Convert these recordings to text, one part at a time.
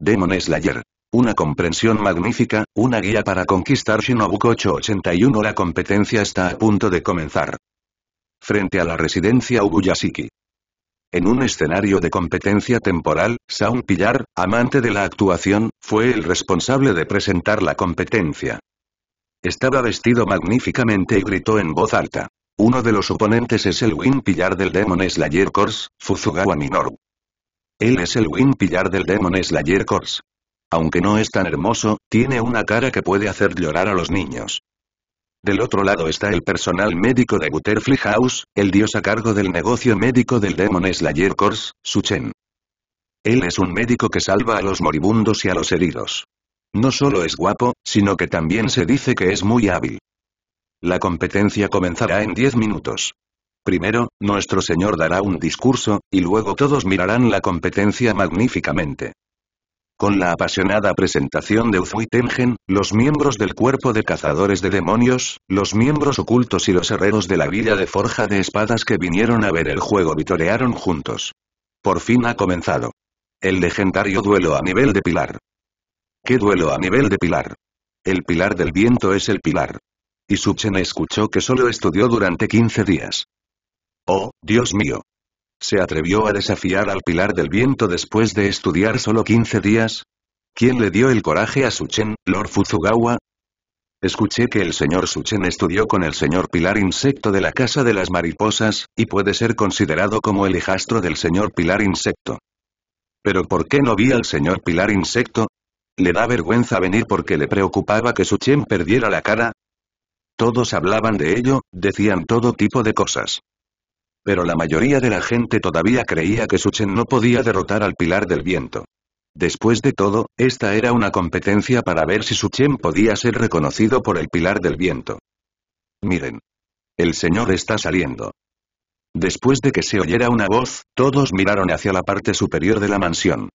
Demon Slayer. Una comprensión magnífica, una guía para conquistar Shinobuko 881 La competencia está a punto de comenzar. Frente a la residencia Ubuyashiki. En un escenario de competencia temporal, Saun Pillar, amante de la actuación, fue el responsable de presentar la competencia. Estaba vestido magníficamente y gritó en voz alta. Uno de los oponentes es el Win Pillar del Demon Slayer Course, Fuzugawa Minoru. Él es el Win Pillar del Demon Slayer Corps. Aunque no es tan hermoso, tiene una cara que puede hacer llorar a los niños. Del otro lado está el personal médico de Butterfly House, el dios a cargo del negocio médico del Demon Slayer Corps, Suchen. Él es un médico que salva a los moribundos y a los heridos. No solo es guapo, sino que también se dice que es muy hábil. La competencia comenzará en 10 minutos. Primero, nuestro Señor dará un discurso, y luego todos mirarán la competencia magníficamente. Con la apasionada presentación de Uzui Tengen, los miembros del cuerpo de cazadores de demonios, los miembros ocultos y los herreros de la villa de Forja de Espadas que vinieron a ver el juego vitorearon juntos. Por fin ha comenzado. El legendario duelo a nivel de pilar. ¿Qué duelo a nivel de pilar? El pilar del viento es el pilar. Y Subchen escuchó que solo estudió durante 15 días. Oh, Dios mío. ¿Se atrevió a desafiar al pilar del viento después de estudiar solo 15 días? ¿Quién le dio el coraje a Suchen, Lord Fuzugawa? Escuché que el señor Suchen estudió con el señor Pilar Insecto de la Casa de las Mariposas, y puede ser considerado como el hijastro del señor Pilar Insecto. ¿Pero por qué no vi al señor Pilar Insecto? ¿Le da vergüenza venir porque le preocupaba que Suchen perdiera la cara? Todos hablaban de ello, decían todo tipo de cosas pero la mayoría de la gente todavía creía que Suchen no podía derrotar al Pilar del Viento. Después de todo, esta era una competencia para ver si Suchen podía ser reconocido por el Pilar del Viento. Miren. El señor está saliendo. Después de que se oyera una voz, todos miraron hacia la parte superior de la mansión.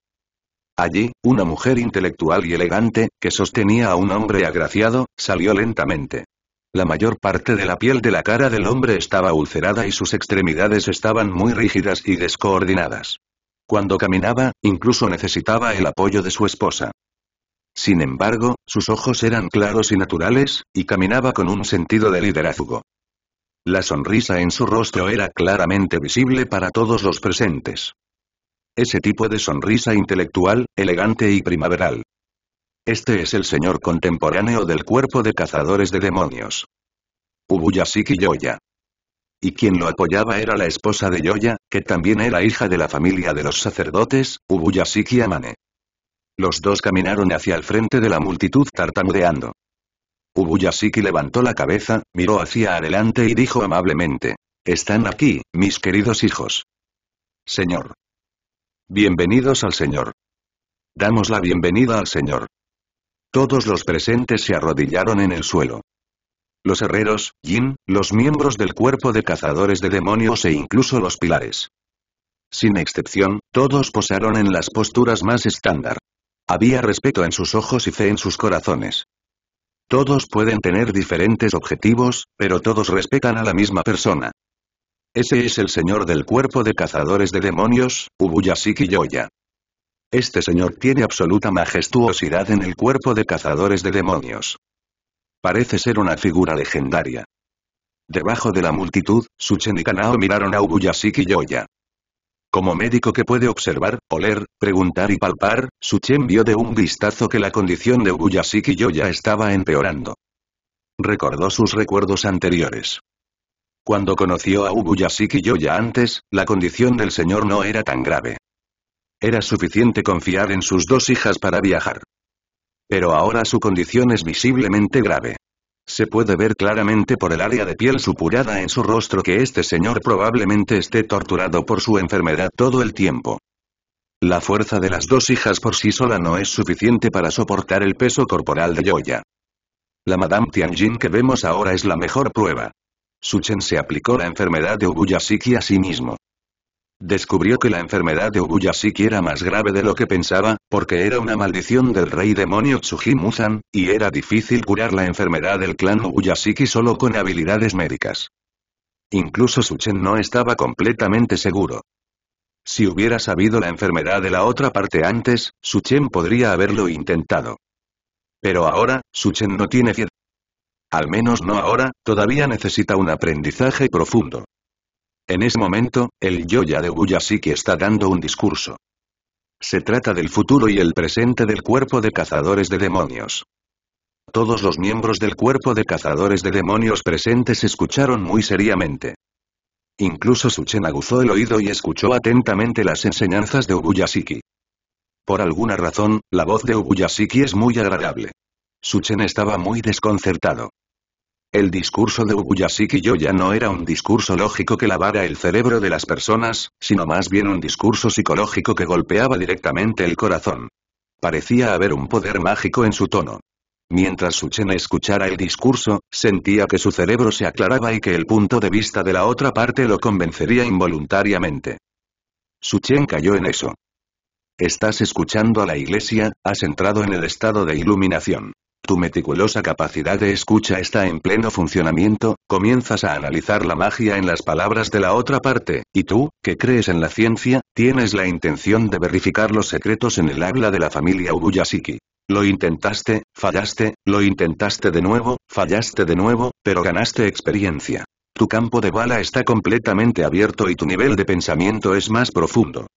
Allí, una mujer intelectual y elegante, que sostenía a un hombre agraciado, salió lentamente. La mayor parte de la piel de la cara del hombre estaba ulcerada y sus extremidades estaban muy rígidas y descoordinadas. Cuando caminaba, incluso necesitaba el apoyo de su esposa. Sin embargo, sus ojos eran claros y naturales, y caminaba con un sentido de liderazgo. La sonrisa en su rostro era claramente visible para todos los presentes. Ese tipo de sonrisa intelectual, elegante y primaveral. Este es el señor contemporáneo del cuerpo de cazadores de demonios. Ubuyashiki Yoya. Y quien lo apoyaba era la esposa de Yoya, que también era hija de la familia de los sacerdotes, Ubuyashiki Amane. Los dos caminaron hacia el frente de la multitud tartamudeando. Ubuyashiki levantó la cabeza, miró hacia adelante y dijo amablemente. Están aquí, mis queridos hijos. Señor. Bienvenidos al Señor. Damos la bienvenida al Señor. Todos los presentes se arrodillaron en el suelo. Los herreros, Jin, los miembros del cuerpo de cazadores de demonios e incluso los pilares. Sin excepción, todos posaron en las posturas más estándar. Había respeto en sus ojos y fe en sus corazones. Todos pueden tener diferentes objetivos, pero todos respetan a la misma persona. Ese es el señor del cuerpo de cazadores de demonios, Ubuyashiki Yoya. Este señor tiene absoluta majestuosidad en el cuerpo de cazadores de demonios. Parece ser una figura legendaria. Debajo de la multitud, Suchen y Kanao miraron a Ubuyashiki Yoya. Como médico que puede observar, oler, preguntar y palpar, Suchen vio de un vistazo que la condición de Ubuyashiki Yoya estaba empeorando. Recordó sus recuerdos anteriores. Cuando conoció a Ubuyashiki Yoya antes, la condición del señor no era tan grave era suficiente confiar en sus dos hijas para viajar. Pero ahora su condición es visiblemente grave. Se puede ver claramente por el área de piel supurada en su rostro que este señor probablemente esté torturado por su enfermedad todo el tiempo. La fuerza de las dos hijas por sí sola no es suficiente para soportar el peso corporal de Yoya. La Madame Tianjin que vemos ahora es la mejor prueba. Suchen se aplicó la enfermedad de Siki a sí mismo descubrió que la enfermedad de Obuyashiki era más grave de lo que pensaba, porque era una maldición del rey demonio Muzan, y era difícil curar la enfermedad del clan Obuyashiki solo con habilidades médicas. Incluso Suchen no estaba completamente seguro. Si hubiera sabido la enfermedad de la otra parte antes, Suchen podría haberlo intentado. Pero ahora, Suchen no tiene fiel. Al menos no ahora, todavía necesita un aprendizaje profundo. En ese momento, el Yoya de Guyasiki está dando un discurso. Se trata del futuro y el presente del cuerpo de cazadores de demonios. Todos los miembros del cuerpo de cazadores de demonios presentes escucharon muy seriamente. Incluso Suchen aguzó el oído y escuchó atentamente las enseñanzas de Ubuyashiki. Por alguna razón, la voz de Ubuyasiki es muy agradable. Suchen estaba muy desconcertado. El discurso de Ubuyashiki Yoya no era un discurso lógico que lavara el cerebro de las personas, sino más bien un discurso psicológico que golpeaba directamente el corazón. Parecía haber un poder mágico en su tono. Mientras Suchen escuchara el discurso, sentía que su cerebro se aclaraba y que el punto de vista de la otra parte lo convencería involuntariamente. Suchen cayó en eso. Estás escuchando a la iglesia, has entrado en el estado de iluminación. Tu meticulosa capacidad de escucha está en pleno funcionamiento, comienzas a analizar la magia en las palabras de la otra parte, y tú, que crees en la ciencia, tienes la intención de verificar los secretos en el habla de la familia Ubuyasiki. Lo intentaste, fallaste, lo intentaste de nuevo, fallaste de nuevo, pero ganaste experiencia. Tu campo de bala está completamente abierto y tu nivel de pensamiento es más profundo.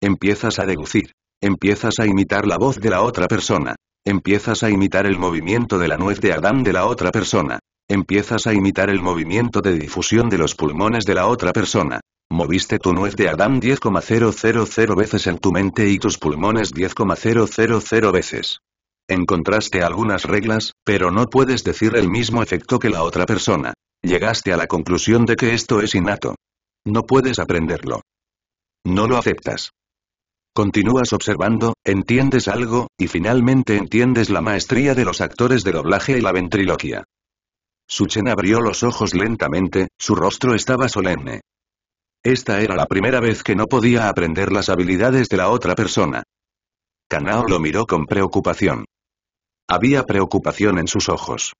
Empiezas a deducir. Empiezas a imitar la voz de la otra persona. Empiezas a imitar el movimiento de la nuez de Adán de la otra persona. Empiezas a imitar el movimiento de difusión de los pulmones de la otra persona. Moviste tu nuez de Adán 10,000 veces en tu mente y tus pulmones 10,000 veces. Encontraste algunas reglas, pero no puedes decir el mismo efecto que la otra persona. Llegaste a la conclusión de que esto es innato. No puedes aprenderlo. No lo aceptas. Continúas observando, entiendes algo, y finalmente entiendes la maestría de los actores de doblaje y la ventriloquia. Suchen abrió los ojos lentamente, su rostro estaba solemne. Esta era la primera vez que no podía aprender las habilidades de la otra persona. Kanao lo miró con preocupación. Había preocupación en sus ojos.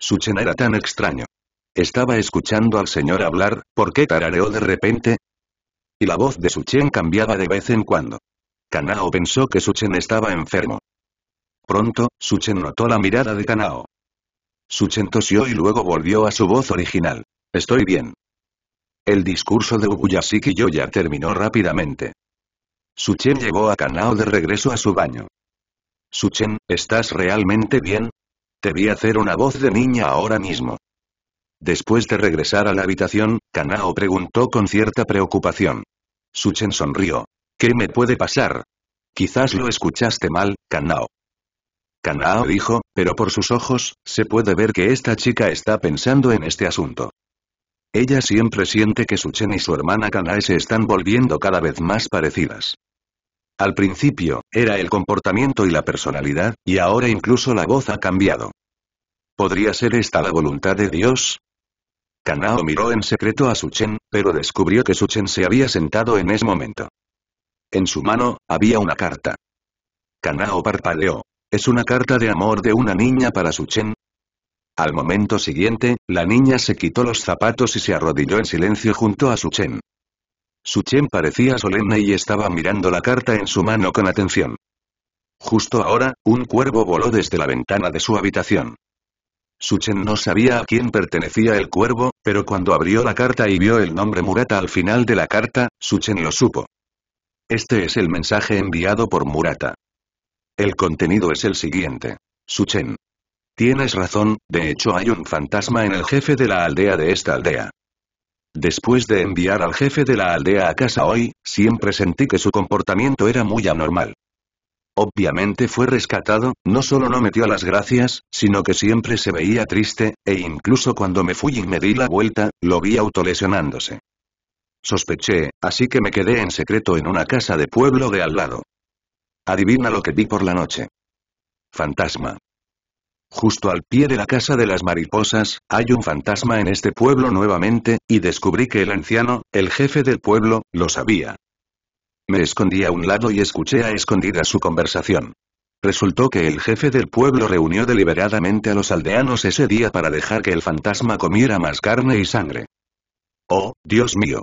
Suchen era tan extraño. Estaba escuchando al señor hablar, ¿por qué tarareó de repente? y la voz de Suchen cambiaba de vez en cuando. Kanao pensó que Suchen estaba enfermo. Pronto, Suchen notó la mirada de Kanao. Suchen tosió y luego volvió a su voz original. Estoy bien. El discurso de Ubuyashiki Yoya terminó rápidamente. Suchen llevó a Kanao de regreso a su baño. Suchen, ¿estás realmente bien? Te vi hacer una voz de niña ahora mismo. Después de regresar a la habitación, Kanao preguntó con cierta preocupación. Suchen sonrió. ¿Qué me puede pasar? Quizás lo escuchaste mal, Kanao. Kanao dijo, pero por sus ojos, se puede ver que esta chica está pensando en este asunto. Ella siempre siente que Suchen y su hermana Kanae se están volviendo cada vez más parecidas. Al principio, era el comportamiento y la personalidad, y ahora incluso la voz ha cambiado. ¿Podría ser esta la voluntad de Dios? Kanao miró en secreto a Suchen, pero descubrió que Suchen se había sentado en ese momento. En su mano, había una carta. Kanao parpadeó. ¿Es una carta de amor de una niña para Suchen? Al momento siguiente, la niña se quitó los zapatos y se arrodilló en silencio junto a Suchen. Suchen parecía solemne y estaba mirando la carta en su mano con atención. Justo ahora, un cuervo voló desde la ventana de su habitación. Suchen no sabía a quién pertenecía el cuervo, pero cuando abrió la carta y vio el nombre Murata al final de la carta, Suchen lo supo. Este es el mensaje enviado por Murata. El contenido es el siguiente. Suchen. Tienes razón, de hecho hay un fantasma en el jefe de la aldea de esta aldea. Después de enviar al jefe de la aldea a casa hoy, siempre sentí que su comportamiento era muy anormal. Obviamente fue rescatado, no solo no metió las gracias, sino que siempre se veía triste, e incluso cuando me fui y me di la vuelta, lo vi autolesionándose. Sospeché, así que me quedé en secreto en una casa de pueblo de al lado. Adivina lo que vi por la noche. Fantasma. Justo al pie de la casa de las mariposas, hay un fantasma en este pueblo nuevamente, y descubrí que el anciano, el jefe del pueblo, lo sabía. Me escondí a un lado y escuché a escondida su conversación. Resultó que el jefe del pueblo reunió deliberadamente a los aldeanos ese día para dejar que el fantasma comiera más carne y sangre. Oh, Dios mío.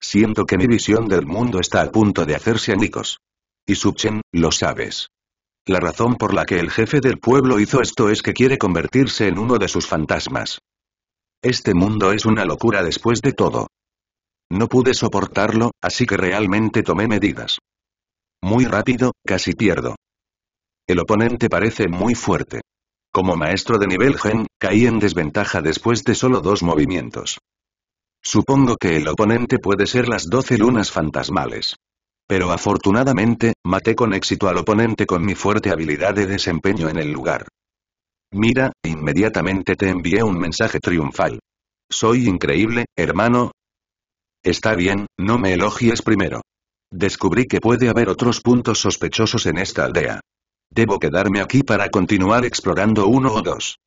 Siento que mi visión del mundo está a punto de hacerse añicos. Y Subchen, lo sabes. La razón por la que el jefe del pueblo hizo esto es que quiere convertirse en uno de sus fantasmas. Este mundo es una locura después de todo. No pude soportarlo, así que realmente tomé medidas. Muy rápido, casi pierdo. El oponente parece muy fuerte. Como maestro de nivel gen, caí en desventaja después de solo dos movimientos. Supongo que el oponente puede ser las 12 lunas fantasmales. Pero afortunadamente, maté con éxito al oponente con mi fuerte habilidad de desempeño en el lugar. Mira, inmediatamente te envié un mensaje triunfal. Soy increíble, hermano, Está bien, no me elogies primero. Descubrí que puede haber otros puntos sospechosos en esta aldea. Debo quedarme aquí para continuar explorando uno o dos.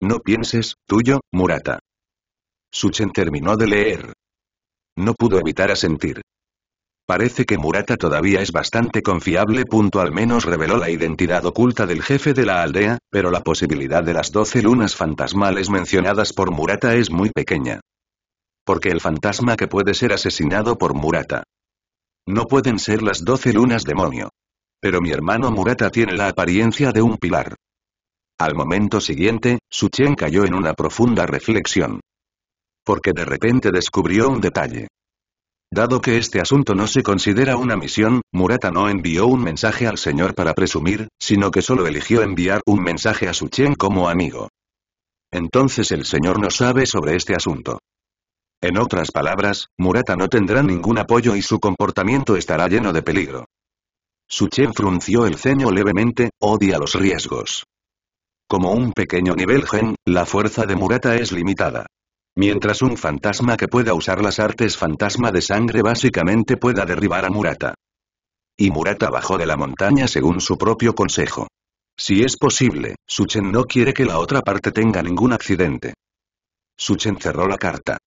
No pienses, tuyo, Murata. Suchen terminó de leer. No pudo evitar asentir. Parece que Murata todavía es bastante confiable. Punto al menos reveló la identidad oculta del jefe de la aldea, pero la posibilidad de las doce lunas fantasmales mencionadas por Murata es muy pequeña. Porque el fantasma que puede ser asesinado por Murata. No pueden ser las doce lunas demonio. Pero mi hermano Murata tiene la apariencia de un pilar. Al momento siguiente, Suchen cayó en una profunda reflexión. Porque de repente descubrió un detalle. Dado que este asunto no se considera una misión, Murata no envió un mensaje al señor para presumir, sino que solo eligió enviar un mensaje a Suchen como amigo. Entonces el señor no sabe sobre este asunto. En otras palabras, Murata no tendrá ningún apoyo y su comportamiento estará lleno de peligro. Suchen frunció el ceño levemente, odia los riesgos. Como un pequeño nivel gen, la fuerza de Murata es limitada. Mientras un fantasma que pueda usar las artes fantasma de sangre básicamente pueda derribar a Murata. Y Murata bajó de la montaña según su propio consejo. Si es posible, Suchen no quiere que la otra parte tenga ningún accidente. Suchen cerró la carta.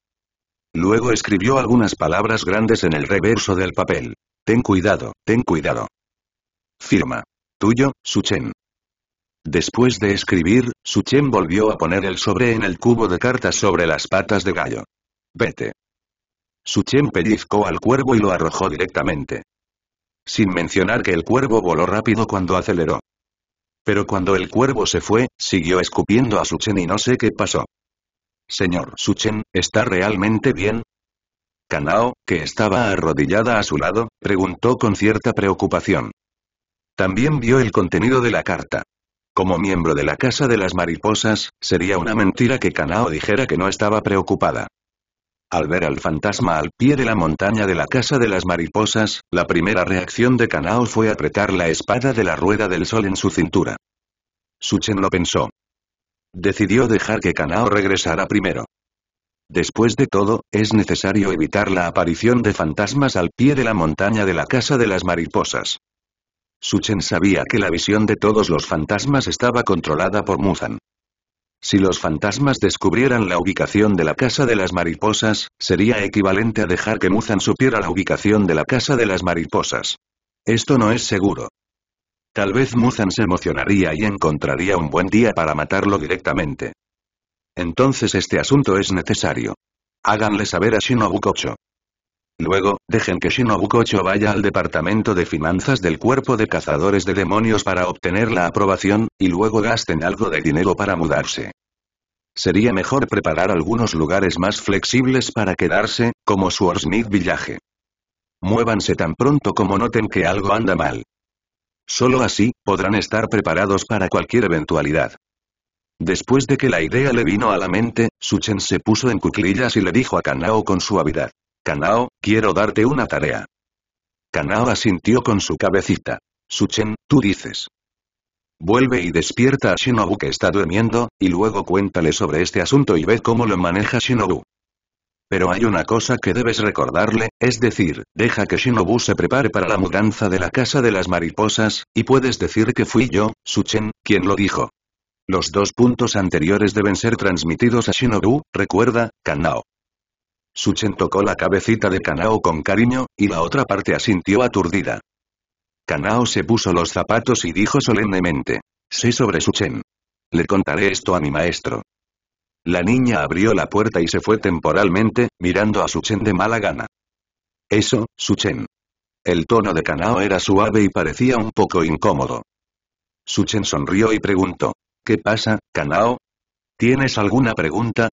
Luego escribió algunas palabras grandes en el reverso del papel. Ten cuidado, ten cuidado. Firma. Tuyo, Suchen. Después de escribir, Suchen volvió a poner el sobre en el cubo de cartas sobre las patas de gallo. Vete. Suchen pellizcó al cuervo y lo arrojó directamente. Sin mencionar que el cuervo voló rápido cuando aceleró. Pero cuando el cuervo se fue, siguió escupiendo a Suchen y no sé qué pasó. Señor Suchen, ¿está realmente bien? Kanao, que estaba arrodillada a su lado, preguntó con cierta preocupación. También vio el contenido de la carta. Como miembro de la Casa de las Mariposas, sería una mentira que Kanao dijera que no estaba preocupada. Al ver al fantasma al pie de la montaña de la Casa de las Mariposas, la primera reacción de Kanao fue apretar la espada de la Rueda del Sol en su cintura. Suchen lo pensó. Decidió dejar que Kanao regresara primero. Después de todo, es necesario evitar la aparición de fantasmas al pie de la montaña de la Casa de las Mariposas. Suchen sabía que la visión de todos los fantasmas estaba controlada por Muzan. Si los fantasmas descubrieran la ubicación de la Casa de las Mariposas, sería equivalente a dejar que Muzan supiera la ubicación de la Casa de las Mariposas. Esto no es seguro. Tal vez Muzan se emocionaría y encontraría un buen día para matarlo directamente. Entonces este asunto es necesario. Háganle saber a Shinobu Kocho. Luego, dejen que Shinobu Kocho vaya al departamento de finanzas del cuerpo de cazadores de demonios para obtener la aprobación, y luego gasten algo de dinero para mudarse. Sería mejor preparar algunos lugares más flexibles para quedarse, como Swordsmith Village. Muévanse tan pronto como noten que algo anda mal. Solo así, podrán estar preparados para cualquier eventualidad. Después de que la idea le vino a la mente, Suchen se puso en cuclillas y le dijo a Kanao con suavidad. Kanao, quiero darte una tarea. Kanao asintió con su cabecita. Suchen, tú dices. Vuelve y despierta a Shinobu que está durmiendo, y luego cuéntale sobre este asunto y ve cómo lo maneja Shinobu. Pero hay una cosa que debes recordarle, es decir, deja que Shinobu se prepare para la mudanza de la casa de las mariposas, y puedes decir que fui yo, Suchen, quien lo dijo. Los dos puntos anteriores deben ser transmitidos a Shinobu, recuerda, Kanao. Suchen tocó la cabecita de Kanao con cariño, y la otra parte asintió aturdida. Kanao se puso los zapatos y dijo solemnemente. Sé sobre Suchen. Le contaré esto a mi maestro. La niña abrió la puerta y se fue temporalmente, mirando a Suchen de mala gana. Eso, Suchen. El tono de Kanao era suave y parecía un poco incómodo. Suchen sonrió y preguntó. ¿Qué pasa, Kanao? ¿Tienes alguna pregunta?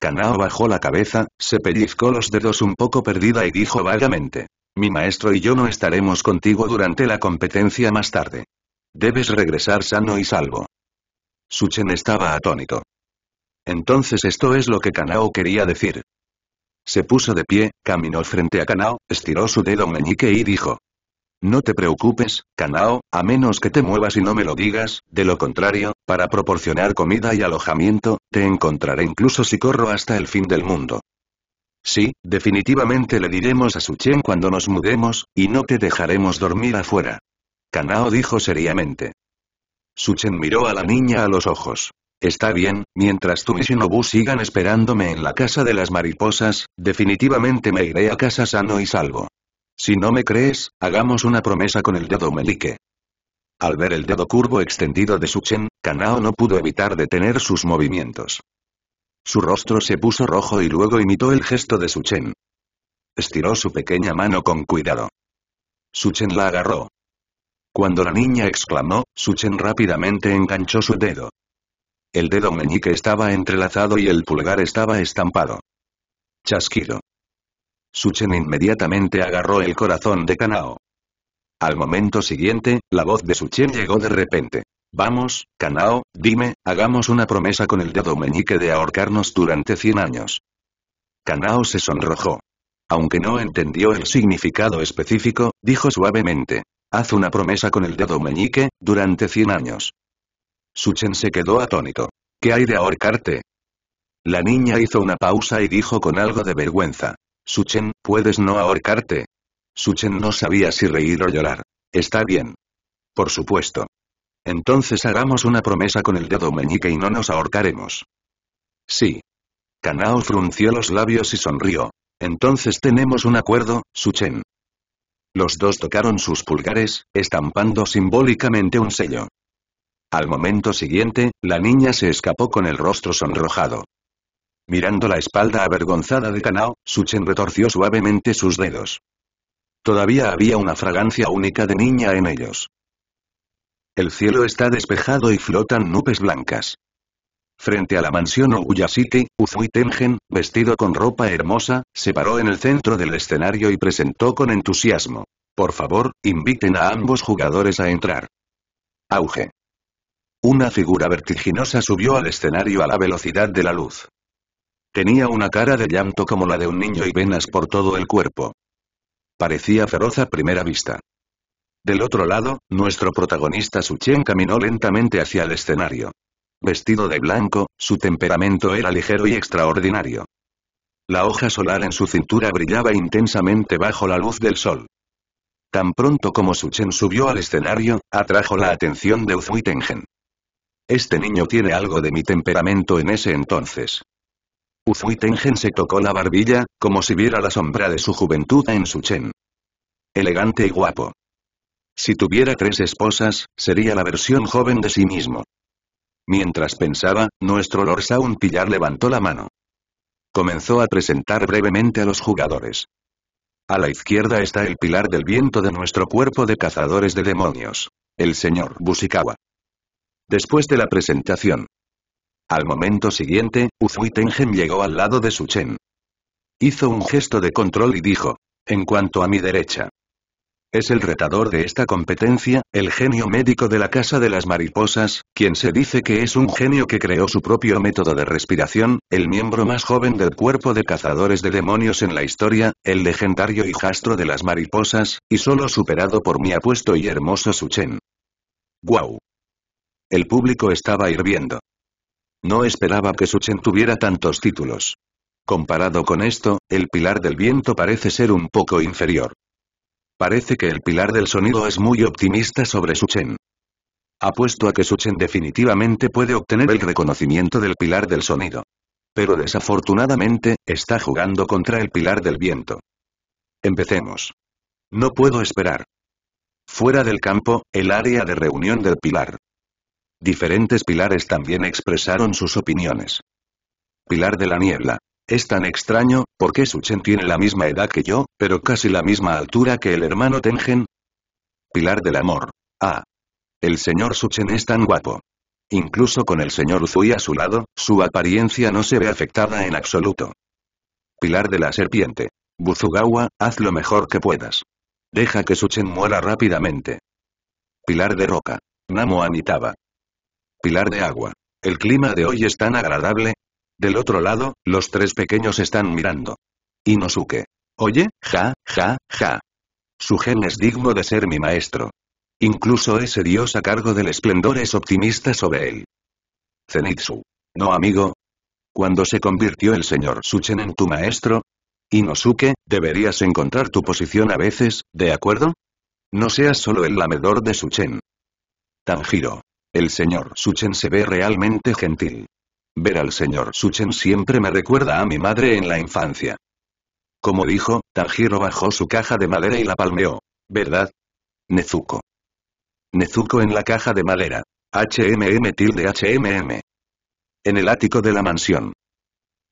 Kanao bajó la cabeza, se pellizcó los dedos un poco perdida y dijo vagamente. Mi maestro y yo no estaremos contigo durante la competencia más tarde. Debes regresar sano y salvo. Suchen estaba atónito. Entonces esto es lo que Kanao quería decir. Se puso de pie, caminó frente a Kanao, estiró su dedo meñique y dijo. No te preocupes, Kanao, a menos que te muevas y no me lo digas, de lo contrario, para proporcionar comida y alojamiento, te encontraré incluso si corro hasta el fin del mundo. Sí, definitivamente le diremos a Suchen cuando nos mudemos, y no te dejaremos dormir afuera. Kanao dijo seriamente. Suchen miró a la niña a los ojos. Está bien, mientras tú y Shinobu sigan esperándome en la casa de las mariposas, definitivamente me iré a casa sano y salvo. Si no me crees, hagamos una promesa con el dedo melique». Al ver el dedo curvo extendido de Suchen, Kanao no pudo evitar detener sus movimientos. Su rostro se puso rojo y luego imitó el gesto de Suchen. Estiró su pequeña mano con cuidado. Suchen la agarró. Cuando la niña exclamó, Suchen rápidamente enganchó su dedo. El dedo meñique estaba entrelazado y el pulgar estaba estampado. Chasquido. Suchen inmediatamente agarró el corazón de Kanao. Al momento siguiente, la voz de Suchen llegó de repente. Vamos, Kanao, dime, hagamos una promesa con el dedo meñique de ahorcarnos durante 100 años. Kanao se sonrojó. Aunque no entendió el significado específico, dijo suavemente. Haz una promesa con el dedo meñique, durante 100 años. Suchen se quedó atónito. ¿Qué hay de ahorcarte? La niña hizo una pausa y dijo con algo de vergüenza. Suchen, ¿puedes no ahorcarte? Suchen no sabía si reír o llorar. Está bien. Por supuesto. Entonces hagamos una promesa con el dedo meñique y no nos ahorcaremos. Sí. Kanao frunció los labios y sonrió. Entonces tenemos un acuerdo, Suchen. Los dos tocaron sus pulgares, estampando simbólicamente un sello. Al momento siguiente, la niña se escapó con el rostro sonrojado. Mirando la espalda avergonzada de Kanao, Suchen retorció suavemente sus dedos. Todavía había una fragancia única de niña en ellos. El cielo está despejado y flotan nubes blancas. Frente a la mansión Oyashite, Uzui Tengen, vestido con ropa hermosa, se paró en el centro del escenario y presentó con entusiasmo. Por favor, inviten a ambos jugadores a entrar. Auge. Una figura vertiginosa subió al escenario a la velocidad de la luz. Tenía una cara de llanto como la de un niño y venas por todo el cuerpo. Parecía feroz a primera vista. Del otro lado, nuestro protagonista Suchen caminó lentamente hacia el escenario. Vestido de blanco, su temperamento era ligero y extraordinario. La hoja solar en su cintura brillaba intensamente bajo la luz del sol. Tan pronto como Suchen subió al escenario, atrajo la atención de Uzui Tengen. Este niño tiene algo de mi temperamento en ese entonces. Uzui Tengen se tocó la barbilla, como si viera la sombra de su juventud en su chen. Elegante y guapo. Si tuviera tres esposas, sería la versión joven de sí mismo. Mientras pensaba, nuestro Lord Saun Pillar levantó la mano. Comenzó a presentar brevemente a los jugadores. A la izquierda está el pilar del viento de nuestro cuerpo de cazadores de demonios. El señor Busikawa. Después de la presentación. Al momento siguiente, Uzui Tengen llegó al lado de Suchen. Hizo un gesto de control y dijo. En cuanto a mi derecha. Es el retador de esta competencia, el genio médico de la Casa de las Mariposas, quien se dice que es un genio que creó su propio método de respiración, el miembro más joven del cuerpo de cazadores de demonios en la historia, el legendario hijastro de las mariposas, y solo superado por mi apuesto y hermoso Suchen. ¡Guau! El público estaba hirviendo. No esperaba que Suchen tuviera tantos títulos. Comparado con esto, el pilar del viento parece ser un poco inferior. Parece que el pilar del sonido es muy optimista sobre Suchen. Apuesto a que Suchen definitivamente puede obtener el reconocimiento del pilar del sonido. Pero desafortunadamente, está jugando contra el pilar del viento. Empecemos. No puedo esperar. Fuera del campo, el área de reunión del pilar. Diferentes pilares también expresaron sus opiniones. Pilar de la Niebla. Es tan extraño, porque Suchen tiene la misma edad que yo, pero casi la misma altura que el hermano Tengen? Pilar del Amor. Ah. El señor Suchen es tan guapo. Incluso con el señor Uzui a su lado, su apariencia no se ve afectada en absoluto. Pilar de la Serpiente. Buzugawa, haz lo mejor que puedas. Deja que Suchen muera rápidamente. Pilar de Roca. Namo Anitaba pilar de agua. El clima de hoy es tan agradable. Del otro lado, los tres pequeños están mirando. Inosuke. Oye, ja, ja, ja. Su gen es digno de ser mi maestro. Incluso ese dios a cargo del esplendor es optimista sobre él. Zenitsu. No amigo. Cuando se convirtió el señor Suchen en tu maestro? Inosuke, deberías encontrar tu posición a veces, ¿de acuerdo? No seas solo el lamedor de Suchen. Tanjiro. El señor Suchen se ve realmente gentil. Ver al señor Suchen siempre me recuerda a mi madre en la infancia. Como dijo, Tanjiro bajó su caja de madera y la palmeó. ¿Verdad? Nezuko. Nezuko en la caja de madera. HMM tilde HMM. En el ático de la mansión.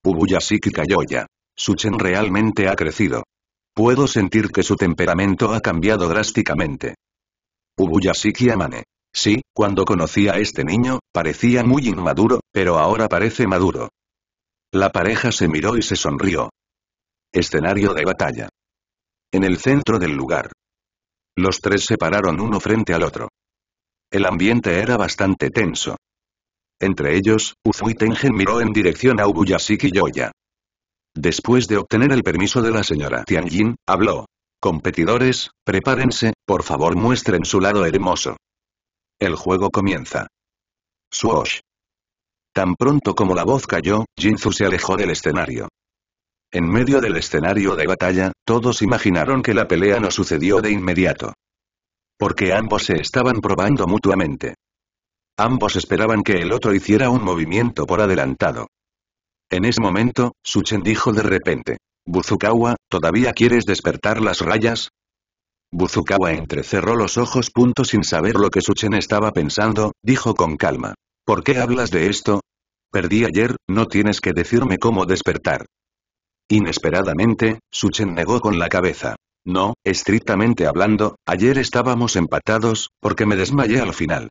Ubuyashiki Kayoya. Suchen realmente ha crecido. Puedo sentir que su temperamento ha cambiado drásticamente. Ubuyashiki Amane. Sí, cuando conocía a este niño, parecía muy inmaduro, pero ahora parece maduro. La pareja se miró y se sonrió. Escenario de batalla. En el centro del lugar. Los tres se pararon uno frente al otro. El ambiente era bastante tenso. Entre ellos, Uzui miró en dirección a Ubuyashiki Yoya. Después de obtener el permiso de la señora Tianjin, habló. Competidores, prepárense, por favor muestren su lado hermoso. El juego comienza. Swoosh. Tan pronto como la voz cayó, Jinzu se alejó del escenario. En medio del escenario de batalla, todos imaginaron que la pelea no sucedió de inmediato. Porque ambos se estaban probando mutuamente. Ambos esperaban que el otro hiciera un movimiento por adelantado. En ese momento, Suchen dijo de repente. Buzukawa, ¿todavía quieres despertar las rayas? Buzukawa entrecerró los ojos. punto Sin saber lo que Suchen estaba pensando, dijo con calma. ¿Por qué hablas de esto? Perdí ayer, no tienes que decirme cómo despertar. Inesperadamente, Suchen negó con la cabeza. No, estrictamente hablando, ayer estábamos empatados, porque me desmayé al final.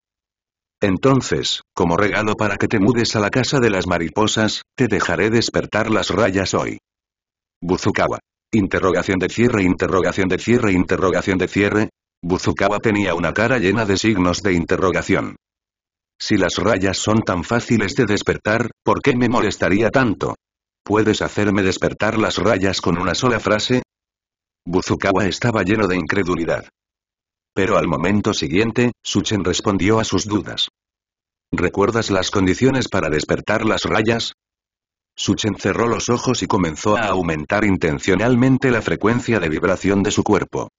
Entonces, como regalo para que te mudes a la casa de las mariposas, te dejaré despertar las rayas hoy. Buzukawa. Interrogación de cierre, interrogación de cierre, interrogación de cierre. Buzukawa tenía una cara llena de signos de interrogación. Si las rayas son tan fáciles de despertar, ¿por qué me molestaría tanto? ¿Puedes hacerme despertar las rayas con una sola frase? Buzukawa estaba lleno de incredulidad. Pero al momento siguiente, Suchen respondió a sus dudas. ¿Recuerdas las condiciones para despertar las rayas? Suchen cerró los ojos y comenzó a aumentar intencionalmente la frecuencia de vibración de su cuerpo.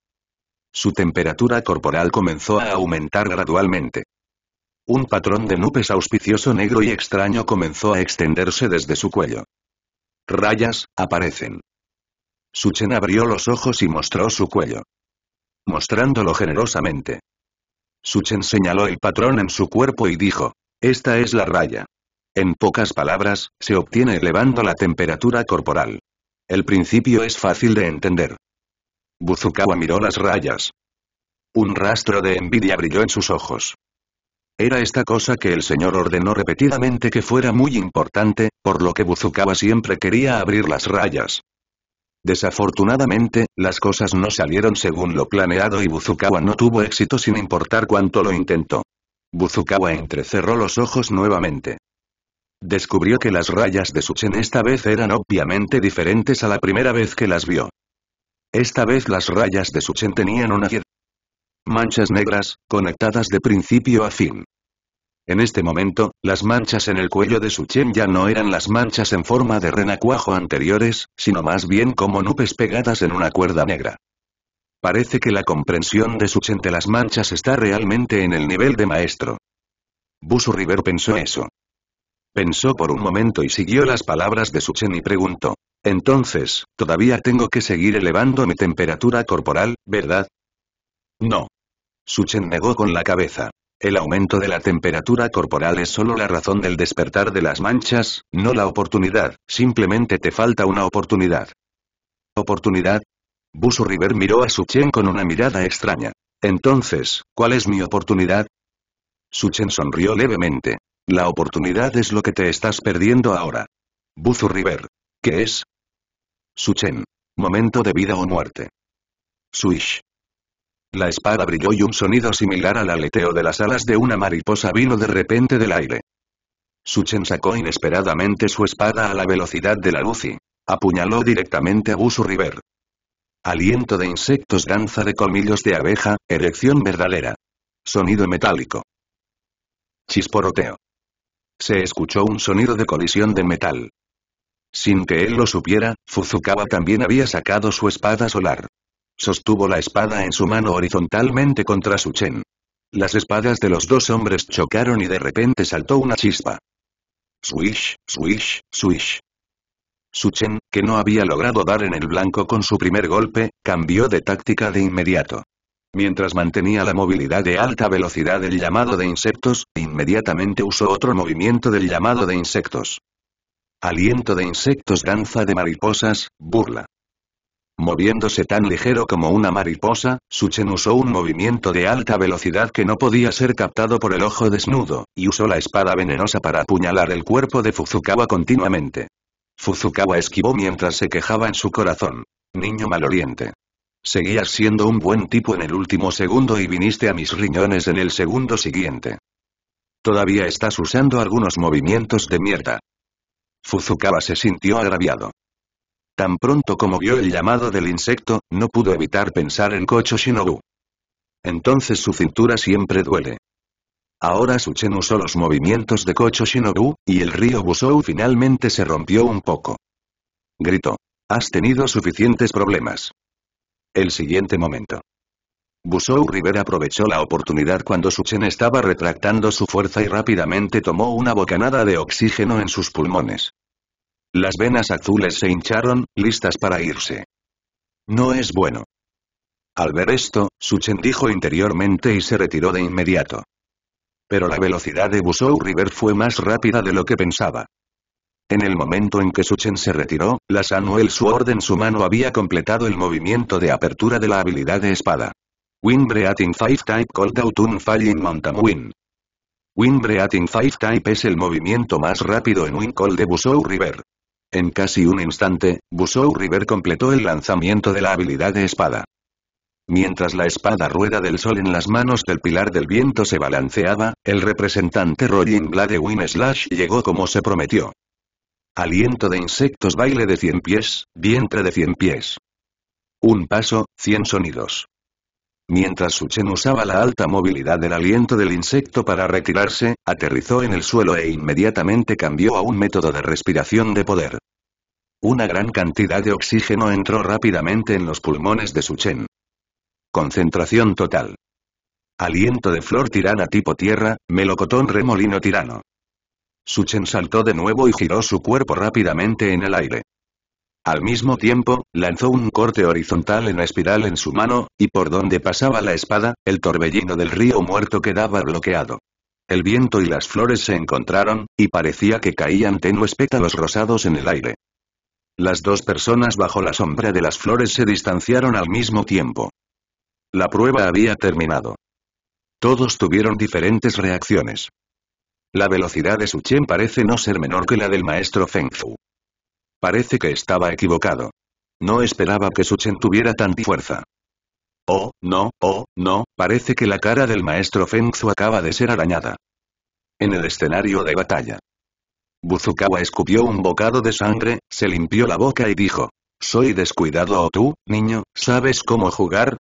Su temperatura corporal comenzó a aumentar gradualmente. Un patrón de nubes auspicioso negro y extraño comenzó a extenderse desde su cuello. Rayas, aparecen. Suchen abrió los ojos y mostró su cuello. Mostrándolo generosamente. Suchen señaló el patrón en su cuerpo y dijo, esta es la raya. En pocas palabras, se obtiene elevando la temperatura corporal. El principio es fácil de entender. Buzukawa miró las rayas. Un rastro de envidia brilló en sus ojos. Era esta cosa que el señor ordenó repetidamente que fuera muy importante, por lo que Buzukawa siempre quería abrir las rayas. Desafortunadamente, las cosas no salieron según lo planeado y Buzukawa no tuvo éxito sin importar cuánto lo intentó. Buzukawa entrecerró los ojos nuevamente. Descubrió que las rayas de Suchen esta vez eran obviamente diferentes a la primera vez que las vio. Esta vez las rayas de Suchen tenían una manchas negras, conectadas de principio a fin. En este momento, las manchas en el cuello de Suchen ya no eran las manchas en forma de renacuajo anteriores, sino más bien como nubes pegadas en una cuerda negra. Parece que la comprensión de Suchen de las manchas está realmente en el nivel de maestro. Busu River pensó eso. Pensó por un momento y siguió las palabras de Suchen y preguntó. Entonces, todavía tengo que seguir elevando mi temperatura corporal, ¿verdad? No. Suchen negó con la cabeza. El aumento de la temperatura corporal es solo la razón del despertar de las manchas, no la oportunidad, simplemente te falta una oportunidad. ¿Oportunidad? Busu River miró a Suchen con una mirada extraña. Entonces, ¿cuál es mi oportunidad? Suchen sonrió levemente. La oportunidad es lo que te estás perdiendo ahora. Buzu River. ¿Qué es? Suchen. Momento de vida o muerte. Swish. La espada brilló y un sonido similar al aleteo de las alas de una mariposa vino de repente del aire. Suchen sacó inesperadamente su espada a la velocidad de la luz y apuñaló directamente a Buzu River. Aliento de insectos, danza de colmillos de abeja, erección verdadera. Sonido metálico. Chisporoteo se escuchó un sonido de colisión de metal. Sin que él lo supiera, Fuzukawa también había sacado su espada solar. Sostuvo la espada en su mano horizontalmente contra Suchen. Las espadas de los dos hombres chocaron y de repente saltó una chispa. Swish, swish, swish. Suchen, que no había logrado dar en el blanco con su primer golpe, cambió de táctica de inmediato. Mientras mantenía la movilidad de alta velocidad del llamado de insectos, inmediatamente usó otro movimiento del llamado de insectos. Aliento de insectos danza de mariposas, burla. Moviéndose tan ligero como una mariposa, Suchen usó un movimiento de alta velocidad que no podía ser captado por el ojo desnudo, y usó la espada venenosa para apuñalar el cuerpo de Fuzukawa continuamente. Fuzukawa esquivó mientras se quejaba en su corazón. Niño maloliente. Seguías siendo un buen tipo en el último segundo y viniste a mis riñones en el segundo siguiente. Todavía estás usando algunos movimientos de mierda. Fuzukawa se sintió agraviado. Tan pronto como vio el llamado del insecto, no pudo evitar pensar en Kocho Shinobu. Entonces su cintura siempre duele. Ahora Suchen usó los movimientos de Kocho Shinobu, y el río Busou finalmente se rompió un poco. Gritó. Has tenido suficientes problemas. El siguiente momento. Busou River aprovechó la oportunidad cuando Suchen estaba retractando su fuerza y rápidamente tomó una bocanada de oxígeno en sus pulmones. Las venas azules se hincharon, listas para irse. No es bueno. Al ver esto, Suchen dijo interiormente y se retiró de inmediato. Pero la velocidad de Busou River fue más rápida de lo que pensaba. En el momento en que Suchen se retiró, la Sanuel su orden su mano había completado el movimiento de apertura de la habilidad de espada. Win Breathing 5 Type Cold Autumn Falling Mountain Win. Win Breathing 5 Type es el movimiento más rápido en Win Call de Busou River. En casi un instante, Busou River completó el lanzamiento de la habilidad de espada. Mientras la espada rueda del sol en las manos del pilar del viento se balanceaba, el representante Rolling Blade Win Slash llegó como se prometió. Aliento de insectos baile de cien pies, vientre de cien pies. Un paso, cien sonidos. Mientras Suchen usaba la alta movilidad del aliento del insecto para retirarse, aterrizó en el suelo e inmediatamente cambió a un método de respiración de poder. Una gran cantidad de oxígeno entró rápidamente en los pulmones de Suchen. Concentración total. Aliento de flor tirana tipo tierra, melocotón remolino tirano. Suchen saltó de nuevo y giró su cuerpo rápidamente en el aire. Al mismo tiempo, lanzó un corte horizontal en espiral en su mano, y por donde pasaba la espada, el torbellino del río muerto quedaba bloqueado. El viento y las flores se encontraron, y parecía que caían tenues pétalos rosados en el aire. Las dos personas bajo la sombra de las flores se distanciaron al mismo tiempo. La prueba había terminado. Todos tuvieron diferentes reacciones. La velocidad de Suchen parece no ser menor que la del maestro Feng Parece que estaba equivocado. No esperaba que Suchen tuviera tanta fuerza. Oh, no, oh, no, parece que la cara del maestro Feng acaba de ser arañada. En el escenario de batalla. Buzukawa escupió un bocado de sangre, se limpió la boca y dijo. Soy descuidado o tú, niño, ¿sabes cómo jugar?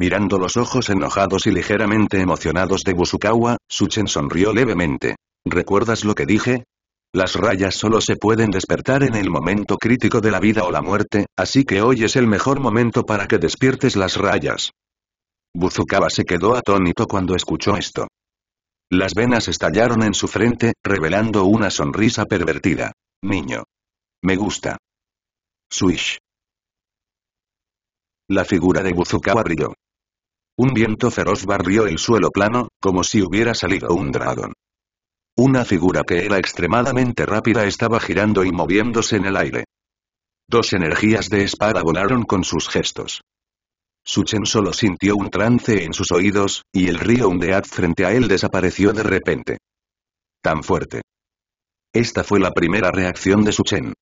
Mirando los ojos enojados y ligeramente emocionados de Busukawa, Suchen sonrió levemente. ¿Recuerdas lo que dije? Las rayas solo se pueden despertar en el momento crítico de la vida o la muerte, así que hoy es el mejor momento para que despiertes las rayas. Buzukawa se quedó atónito cuando escuchó esto. Las venas estallaron en su frente, revelando una sonrisa pervertida. Niño. Me gusta. Swish. La figura de Buzukawa brilló. Un viento feroz barrió el suelo plano, como si hubiera salido un dragón. Una figura que era extremadamente rápida estaba girando y moviéndose en el aire. Dos energías de espada volaron con sus gestos. Suchen solo sintió un trance en sus oídos, y el río Undead frente a él desapareció de repente. Tan fuerte. Esta fue la primera reacción de Suchen.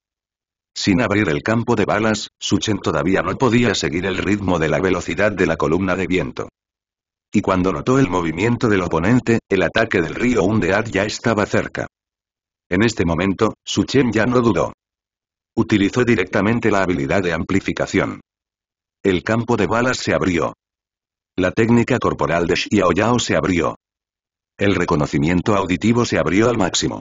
Sin abrir el campo de balas, Suchen todavía no podía seguir el ritmo de la velocidad de la columna de viento. Y cuando notó el movimiento del oponente, el ataque del río Undead ya estaba cerca. En este momento, Suchen ya no dudó. Utilizó directamente la habilidad de amplificación. El campo de balas se abrió. La técnica corporal de Xiao Yao se abrió. El reconocimiento auditivo se abrió al máximo.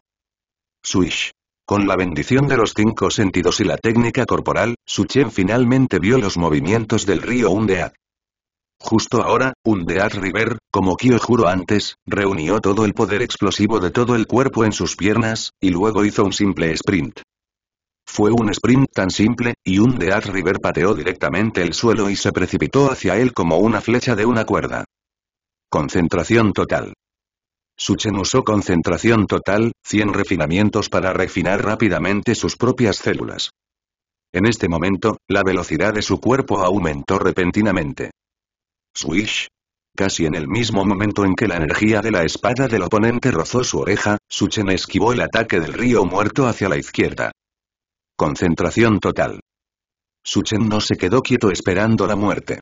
Swish. Con la bendición de los cinco sentidos y la técnica corporal, Suchen finalmente vio los movimientos del río Undead. Justo ahora, Undead River, como Kyo juró antes, reunió todo el poder explosivo de todo el cuerpo en sus piernas, y luego hizo un simple sprint. Fue un sprint tan simple, y Undead River pateó directamente el suelo y se precipitó hacia él como una flecha de una cuerda. Concentración total. Suchen usó concentración total, 100 refinamientos para refinar rápidamente sus propias células. En este momento, la velocidad de su cuerpo aumentó repentinamente. Swish. Casi en el mismo momento en que la energía de la espada del oponente rozó su oreja, Suchen esquivó el ataque del río muerto hacia la izquierda. Concentración total. Suchen no se quedó quieto esperando la muerte.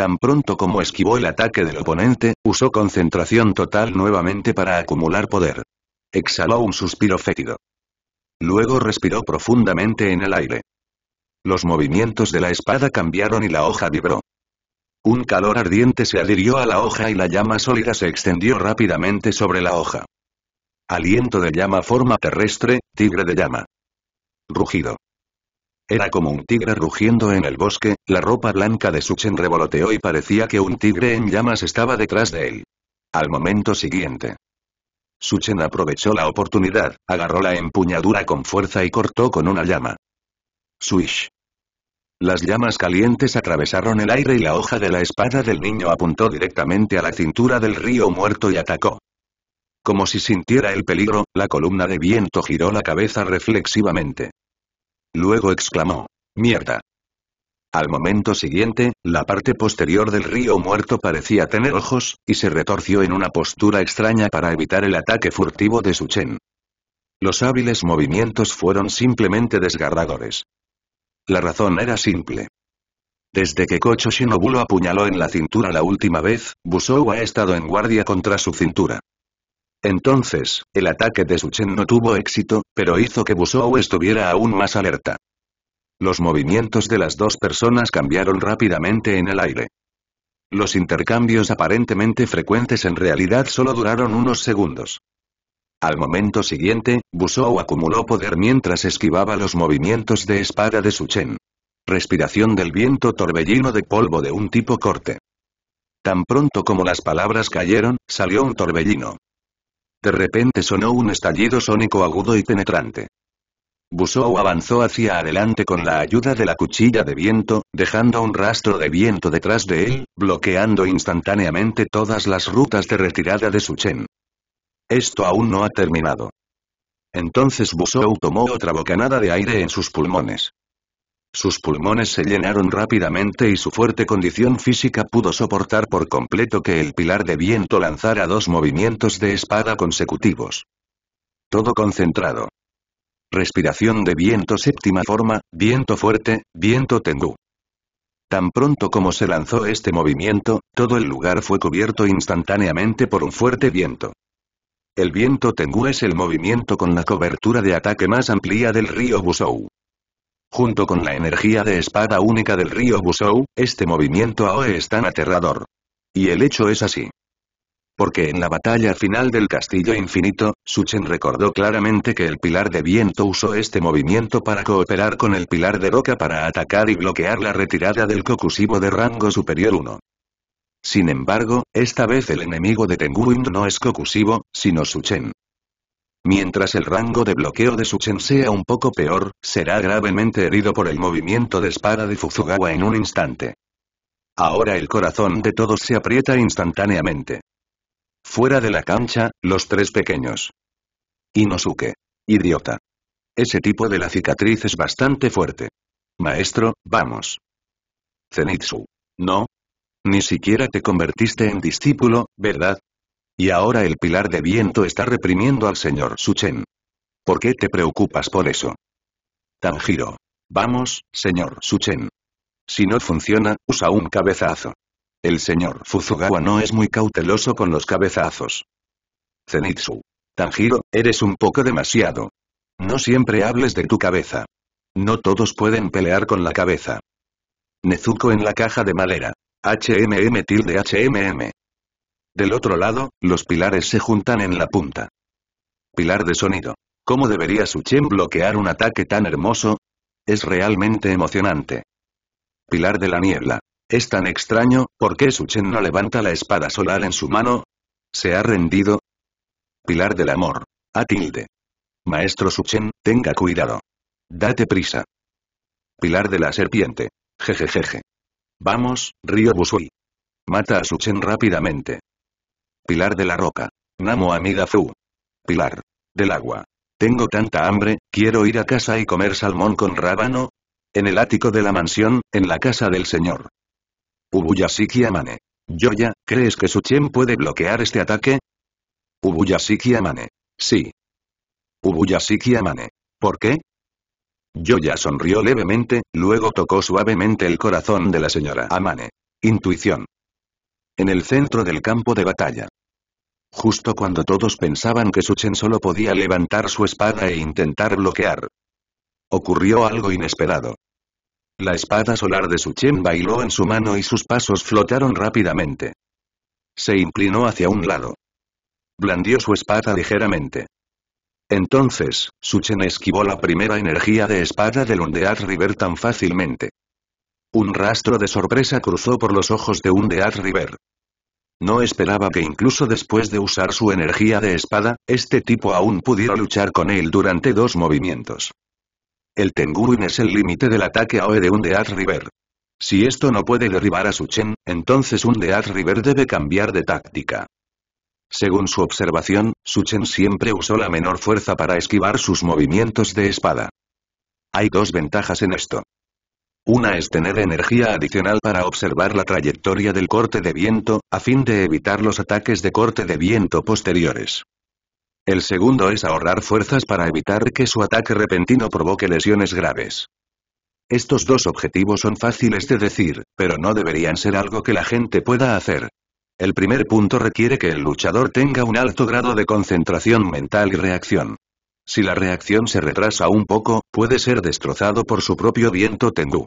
Tan pronto como esquivó el ataque del oponente, usó concentración total nuevamente para acumular poder. Exhaló un suspiro fétido. Luego respiró profundamente en el aire. Los movimientos de la espada cambiaron y la hoja vibró. Un calor ardiente se adhirió a la hoja y la llama sólida se extendió rápidamente sobre la hoja. Aliento de llama forma terrestre, tigre de llama. Rugido. Era como un tigre rugiendo en el bosque, la ropa blanca de Suchen revoloteó y parecía que un tigre en llamas estaba detrás de él. Al momento siguiente. Suchen aprovechó la oportunidad, agarró la empuñadura con fuerza y cortó con una llama. Swish. Las llamas calientes atravesaron el aire y la hoja de la espada del niño apuntó directamente a la cintura del río muerto y atacó. Como si sintiera el peligro, la columna de viento giró la cabeza reflexivamente. Luego exclamó. ¡Mierda! Al momento siguiente, la parte posterior del río muerto parecía tener ojos, y se retorció en una postura extraña para evitar el ataque furtivo de Suchen. Los hábiles movimientos fueron simplemente desgarradores. La razón era simple. Desde que Kocho Shinobu lo apuñaló en la cintura la última vez, Busou ha estado en guardia contra su cintura. Entonces, el ataque de Suchen no tuvo éxito, pero hizo que Busou estuviera aún más alerta. Los movimientos de las dos personas cambiaron rápidamente en el aire. Los intercambios aparentemente frecuentes en realidad solo duraron unos segundos. Al momento siguiente, Busou acumuló poder mientras esquivaba los movimientos de espada de Suchen. Respiración del viento torbellino de polvo de un tipo corte. Tan pronto como las palabras cayeron, salió un torbellino, de repente sonó un estallido sónico agudo y penetrante. Busou avanzó hacia adelante con la ayuda de la cuchilla de viento, dejando un rastro de viento detrás de él, bloqueando instantáneamente todas las rutas de retirada de su Chen. Esto aún no ha terminado. Entonces Busou tomó otra bocanada de aire en sus pulmones. Sus pulmones se llenaron rápidamente y su fuerte condición física pudo soportar por completo que el pilar de viento lanzara dos movimientos de espada consecutivos. Todo concentrado. Respiración de viento séptima forma, viento fuerte, viento tengú. Tan pronto como se lanzó este movimiento, todo el lugar fue cubierto instantáneamente por un fuerte viento. El viento Tengu es el movimiento con la cobertura de ataque más amplia del río Busou. Junto con la energía de espada única del río Busou, este movimiento AOE es tan aterrador. Y el hecho es así. Porque en la batalla final del Castillo Infinito, Suchen recordó claramente que el Pilar de Viento usó este movimiento para cooperar con el Pilar de Roca para atacar y bloquear la retirada del cocusivo de rango superior 1. Sin embargo, esta vez el enemigo de Tenguin no es cocusivo, sino Suchen. Mientras el rango de bloqueo de Suchen sea un poco peor, será gravemente herido por el movimiento de espada de Fuzugawa en un instante. Ahora el corazón de todos se aprieta instantáneamente. Fuera de la cancha, los tres pequeños. Inosuke. Idiota. Ese tipo de la cicatriz es bastante fuerte. Maestro, vamos. Zenitsu. No. Ni siquiera te convertiste en discípulo, ¿verdad? Y ahora el pilar de viento está reprimiendo al señor Suchen. ¿Por qué te preocupas por eso? Tanjiro. Vamos, señor Suchen. Si no funciona, usa un cabezazo. El señor Fuzugawa no es muy cauteloso con los cabezazos. Zenitsu. Tanjiro, eres un poco demasiado. No siempre hables de tu cabeza. No todos pueden pelear con la cabeza. Nezuko en la caja de madera. HMM tilde HMM. Del otro lado, los pilares se juntan en la punta. Pilar de sonido. ¿Cómo debería Suchen bloquear un ataque tan hermoso? Es realmente emocionante. Pilar de la niebla. Es tan extraño, ¿por qué Suchen no levanta la espada solar en su mano? ¿Se ha rendido? Pilar del amor. A tilde. Maestro Suchen, tenga cuidado. Date prisa. Pilar de la serpiente. Jejejeje. Vamos, Río Busui. Mata a Suchen rápidamente. Pilar de la roca. Namo Amida Fu. Pilar. Del agua. Tengo tanta hambre, quiero ir a casa y comer salmón con rábano. En el ático de la mansión, en la casa del señor. Ubuyasiki Amane. Yoya, ¿crees que Suchen puede bloquear este ataque? Ubuyasiki Amane. Sí. Ubuyasiki Amane. ¿Por qué? Yoya sonrió levemente, luego tocó suavemente el corazón de la señora Amane. Intuición. En el centro del campo de batalla. Justo cuando todos pensaban que Suchen solo podía levantar su espada e intentar bloquear. Ocurrió algo inesperado. La espada solar de Suchen bailó en su mano y sus pasos flotaron rápidamente. Se inclinó hacia un lado. Blandió su espada ligeramente. Entonces, Suchen esquivó la primera energía de espada del Undead River tan fácilmente. Un rastro de sorpresa cruzó por los ojos de Undead River. No esperaba que incluso después de usar su energía de espada, este tipo aún pudiera luchar con él durante dos movimientos. El Tenguin es el límite del ataque AOE de un Death River. Si esto no puede derribar a Suchen, entonces un Death River debe cambiar de táctica. Según su observación, Suchen siempre usó la menor fuerza para esquivar sus movimientos de espada. Hay dos ventajas en esto. Una es tener energía adicional para observar la trayectoria del corte de viento, a fin de evitar los ataques de corte de viento posteriores. El segundo es ahorrar fuerzas para evitar que su ataque repentino provoque lesiones graves. Estos dos objetivos son fáciles de decir, pero no deberían ser algo que la gente pueda hacer. El primer punto requiere que el luchador tenga un alto grado de concentración mental y reacción. Si la reacción se retrasa un poco, puede ser destrozado por su propio viento tendú.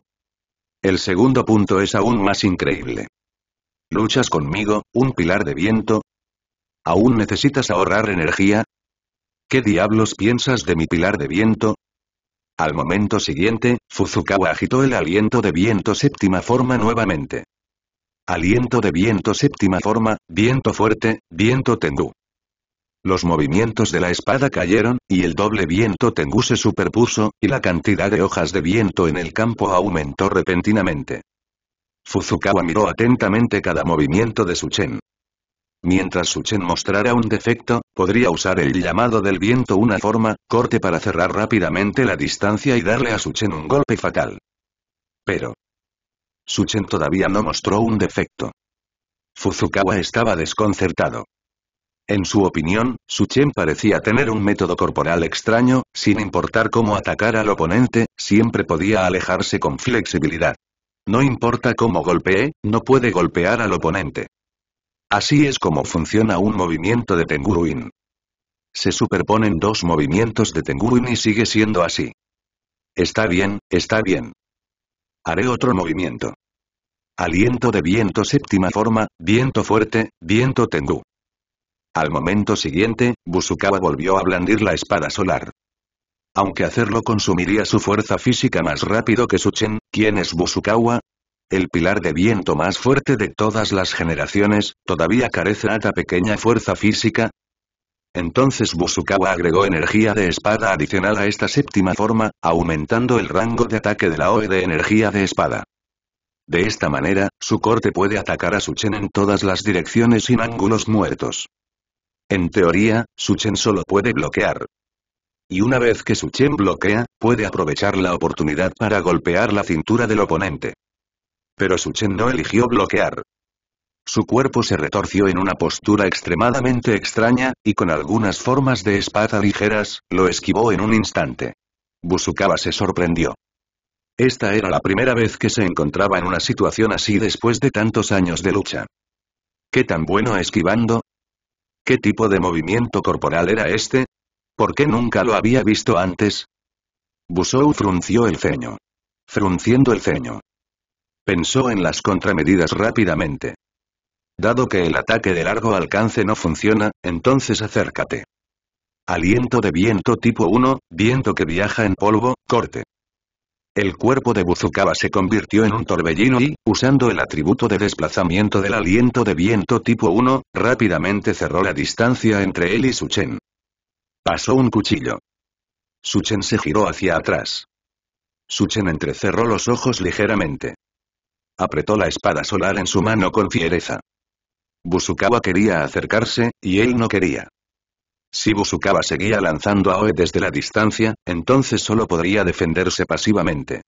El segundo punto es aún más increíble. ¿Luchas conmigo, un pilar de viento? ¿Aún necesitas ahorrar energía? ¿Qué diablos piensas de mi pilar de viento? Al momento siguiente, Fuzukawa agitó el aliento de viento séptima forma nuevamente. Aliento de viento séptima forma, viento fuerte, viento tendú. Los movimientos de la espada cayeron, y el doble viento Tengu se superpuso, y la cantidad de hojas de viento en el campo aumentó repentinamente. Fuzukawa miró atentamente cada movimiento de Suchen. Mientras Suchen mostrara un defecto, podría usar el llamado del viento una forma, corte para cerrar rápidamente la distancia y darle a Suchen un golpe fatal. Pero... Suchen todavía no mostró un defecto. Fuzukawa estaba desconcertado. En su opinión, Suchen parecía tener un método corporal extraño, sin importar cómo atacar al oponente, siempre podía alejarse con flexibilidad. No importa cómo golpee, no puede golpear al oponente. Así es como funciona un movimiento de Tenguruin. Se superponen dos movimientos de Tenguruin y sigue siendo así. Está bien, está bien. Haré otro movimiento. Aliento de viento séptima forma, viento fuerte, viento Tengu. Al momento siguiente, Busukawa volvió a blandir la espada solar. Aunque hacerlo consumiría su fuerza física más rápido que Suchen, ¿quién es Busukawa? El pilar de viento más fuerte de todas las generaciones, todavía carece de pequeña fuerza física, entonces Busukawa agregó energía de espada adicional a esta séptima forma, aumentando el rango de ataque de la OE de energía de espada. De esta manera, su corte puede atacar a Suchen en todas las direcciones sin ángulos muertos. En teoría, Suchen solo puede bloquear. Y una vez que Suchen bloquea, puede aprovechar la oportunidad para golpear la cintura del oponente. Pero Suchen no eligió bloquear. Su cuerpo se retorció en una postura extremadamente extraña, y con algunas formas de espada ligeras, lo esquivó en un instante. Busukawa se sorprendió. Esta era la primera vez que se encontraba en una situación así después de tantos años de lucha. ¿Qué tan bueno esquivando? ¿Qué tipo de movimiento corporal era este? ¿Por qué nunca lo había visto antes? Busou frunció el ceño. Frunciendo el ceño. Pensó en las contramedidas rápidamente. Dado que el ataque de largo alcance no funciona, entonces acércate. Aliento de viento tipo 1, viento que viaja en polvo, corte. El cuerpo de Buzukawa se convirtió en un torbellino y, usando el atributo de desplazamiento del aliento de viento tipo 1, rápidamente cerró la distancia entre él y Suchen. Pasó un cuchillo. Suchen se giró hacia atrás. Suchen entrecerró los ojos ligeramente. Apretó la espada solar en su mano con fiereza. Busukawa quería acercarse, y él no quería. Si Busukawa seguía lanzando a Oe desde la distancia, entonces solo podría defenderse pasivamente.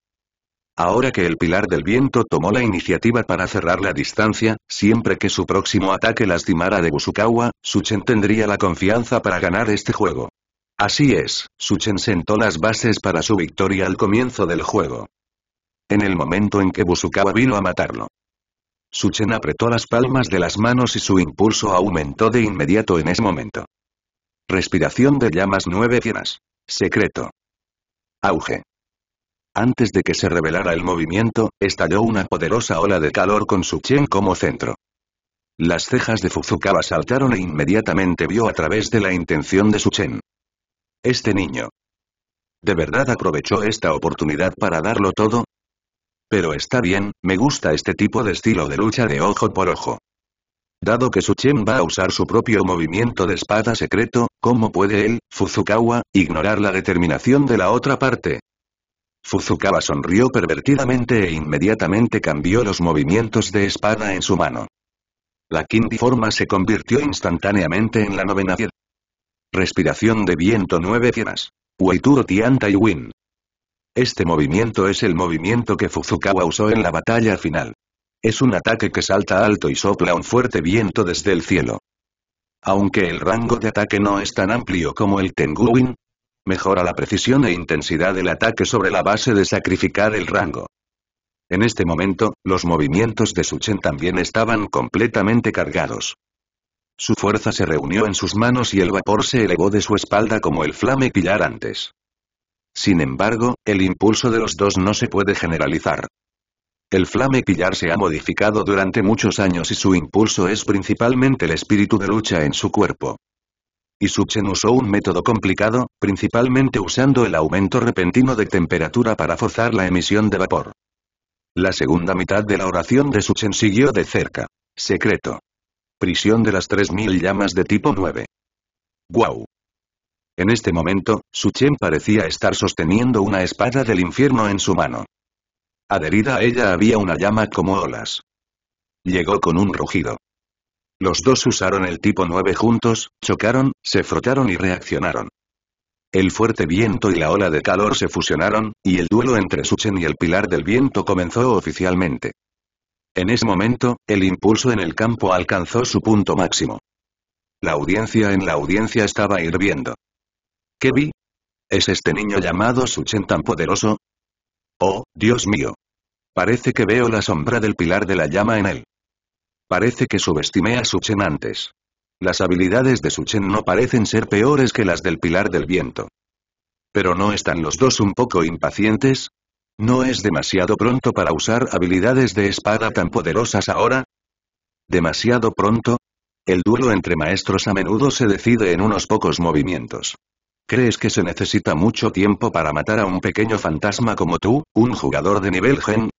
Ahora que el Pilar del Viento tomó la iniciativa para cerrar la distancia, siempre que su próximo ataque lastimara de Busukawa, Suchen tendría la confianza para ganar este juego. Así es, Suchen sentó las bases para su victoria al comienzo del juego. En el momento en que Busukawa vino a matarlo. Suchen apretó las palmas de las manos y su impulso aumentó de inmediato en ese momento. Respiración de llamas nueve fieras. Secreto. Auge. Antes de que se revelara el movimiento, estalló una poderosa ola de calor con su Chen como centro. Las cejas de Fuzukawa saltaron e inmediatamente vio a través de la intención de su Chen. Este niño. ¿De verdad aprovechó esta oportunidad para darlo todo? Pero está bien, me gusta este tipo de estilo de lucha de ojo por ojo. Dado que Suchen va a usar su propio movimiento de espada secreto, ¿cómo puede él, Fuzukawa, ignorar la determinación de la otra parte? Fuzukawa sonrió pervertidamente e inmediatamente cambió los movimientos de espada en su mano. La Forma se convirtió instantáneamente en la novena cierta Respiración de viento nueve piedras. Weituro Tian y Este movimiento es el movimiento que Fuzukawa usó en la batalla final. Es un ataque que salta alto y sopla un fuerte viento desde el cielo. Aunque el rango de ataque no es tan amplio como el Tenguin, mejora la precisión e intensidad del ataque sobre la base de sacrificar el rango. En este momento, los movimientos de Suchen también estaban completamente cargados. Su fuerza se reunió en sus manos y el vapor se elevó de su espalda como el flame pillar antes. Sin embargo, el impulso de los dos no se puede generalizar. El Flame Pillar se ha modificado durante muchos años y su impulso es principalmente el espíritu de lucha en su cuerpo. Y Suchen usó un método complicado, principalmente usando el aumento repentino de temperatura para forzar la emisión de vapor. La segunda mitad de la oración de Suchen siguió de cerca. Secreto. Prisión de las 3.000 llamas de tipo 9. ¡Guau! En este momento, Suchen parecía estar sosteniendo una espada del infierno en su mano. Adherida a ella había una llama como olas. Llegó con un rugido. Los dos usaron el tipo 9 juntos, chocaron, se frotaron y reaccionaron. El fuerte viento y la ola de calor se fusionaron, y el duelo entre Suchen y el pilar del viento comenzó oficialmente. En ese momento, el impulso en el campo alcanzó su punto máximo. La audiencia en la audiencia estaba hirviendo. ¿Qué vi? ¿Es este niño llamado Suchen tan poderoso? Oh, Dios mío. Parece que veo la sombra del pilar de la llama en él. Parece que subestimé a Suchen antes. Las habilidades de Suchen no parecen ser peores que las del pilar del viento. ¿Pero no están los dos un poco impacientes? ¿No es demasiado pronto para usar habilidades de espada tan poderosas ahora? ¿Demasiado pronto? El duelo entre maestros a menudo se decide en unos pocos movimientos. ¿Crees que se necesita mucho tiempo para matar a un pequeño fantasma como tú, un jugador de nivel gen?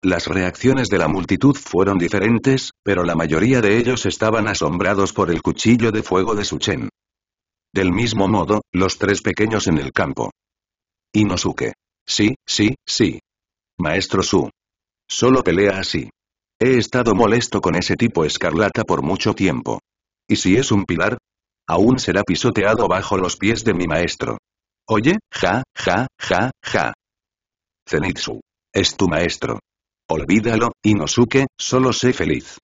Las reacciones de la multitud fueron diferentes, pero la mayoría de ellos estaban asombrados por el cuchillo de fuego de Suchen. Del mismo modo, los tres pequeños en el campo. Inosuke. Sí, sí, sí. Maestro Su. Solo pelea así. He estado molesto con ese tipo escarlata por mucho tiempo. ¿Y si es un pilar? Aún será pisoteado bajo los pies de mi maestro. Oye, ja, ja, ja, ja. Zenitsu. Es tu maestro. Olvídalo, Inosuke, solo sé feliz.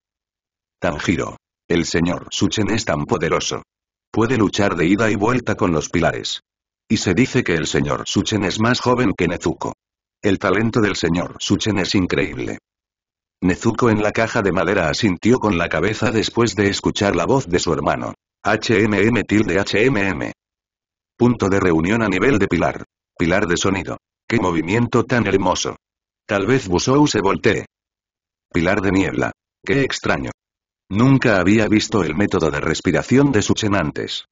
Tanjiro. El señor Suchen es tan poderoso. Puede luchar de ida y vuelta con los pilares. Y se dice que el señor Suchen es más joven que Nezuko. El talento del señor Suchen es increíble. Nezuko en la caja de madera asintió con la cabeza después de escuchar la voz de su hermano. HMM tilde HMM. Punto de reunión a nivel de pilar. Pilar de sonido. ¡Qué movimiento tan hermoso! Tal vez Busou se voltee. Pilar de niebla. ¡Qué extraño! Nunca había visto el método de respiración de Suchen antes.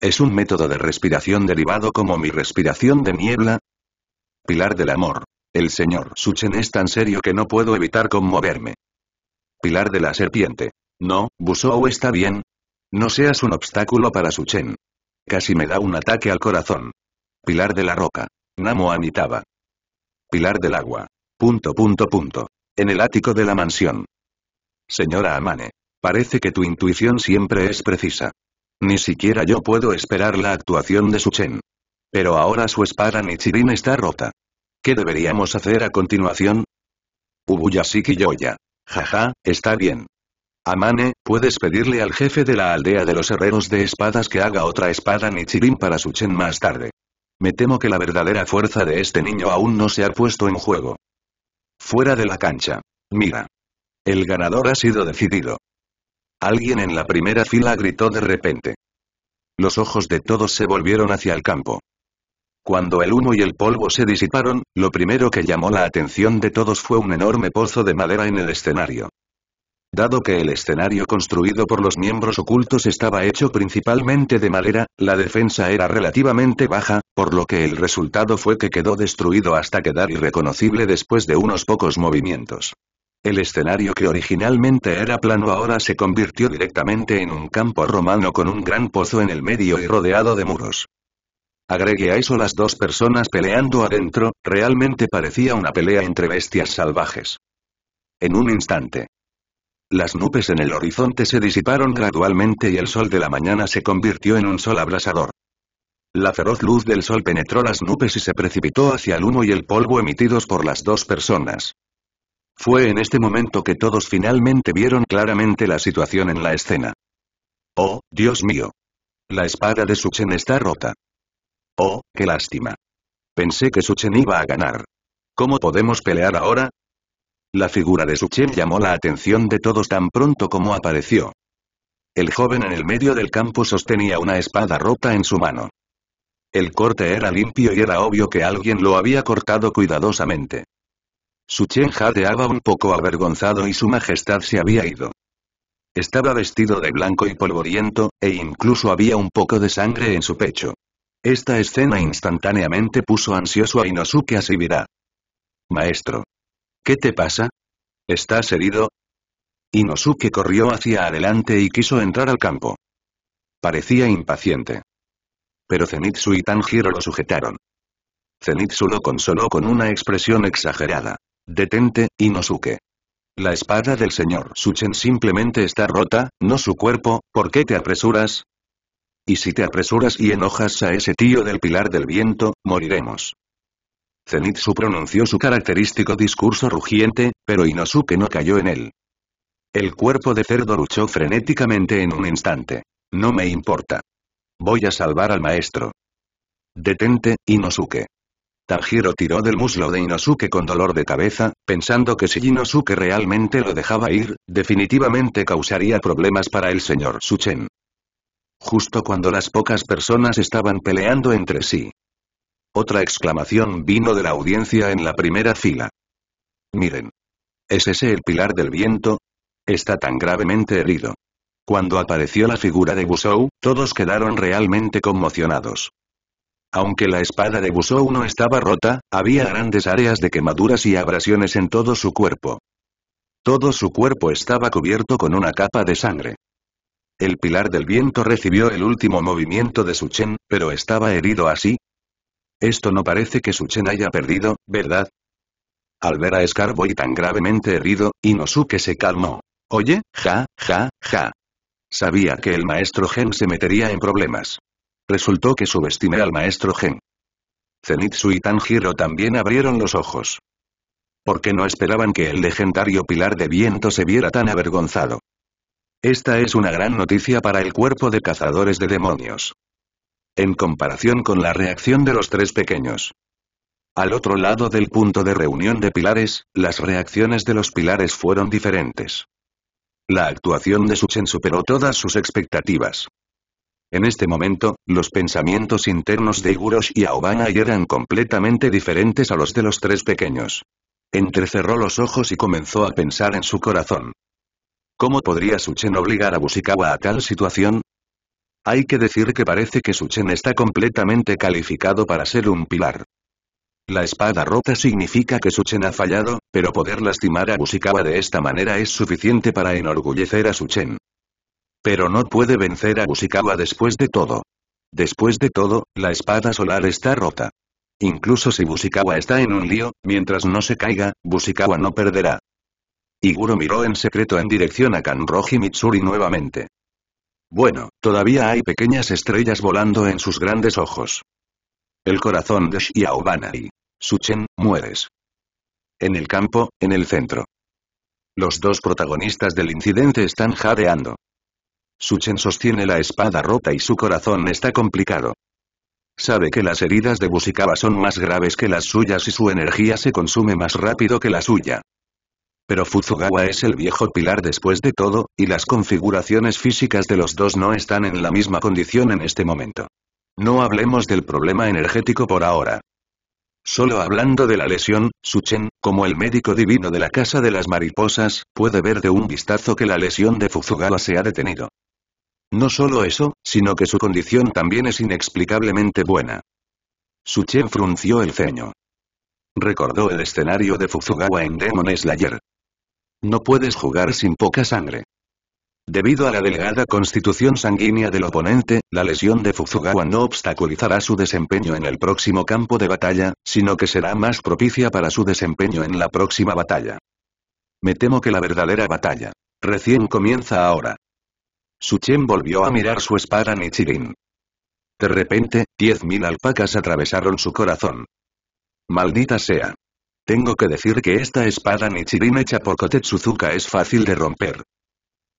¿Es un método de respiración derivado como mi respiración de niebla? Pilar del amor. El señor Suchen es tan serio que no puedo evitar conmoverme. Pilar de la serpiente. No, Busou está bien, no seas un obstáculo para su Chen. Casi me da un ataque al corazón. Pilar de la roca. Namo Amitaba. Pilar del agua. Punto punto punto. En el ático de la mansión. Señora Amane. Parece que tu intuición siempre es precisa. Ni siquiera yo puedo esperar la actuación de Chen. Pero ahora su espada Nichirin está rota. ¿Qué deberíamos hacer a continuación? Ubuyashiki Yoya. Jaja, está bien. Amane, puedes pedirle al jefe de la aldea de los herreros de espadas que haga otra espada Nichirin para su Chen más tarde. Me temo que la verdadera fuerza de este niño aún no se ha puesto en juego. Fuera de la cancha. Mira. El ganador ha sido decidido. Alguien en la primera fila gritó de repente. Los ojos de todos se volvieron hacia el campo. Cuando el humo y el polvo se disiparon, lo primero que llamó la atención de todos fue un enorme pozo de madera en el escenario. Dado que el escenario construido por los miembros ocultos estaba hecho principalmente de madera, la defensa era relativamente baja, por lo que el resultado fue que quedó destruido hasta quedar irreconocible después de unos pocos movimientos. El escenario que originalmente era plano ahora se convirtió directamente en un campo romano con un gran pozo en el medio y rodeado de muros. Agregue a eso las dos personas peleando adentro, realmente parecía una pelea entre bestias salvajes. En un instante, las nubes en el horizonte se disiparon gradualmente y el sol de la mañana se convirtió en un sol abrasador. La feroz luz del sol penetró las nubes y se precipitó hacia el humo y el polvo emitidos por las dos personas. Fue en este momento que todos finalmente vieron claramente la situación en la escena. Oh, Dios mío. La espada de Suchen está rota. Oh, qué lástima. Pensé que Suchen iba a ganar. ¿Cómo podemos pelear ahora? La figura de su llamó la atención de todos tan pronto como apareció. El joven en el medio del campo sostenía una espada rota en su mano. El corte era limpio y era obvio que alguien lo había cortado cuidadosamente. Suchen jadeaba un poco avergonzado y su majestad se había ido. Estaba vestido de blanco y polvoriento, e incluso había un poco de sangre en su pecho. Esta escena instantáneamente puso ansioso a Inosuke a Maestro. ¿Qué te pasa? ¿Estás herido? Inosuke corrió hacia adelante y quiso entrar al campo. Parecía impaciente. Pero Zenitsu y Tanjiro lo sujetaron. Zenitsu lo consoló con una expresión exagerada. Detente, Inosuke. La espada del señor Suchen simplemente está rota, no su cuerpo, ¿por qué te apresuras? Y si te apresuras y enojas a ese tío del pilar del viento, moriremos. Zenitsu pronunció su característico discurso rugiente, pero Inosuke no cayó en él. El cuerpo de cerdo luchó frenéticamente en un instante. No me importa. Voy a salvar al maestro. Detente, Inosuke. Tanjiro tiró del muslo de Inosuke con dolor de cabeza, pensando que si Inosuke realmente lo dejaba ir, definitivamente causaría problemas para el señor Suchen. Justo cuando las pocas personas estaban peleando entre sí, otra exclamación vino de la audiencia en la primera fila. Miren. ¿Es ese el pilar del viento? Está tan gravemente herido. Cuando apareció la figura de Busou, todos quedaron realmente conmocionados. Aunque la espada de Busou no estaba rota, había grandes áreas de quemaduras y abrasiones en todo su cuerpo. Todo su cuerpo estaba cubierto con una capa de sangre. El pilar del viento recibió el último movimiento de Su Chen, pero estaba herido así, esto no parece que Suchen haya perdido, ¿verdad? Al ver a Scarboy tan gravemente herido, Inosuke se calmó. Oye, ja, ja, ja. Sabía que el maestro Gen se metería en problemas. Resultó que subestimé al maestro Gen. Zenitsu y Tanjiro también abrieron los ojos. Porque no esperaban que el legendario pilar de viento se viera tan avergonzado. Esta es una gran noticia para el cuerpo de cazadores de demonios en comparación con la reacción de los tres pequeños. Al otro lado del punto de reunión de pilares, las reacciones de los pilares fueron diferentes. La actuación de Suchen superó todas sus expectativas. En este momento, los pensamientos internos de Igurosh y Aobana eran completamente diferentes a los de los tres pequeños. Entrecerró los ojos y comenzó a pensar en su corazón. ¿Cómo podría Suchen obligar a Busikawa a tal situación? Hay que decir que parece que Suchen está completamente calificado para ser un pilar. La espada rota significa que Suchen ha fallado, pero poder lastimar a Busikawa de esta manera es suficiente para enorgullecer a Suchen. Pero no puede vencer a Busikawa después de todo. Después de todo, la espada solar está rota. Incluso si Busikawa está en un lío, mientras no se caiga, Busikawa no perderá. Iguro miró en secreto en dirección a Kanroji Mitsuri nuevamente. Bueno, todavía hay pequeñas estrellas volando en sus grandes ojos. El corazón de y... Suchen, mueres. En el campo, en el centro. Los dos protagonistas del incidente están jadeando. Suchen sostiene la espada rota y su corazón está complicado. Sabe que las heridas de Busikaba son más graves que las suyas y su energía se consume más rápido que la suya. Pero Fuzugawa es el viejo pilar después de todo, y las configuraciones físicas de los dos no están en la misma condición en este momento. No hablemos del problema energético por ahora. Solo hablando de la lesión, Suchen, como el médico divino de la Casa de las Mariposas, puede ver de un vistazo que la lesión de Fuzugawa se ha detenido. No solo eso, sino que su condición también es inexplicablemente buena. Suchen frunció el ceño. Recordó el escenario de Fuzugawa en Demon Slayer. No puedes jugar sin poca sangre. Debido a la delgada constitución sanguínea del oponente, la lesión de Fuzugawa no obstaculizará su desempeño en el próximo campo de batalla, sino que será más propicia para su desempeño en la próxima batalla. Me temo que la verdadera batalla. Recién comienza ahora. Suchen volvió a mirar su espada Nichirin. De repente, diez mil alpacas atravesaron su corazón. Maldita sea. Tengo que decir que esta espada Nichirin hecha por Kotetsuzuka es fácil de romper.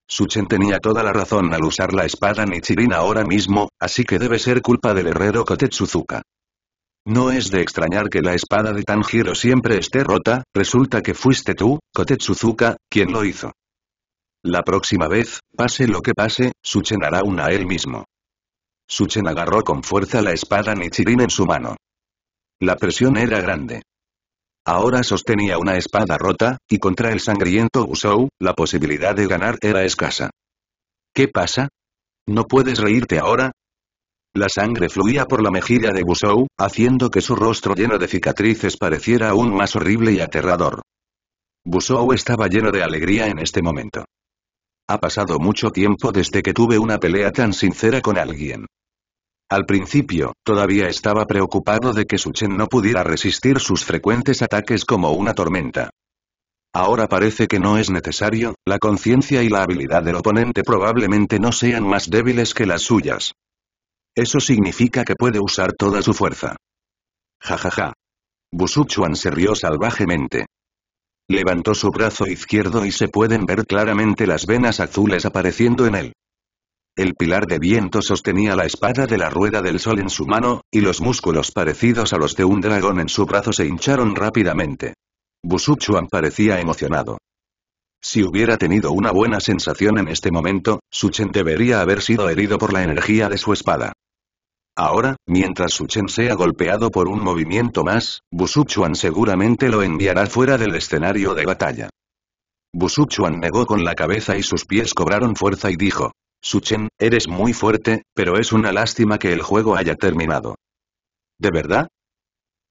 Suchen tenía toda la razón al usar la espada Nichirin ahora mismo, así que debe ser culpa del herrero Kotetsuzuka. No es de extrañar que la espada de Tanjiro siempre esté rota, resulta que fuiste tú, Kotetsuzuka, quien lo hizo. La próxima vez, pase lo que pase, Suchen hará una a él mismo. Suchen agarró con fuerza la espada Nichirin en su mano. La presión era grande. Ahora sostenía una espada rota, y contra el sangriento Busou, la posibilidad de ganar era escasa. ¿Qué pasa? ¿No puedes reírte ahora? La sangre fluía por la mejilla de Busou, haciendo que su rostro lleno de cicatrices pareciera aún más horrible y aterrador. Busou estaba lleno de alegría en este momento. Ha pasado mucho tiempo desde que tuve una pelea tan sincera con alguien. Al principio, todavía estaba preocupado de que Suchen no pudiera resistir sus frecuentes ataques como una tormenta. Ahora parece que no es necesario, la conciencia y la habilidad del oponente probablemente no sean más débiles que las suyas. Eso significa que puede usar toda su fuerza. Jajaja. Ja, ja. Busuchuan se rió salvajemente. Levantó su brazo izquierdo y se pueden ver claramente las venas azules apareciendo en él el pilar de viento sostenía la espada de la rueda del sol en su mano, y los músculos parecidos a los de un dragón en su brazo se hincharon rápidamente. Chuan parecía emocionado. Si hubiera tenido una buena sensación en este momento, Suchen debería haber sido herido por la energía de su espada. Ahora, mientras Suchen sea golpeado por un movimiento más, Chuan seguramente lo enviará fuera del escenario de batalla. Chuan negó con la cabeza y sus pies cobraron fuerza y dijo, Suchen, eres muy fuerte, pero es una lástima que el juego haya terminado. ¿De verdad?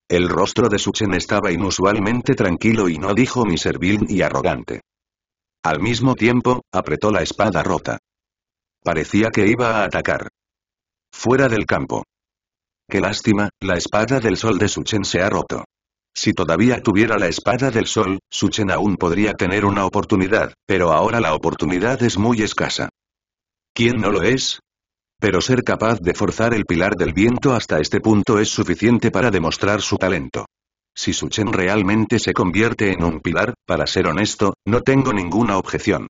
El rostro de Suchen estaba inusualmente tranquilo y no dijo ni servil ni arrogante. Al mismo tiempo, apretó la espada rota. Parecía que iba a atacar. Fuera del campo. Qué lástima, la espada del sol de Suchen se ha roto. Si todavía tuviera la espada del sol, Suchen aún podría tener una oportunidad, pero ahora la oportunidad es muy escasa. ¿Quién no lo es? Pero ser capaz de forzar el pilar del viento hasta este punto es suficiente para demostrar su talento. Si Suchen realmente se convierte en un pilar, para ser honesto, no tengo ninguna objeción.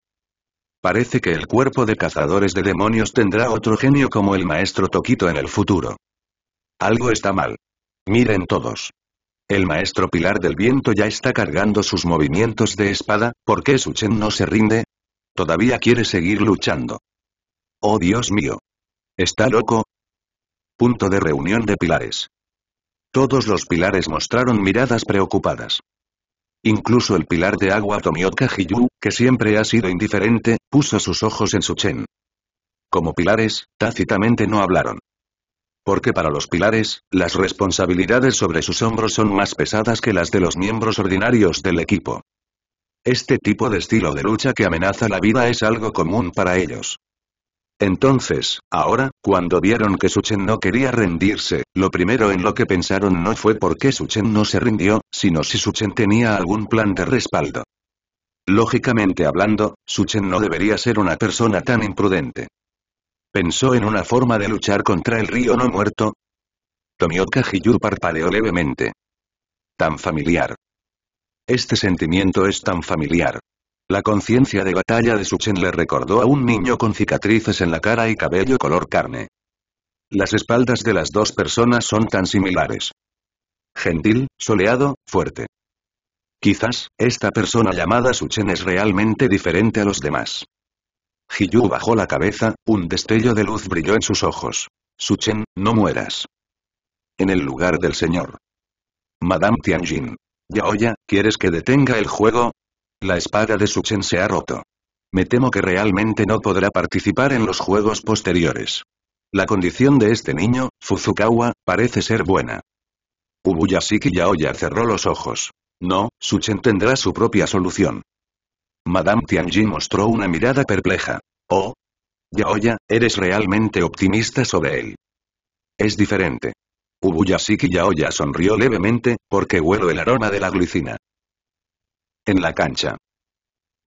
Parece que el cuerpo de cazadores de demonios tendrá otro genio como el maestro Tokito en el futuro. Algo está mal. Miren todos. El maestro Pilar del Viento ya está cargando sus movimientos de espada, ¿por qué Suchen no se rinde? Todavía quiere seguir luchando. ¡Oh Dios mío! ¿Está loco? Punto de reunión de pilares. Todos los pilares mostraron miradas preocupadas. Incluso el pilar de agua Tomioka Hiyu, que siempre ha sido indiferente, puso sus ojos en su chen. Como pilares, tácitamente no hablaron. Porque para los pilares, las responsabilidades sobre sus hombros son más pesadas que las de los miembros ordinarios del equipo. Este tipo de estilo de lucha que amenaza la vida es algo común para ellos. Entonces, ahora, cuando vieron que Suchen no quería rendirse, lo primero en lo que pensaron no fue por qué Suchen no se rindió, sino si Suchen tenía algún plan de respaldo. Lógicamente hablando, Suchen no debería ser una persona tan imprudente. ¿Pensó en una forma de luchar contra el río no muerto? Tomioka Hiyur parpadeó levemente. Tan familiar. Este sentimiento es tan familiar. La conciencia de batalla de Suchen le recordó a un niño con cicatrices en la cara y cabello color carne. Las espaldas de las dos personas son tan similares. Gentil, soleado, fuerte. Quizás, esta persona llamada Suchen es realmente diferente a los demás. Jiyu bajó la cabeza, un destello de luz brilló en sus ojos. Suchen, no mueras. En el lugar del señor. Madame Tianjin. Yaoya, ¿quieres que detenga el juego? La espada de Suchen se ha roto. Me temo que realmente no podrá participar en los juegos posteriores. La condición de este niño, Fuzukawa, parece ser buena. Ubuyashiki Yaoya cerró los ojos. No, Suchen tendrá su propia solución. Madame Tianjin mostró una mirada perpleja. Oh. Yaoya, eres realmente optimista sobre él. Es diferente. Ubuyashiki Yaoya sonrió levemente, porque huelo el aroma de la glicina en la cancha.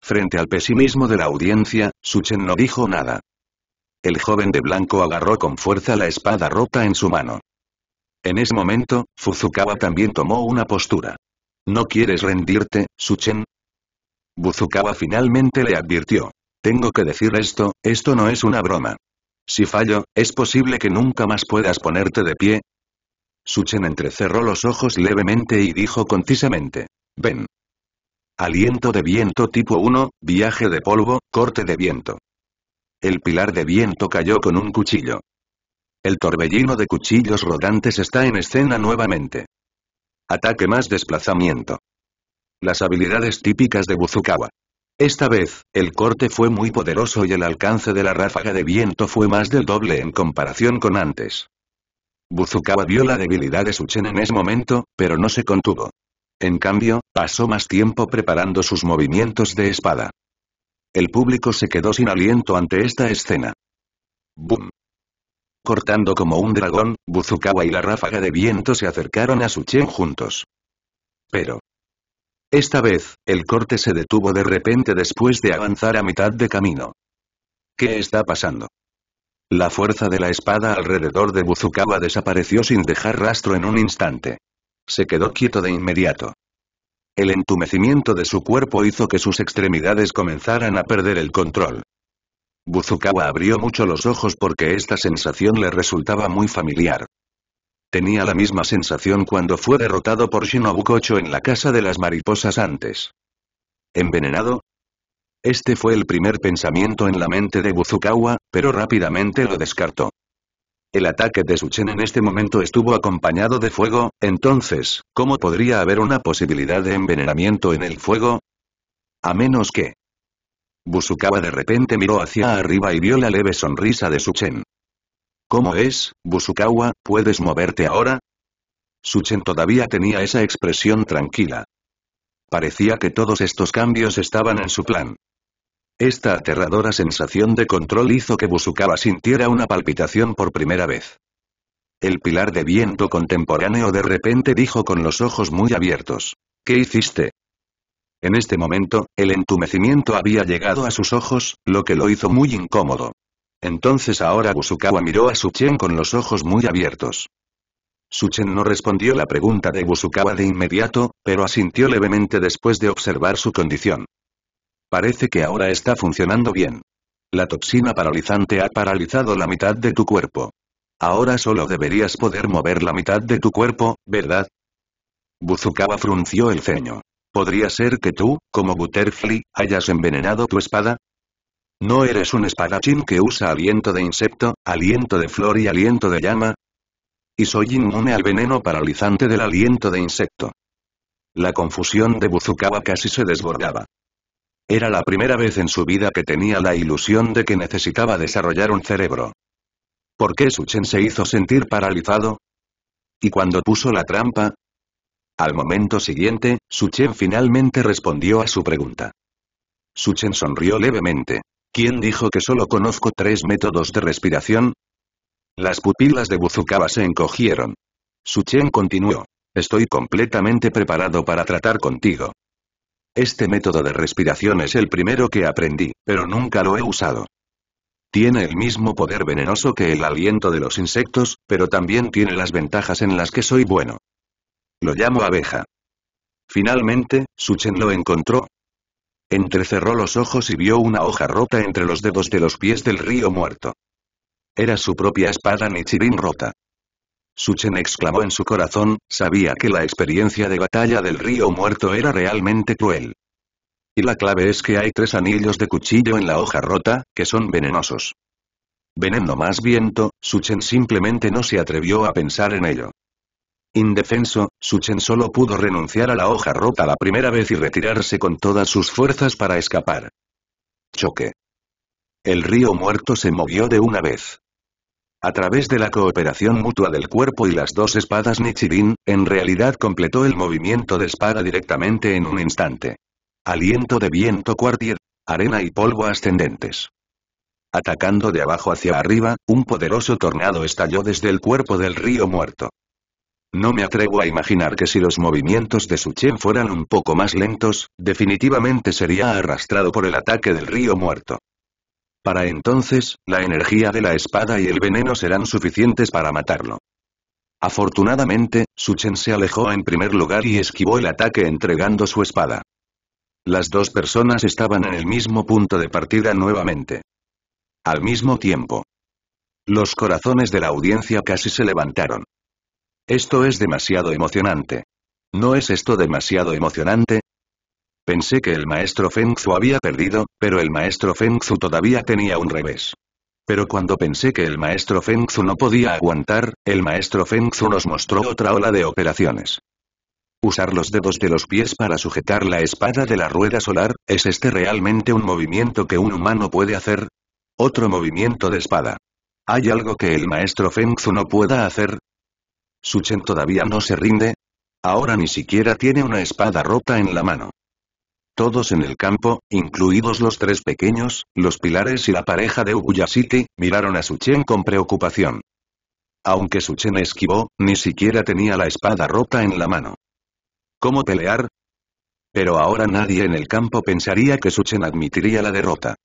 Frente al pesimismo de la audiencia, Suchen no dijo nada. El joven de blanco agarró con fuerza la espada rota en su mano. En ese momento, Fuzukawa también tomó una postura. ¿No quieres rendirte, Suchen? Buzukawa finalmente le advirtió. Tengo que decir esto, esto no es una broma. Si fallo, es posible que nunca más puedas ponerte de pie. Suchen entrecerró los ojos levemente y dijo concisamente. Ven. Aliento de viento tipo 1, viaje de polvo, corte de viento. El pilar de viento cayó con un cuchillo. El torbellino de cuchillos rodantes está en escena nuevamente. Ataque más desplazamiento. Las habilidades típicas de Buzukawa. Esta vez, el corte fue muy poderoso y el alcance de la ráfaga de viento fue más del doble en comparación con antes. Buzukawa vio la debilidad de Suchen en ese momento, pero no se contuvo. En cambio, pasó más tiempo preparando sus movimientos de espada. El público se quedó sin aliento ante esta escena. ¡Bum! Cortando como un dragón, Buzukawa y la ráfaga de viento se acercaron a Suchen juntos. Pero. Esta vez, el corte se detuvo de repente después de avanzar a mitad de camino. ¿Qué está pasando? La fuerza de la espada alrededor de Buzukawa desapareció sin dejar rastro en un instante. Se quedó quieto de inmediato. El entumecimiento de su cuerpo hizo que sus extremidades comenzaran a perder el control. Buzukawa abrió mucho los ojos porque esta sensación le resultaba muy familiar. Tenía la misma sensación cuando fue derrotado por Shinobu Kocho en la casa de las mariposas antes. ¿Envenenado? Este fue el primer pensamiento en la mente de Buzukawa, pero rápidamente lo descartó. El ataque de Suchen en este momento estuvo acompañado de fuego, entonces, ¿cómo podría haber una posibilidad de envenenamiento en el fuego? A menos que... Busukawa de repente miró hacia arriba y vio la leve sonrisa de Suchen. ¿Cómo es, Busukawa, puedes moverte ahora? Suchen todavía tenía esa expresión tranquila. Parecía que todos estos cambios estaban en su plan. Esta aterradora sensación de control hizo que Busukawa sintiera una palpitación por primera vez. El pilar de viento contemporáneo de repente dijo con los ojos muy abiertos. ¿Qué hiciste? En este momento, el entumecimiento había llegado a sus ojos, lo que lo hizo muy incómodo. Entonces ahora Busukawa miró a Suchen con los ojos muy abiertos. Suchen no respondió la pregunta de Busukawa de inmediato, pero asintió levemente después de observar su condición. Parece que ahora está funcionando bien. La toxina paralizante ha paralizado la mitad de tu cuerpo. Ahora solo deberías poder mover la mitad de tu cuerpo, ¿verdad? Buzukawa frunció el ceño. ¿Podría ser que tú, como Butterfly, hayas envenenado tu espada? ¿No eres un espadachín que usa aliento de insecto, aliento de flor y aliento de llama? Y soy inmune al veneno paralizante del aliento de insecto. La confusión de Buzukawa casi se desbordaba. Era la primera vez en su vida que tenía la ilusión de que necesitaba desarrollar un cerebro. ¿Por qué Suchen se hizo sentir paralizado? ¿Y cuando puso la trampa? Al momento siguiente, Suchen finalmente respondió a su pregunta. Suchen sonrió levemente. ¿Quién dijo que solo conozco tres métodos de respiración? Las pupilas de Buzukawa se encogieron. Suchen continuó. Estoy completamente preparado para tratar contigo. Este método de respiración es el primero que aprendí, pero nunca lo he usado. Tiene el mismo poder venenoso que el aliento de los insectos, pero también tiene las ventajas en las que soy bueno. Lo llamo abeja. Finalmente, Suchen lo encontró. Entrecerró los ojos y vio una hoja rota entre los dedos de los pies del río muerto. Era su propia espada Nichirin rota. Suchen exclamó en su corazón, sabía que la experiencia de batalla del río muerto era realmente cruel. Y la clave es que hay tres anillos de cuchillo en la hoja rota, que son venenosos. Veneno más viento, Suchen simplemente no se atrevió a pensar en ello. Indefenso, Suchen solo pudo renunciar a la hoja rota la primera vez y retirarse con todas sus fuerzas para escapar. Choque. El río muerto se movió de una vez. A través de la cooperación mutua del cuerpo y las dos espadas Nichirin, en realidad completó el movimiento de espada directamente en un instante. Aliento de viento cuartier, arena y polvo ascendentes. Atacando de abajo hacia arriba, un poderoso tornado estalló desde el cuerpo del río muerto. No me atrevo a imaginar que si los movimientos de Suchen fueran un poco más lentos, definitivamente sería arrastrado por el ataque del río muerto. Para entonces, la energía de la espada y el veneno serán suficientes para matarlo. Afortunadamente, Suchen se alejó en primer lugar y esquivó el ataque entregando su espada. Las dos personas estaban en el mismo punto de partida nuevamente. Al mismo tiempo. Los corazones de la audiencia casi se levantaron. Esto es demasiado emocionante. ¿No es esto demasiado emocionante? Pensé que el maestro Feng había perdido, pero el maestro Feng todavía tenía un revés. Pero cuando pensé que el maestro Feng no podía aguantar, el maestro Feng nos mostró otra ola de operaciones. Usar los dedos de los pies para sujetar la espada de la rueda solar, ¿es este realmente un movimiento que un humano puede hacer? Otro movimiento de espada. ¿Hay algo que el maestro Feng no pueda hacer? Suchen todavía no se rinde. Ahora ni siquiera tiene una espada rota en la mano todos en el campo, incluidos los tres pequeños, los pilares y la pareja de City, miraron a Suchen con preocupación. Aunque Suchen esquivó, ni siquiera tenía la espada rota en la mano. ¿Cómo pelear? Pero ahora nadie en el campo pensaría que Suchen admitiría la derrota.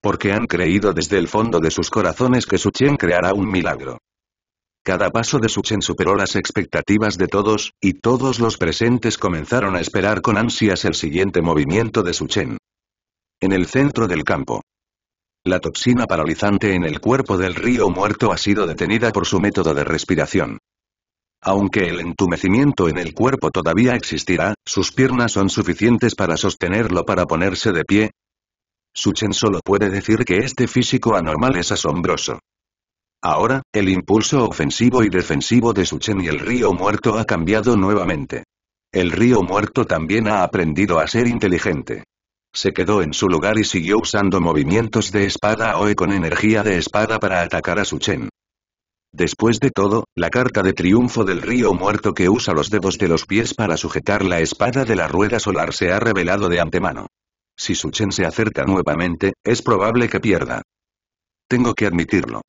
Porque han creído desde el fondo de sus corazones que Suchen creará un milagro. Cada paso de Suchen superó las expectativas de todos, y todos los presentes comenzaron a esperar con ansias el siguiente movimiento de Suchen. En el centro del campo. La toxina paralizante en el cuerpo del río muerto ha sido detenida por su método de respiración. Aunque el entumecimiento en el cuerpo todavía existirá, sus piernas son suficientes para sostenerlo para ponerse de pie. Suchen solo puede decir que este físico anormal es asombroso. Ahora, el impulso ofensivo y defensivo de Suchen y el río muerto ha cambiado nuevamente. El río muerto también ha aprendido a ser inteligente. Se quedó en su lugar y siguió usando movimientos de espada Oe con energía de espada para atacar a Suchen. Después de todo, la carta de triunfo del río muerto que usa los dedos de los pies para sujetar la espada de la rueda solar se ha revelado de antemano. Si Suchen se acerca nuevamente, es probable que pierda. Tengo que admitirlo.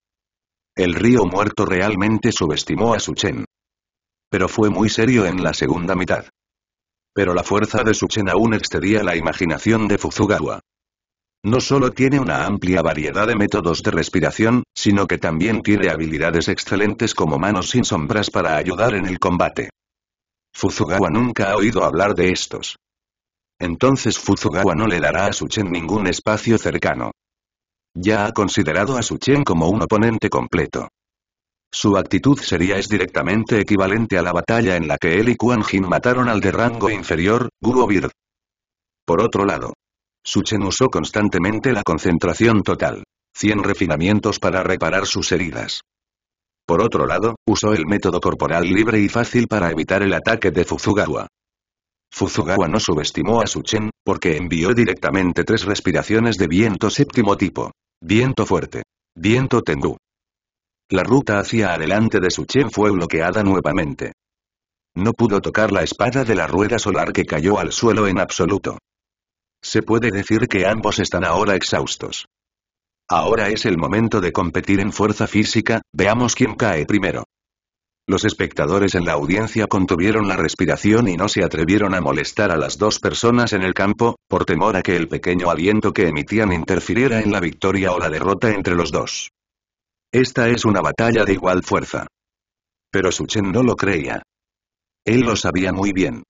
El río muerto realmente subestimó a Suchen. Pero fue muy serio en la segunda mitad. Pero la fuerza de Suchen aún excedía la imaginación de Fuzugawa. No solo tiene una amplia variedad de métodos de respiración, sino que también tiene habilidades excelentes como manos sin sombras para ayudar en el combate. Fuzugawa nunca ha oído hablar de estos. Entonces Fuzugawa no le dará a Suchen ningún espacio cercano. Ya ha considerado a Chen como un oponente completo. Su actitud sería es directamente equivalente a la batalla en la que él y Quan Jin mataron al de rango inferior, Guo Bird. Por otro lado, Suchen usó constantemente la concentración total. 100 refinamientos para reparar sus heridas. Por otro lado, usó el método corporal libre y fácil para evitar el ataque de Fuzugawa. Fuzugawa no subestimó a Chen, porque envió directamente tres respiraciones de viento séptimo tipo. Viento fuerte. Viento tendú. La ruta hacia adelante de Suchen fue bloqueada nuevamente. No pudo tocar la espada de la rueda solar que cayó al suelo en absoluto. Se puede decir que ambos están ahora exhaustos. Ahora es el momento de competir en fuerza física, veamos quién cae primero. Los espectadores en la audiencia contuvieron la respiración y no se atrevieron a molestar a las dos personas en el campo, por temor a que el pequeño aliento que emitían interfiriera en la victoria o la derrota entre los dos. Esta es una batalla de igual fuerza. Pero Suchen no lo creía. Él lo sabía muy bien.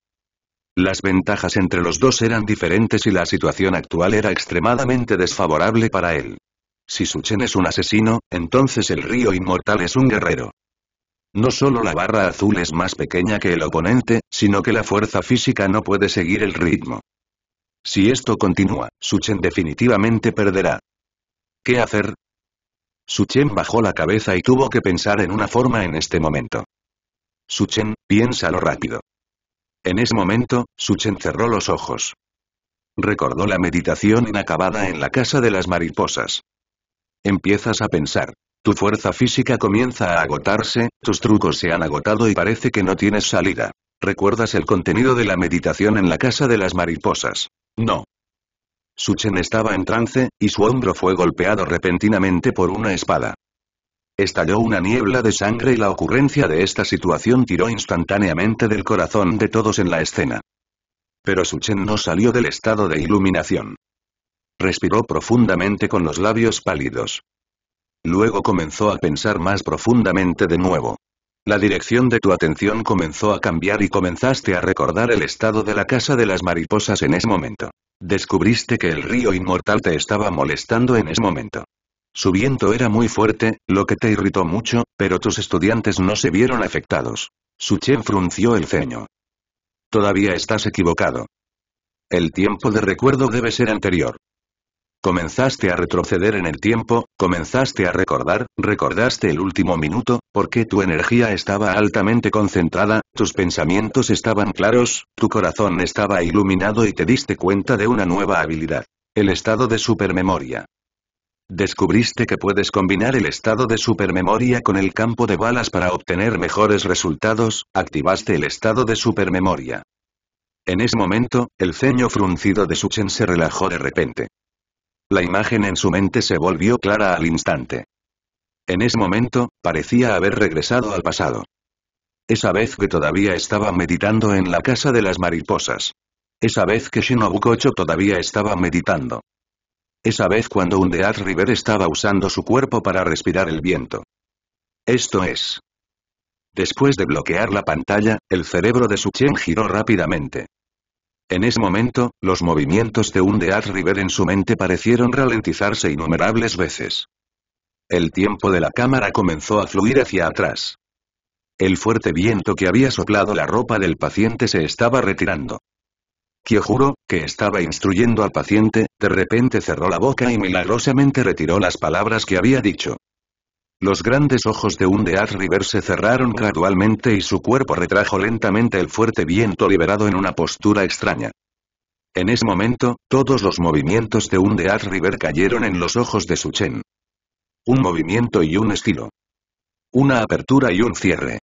Las ventajas entre los dos eran diferentes y la situación actual era extremadamente desfavorable para él. Si Suchen es un asesino, entonces el río inmortal es un guerrero. No solo la barra azul es más pequeña que el oponente, sino que la fuerza física no puede seguir el ritmo. Si esto continúa, Suchen definitivamente perderá. ¿Qué hacer? Suchen bajó la cabeza y tuvo que pensar en una forma en este momento. Suchen, piénsalo rápido. En ese momento, Suchen cerró los ojos. Recordó la meditación inacabada en la casa de las mariposas. Empiezas a pensar, tu fuerza física comienza a agotarse, tus trucos se han agotado y parece que no tienes salida. ¿Recuerdas el contenido de la meditación en la casa de las mariposas? No. Suchen estaba en trance, y su hombro fue golpeado repentinamente por una espada. Estalló una niebla de sangre y la ocurrencia de esta situación tiró instantáneamente del corazón de todos en la escena. Pero Suchen no salió del estado de iluminación. Respiró profundamente con los labios pálidos. Luego comenzó a pensar más profundamente de nuevo. La dirección de tu atención comenzó a cambiar y comenzaste a recordar el estado de la casa de las mariposas en ese momento. Descubriste que el río inmortal te estaba molestando en ese momento. Su viento era muy fuerte, lo que te irritó mucho, pero tus estudiantes no se vieron afectados. Su frunció el ceño. Todavía estás equivocado. El tiempo de recuerdo debe ser anterior. Comenzaste a retroceder en el tiempo, comenzaste a recordar, recordaste el último minuto, porque tu energía estaba altamente concentrada, tus pensamientos estaban claros, tu corazón estaba iluminado y te diste cuenta de una nueva habilidad. El estado de supermemoria. Descubriste que puedes combinar el estado de supermemoria con el campo de balas para obtener mejores resultados, activaste el estado de supermemoria. En ese momento, el ceño fruncido de Suchen se relajó de repente. La imagen en su mente se volvió clara al instante. En ese momento, parecía haber regresado al pasado. Esa vez que todavía estaba meditando en la casa de las mariposas. Esa vez que Shinobu Kocho todavía estaba meditando. Esa vez cuando Undead River estaba usando su cuerpo para respirar el viento. Esto es. Después de bloquear la pantalla, el cerebro de su Chen giró rápidamente. En ese momento, los movimientos de un Dead River en su mente parecieron ralentizarse innumerables veces. El tiempo de la cámara comenzó a fluir hacia atrás. El fuerte viento que había soplado la ropa del paciente se estaba retirando. Kyojuro, que estaba instruyendo al paciente, de repente cerró la boca y milagrosamente retiró las palabras que había dicho. Los grandes ojos de un River se cerraron gradualmente y su cuerpo retrajo lentamente el fuerte viento liberado en una postura extraña. En ese momento, todos los movimientos de un River cayeron en los ojos de Suchen. Un movimiento y un estilo. Una apertura y un cierre.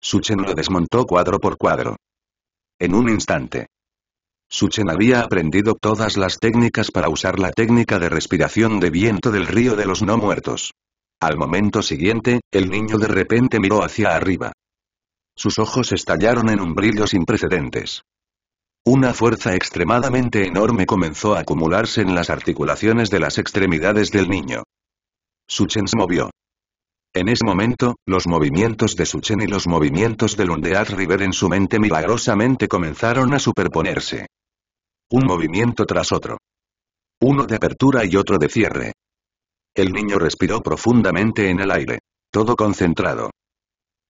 Suchen lo desmontó cuadro por cuadro. En un instante. Suchen había aprendido todas las técnicas para usar la técnica de respiración de viento del río de los no muertos. Al momento siguiente, el niño de repente miró hacia arriba. Sus ojos estallaron en un brillo sin precedentes. Una fuerza extremadamente enorme comenzó a acumularse en las articulaciones de las extremidades del niño. Suchen se movió. En ese momento, los movimientos de Suchen y los movimientos del ondear River en su mente milagrosamente comenzaron a superponerse. Un movimiento tras otro. Uno de apertura y otro de cierre. El niño respiró profundamente en el aire. Todo concentrado.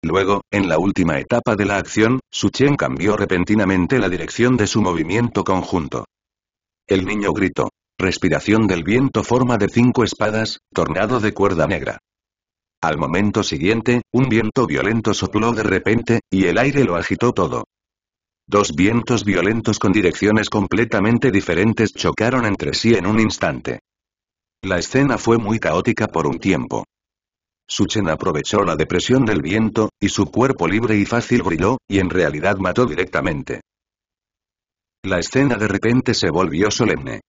Luego, en la última etapa de la acción, su Chen cambió repentinamente la dirección de su movimiento conjunto. El niño gritó. Respiración del viento forma de cinco espadas, tornado de cuerda negra. Al momento siguiente, un viento violento sopló de repente, y el aire lo agitó todo. Dos vientos violentos con direcciones completamente diferentes chocaron entre sí en un instante. La escena fue muy caótica por un tiempo. Suchen aprovechó la depresión del viento, y su cuerpo libre y fácil brilló, y en realidad mató directamente. La escena de repente se volvió solemne.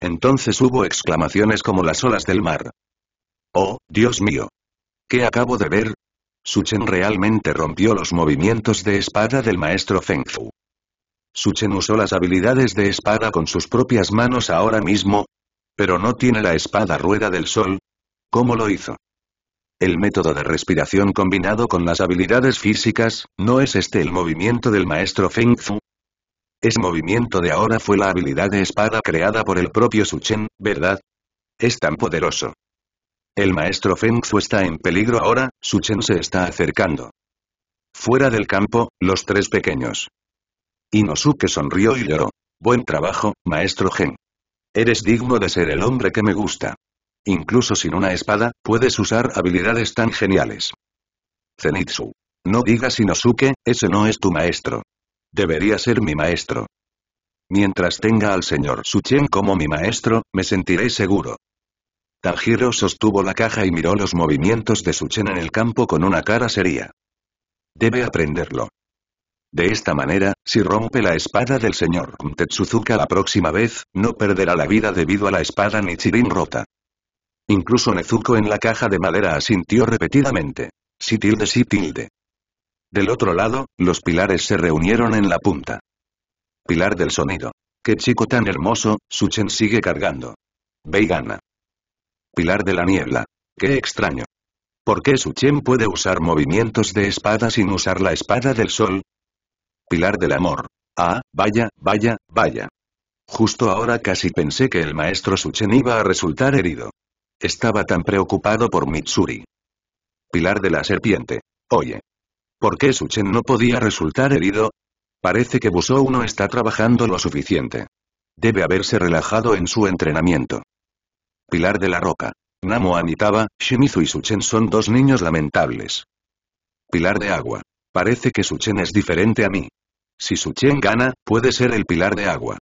Entonces hubo exclamaciones como las olas del mar. ¡Oh, Dios mío! ¿Qué acabo de ver? Suchen realmente rompió los movimientos de espada del maestro Feng Fu. Suchen usó las habilidades de espada con sus propias manos ahora mismo, pero no tiene la espada rueda del sol. ¿Cómo lo hizo? El método de respiración combinado con las habilidades físicas, ¿no es este el movimiento del maestro Feng Zhu? Ese movimiento de ahora fue la habilidad de espada creada por el propio Suchen, ¿verdad? Es tan poderoso. El maestro Feng Zhu está en peligro ahora, Suchen se está acercando. Fuera del campo, los tres pequeños. Inosuke sonrió y lloró. Buen trabajo, maestro Gen. Eres digno de ser el hombre que me gusta. Incluso sin una espada, puedes usar habilidades tan geniales. Zenitsu. No digas Inosuke, ese no es tu maestro. Debería ser mi maestro. Mientras tenga al señor Suchen como mi maestro, me sentiré seguro. Tanjiro sostuvo la caja y miró los movimientos de Suchen en el campo con una cara seria. Debe aprenderlo. De esta manera, si rompe la espada del señor Tetsuzuka la próxima vez, no perderá la vida debido a la espada Nichirin rota. Incluso Nezuko en la caja de madera asintió repetidamente. Sí tilde sí tilde. Del otro lado, los pilares se reunieron en la punta. Pilar del sonido. Qué chico tan hermoso, Suchen sigue cargando. Veigana. Pilar de la niebla. Qué extraño. ¿Por qué Suchen puede usar movimientos de espada sin usar la espada del sol? pilar del amor. Ah, vaya, vaya, vaya. Justo ahora casi pensé que el maestro Suchen iba a resultar herido. Estaba tan preocupado por Mitsuri. Pilar de la serpiente. Oye. ¿Por qué Suchen no podía resultar herido? Parece que Busou no está trabajando lo suficiente. Debe haberse relajado en su entrenamiento. Pilar de la roca. Namo Amitaba, Shimizu y Suchen son dos niños lamentables. Pilar de agua. Parece que Suchen es diferente a mí. Si Suchen gana, puede ser el pilar de agua.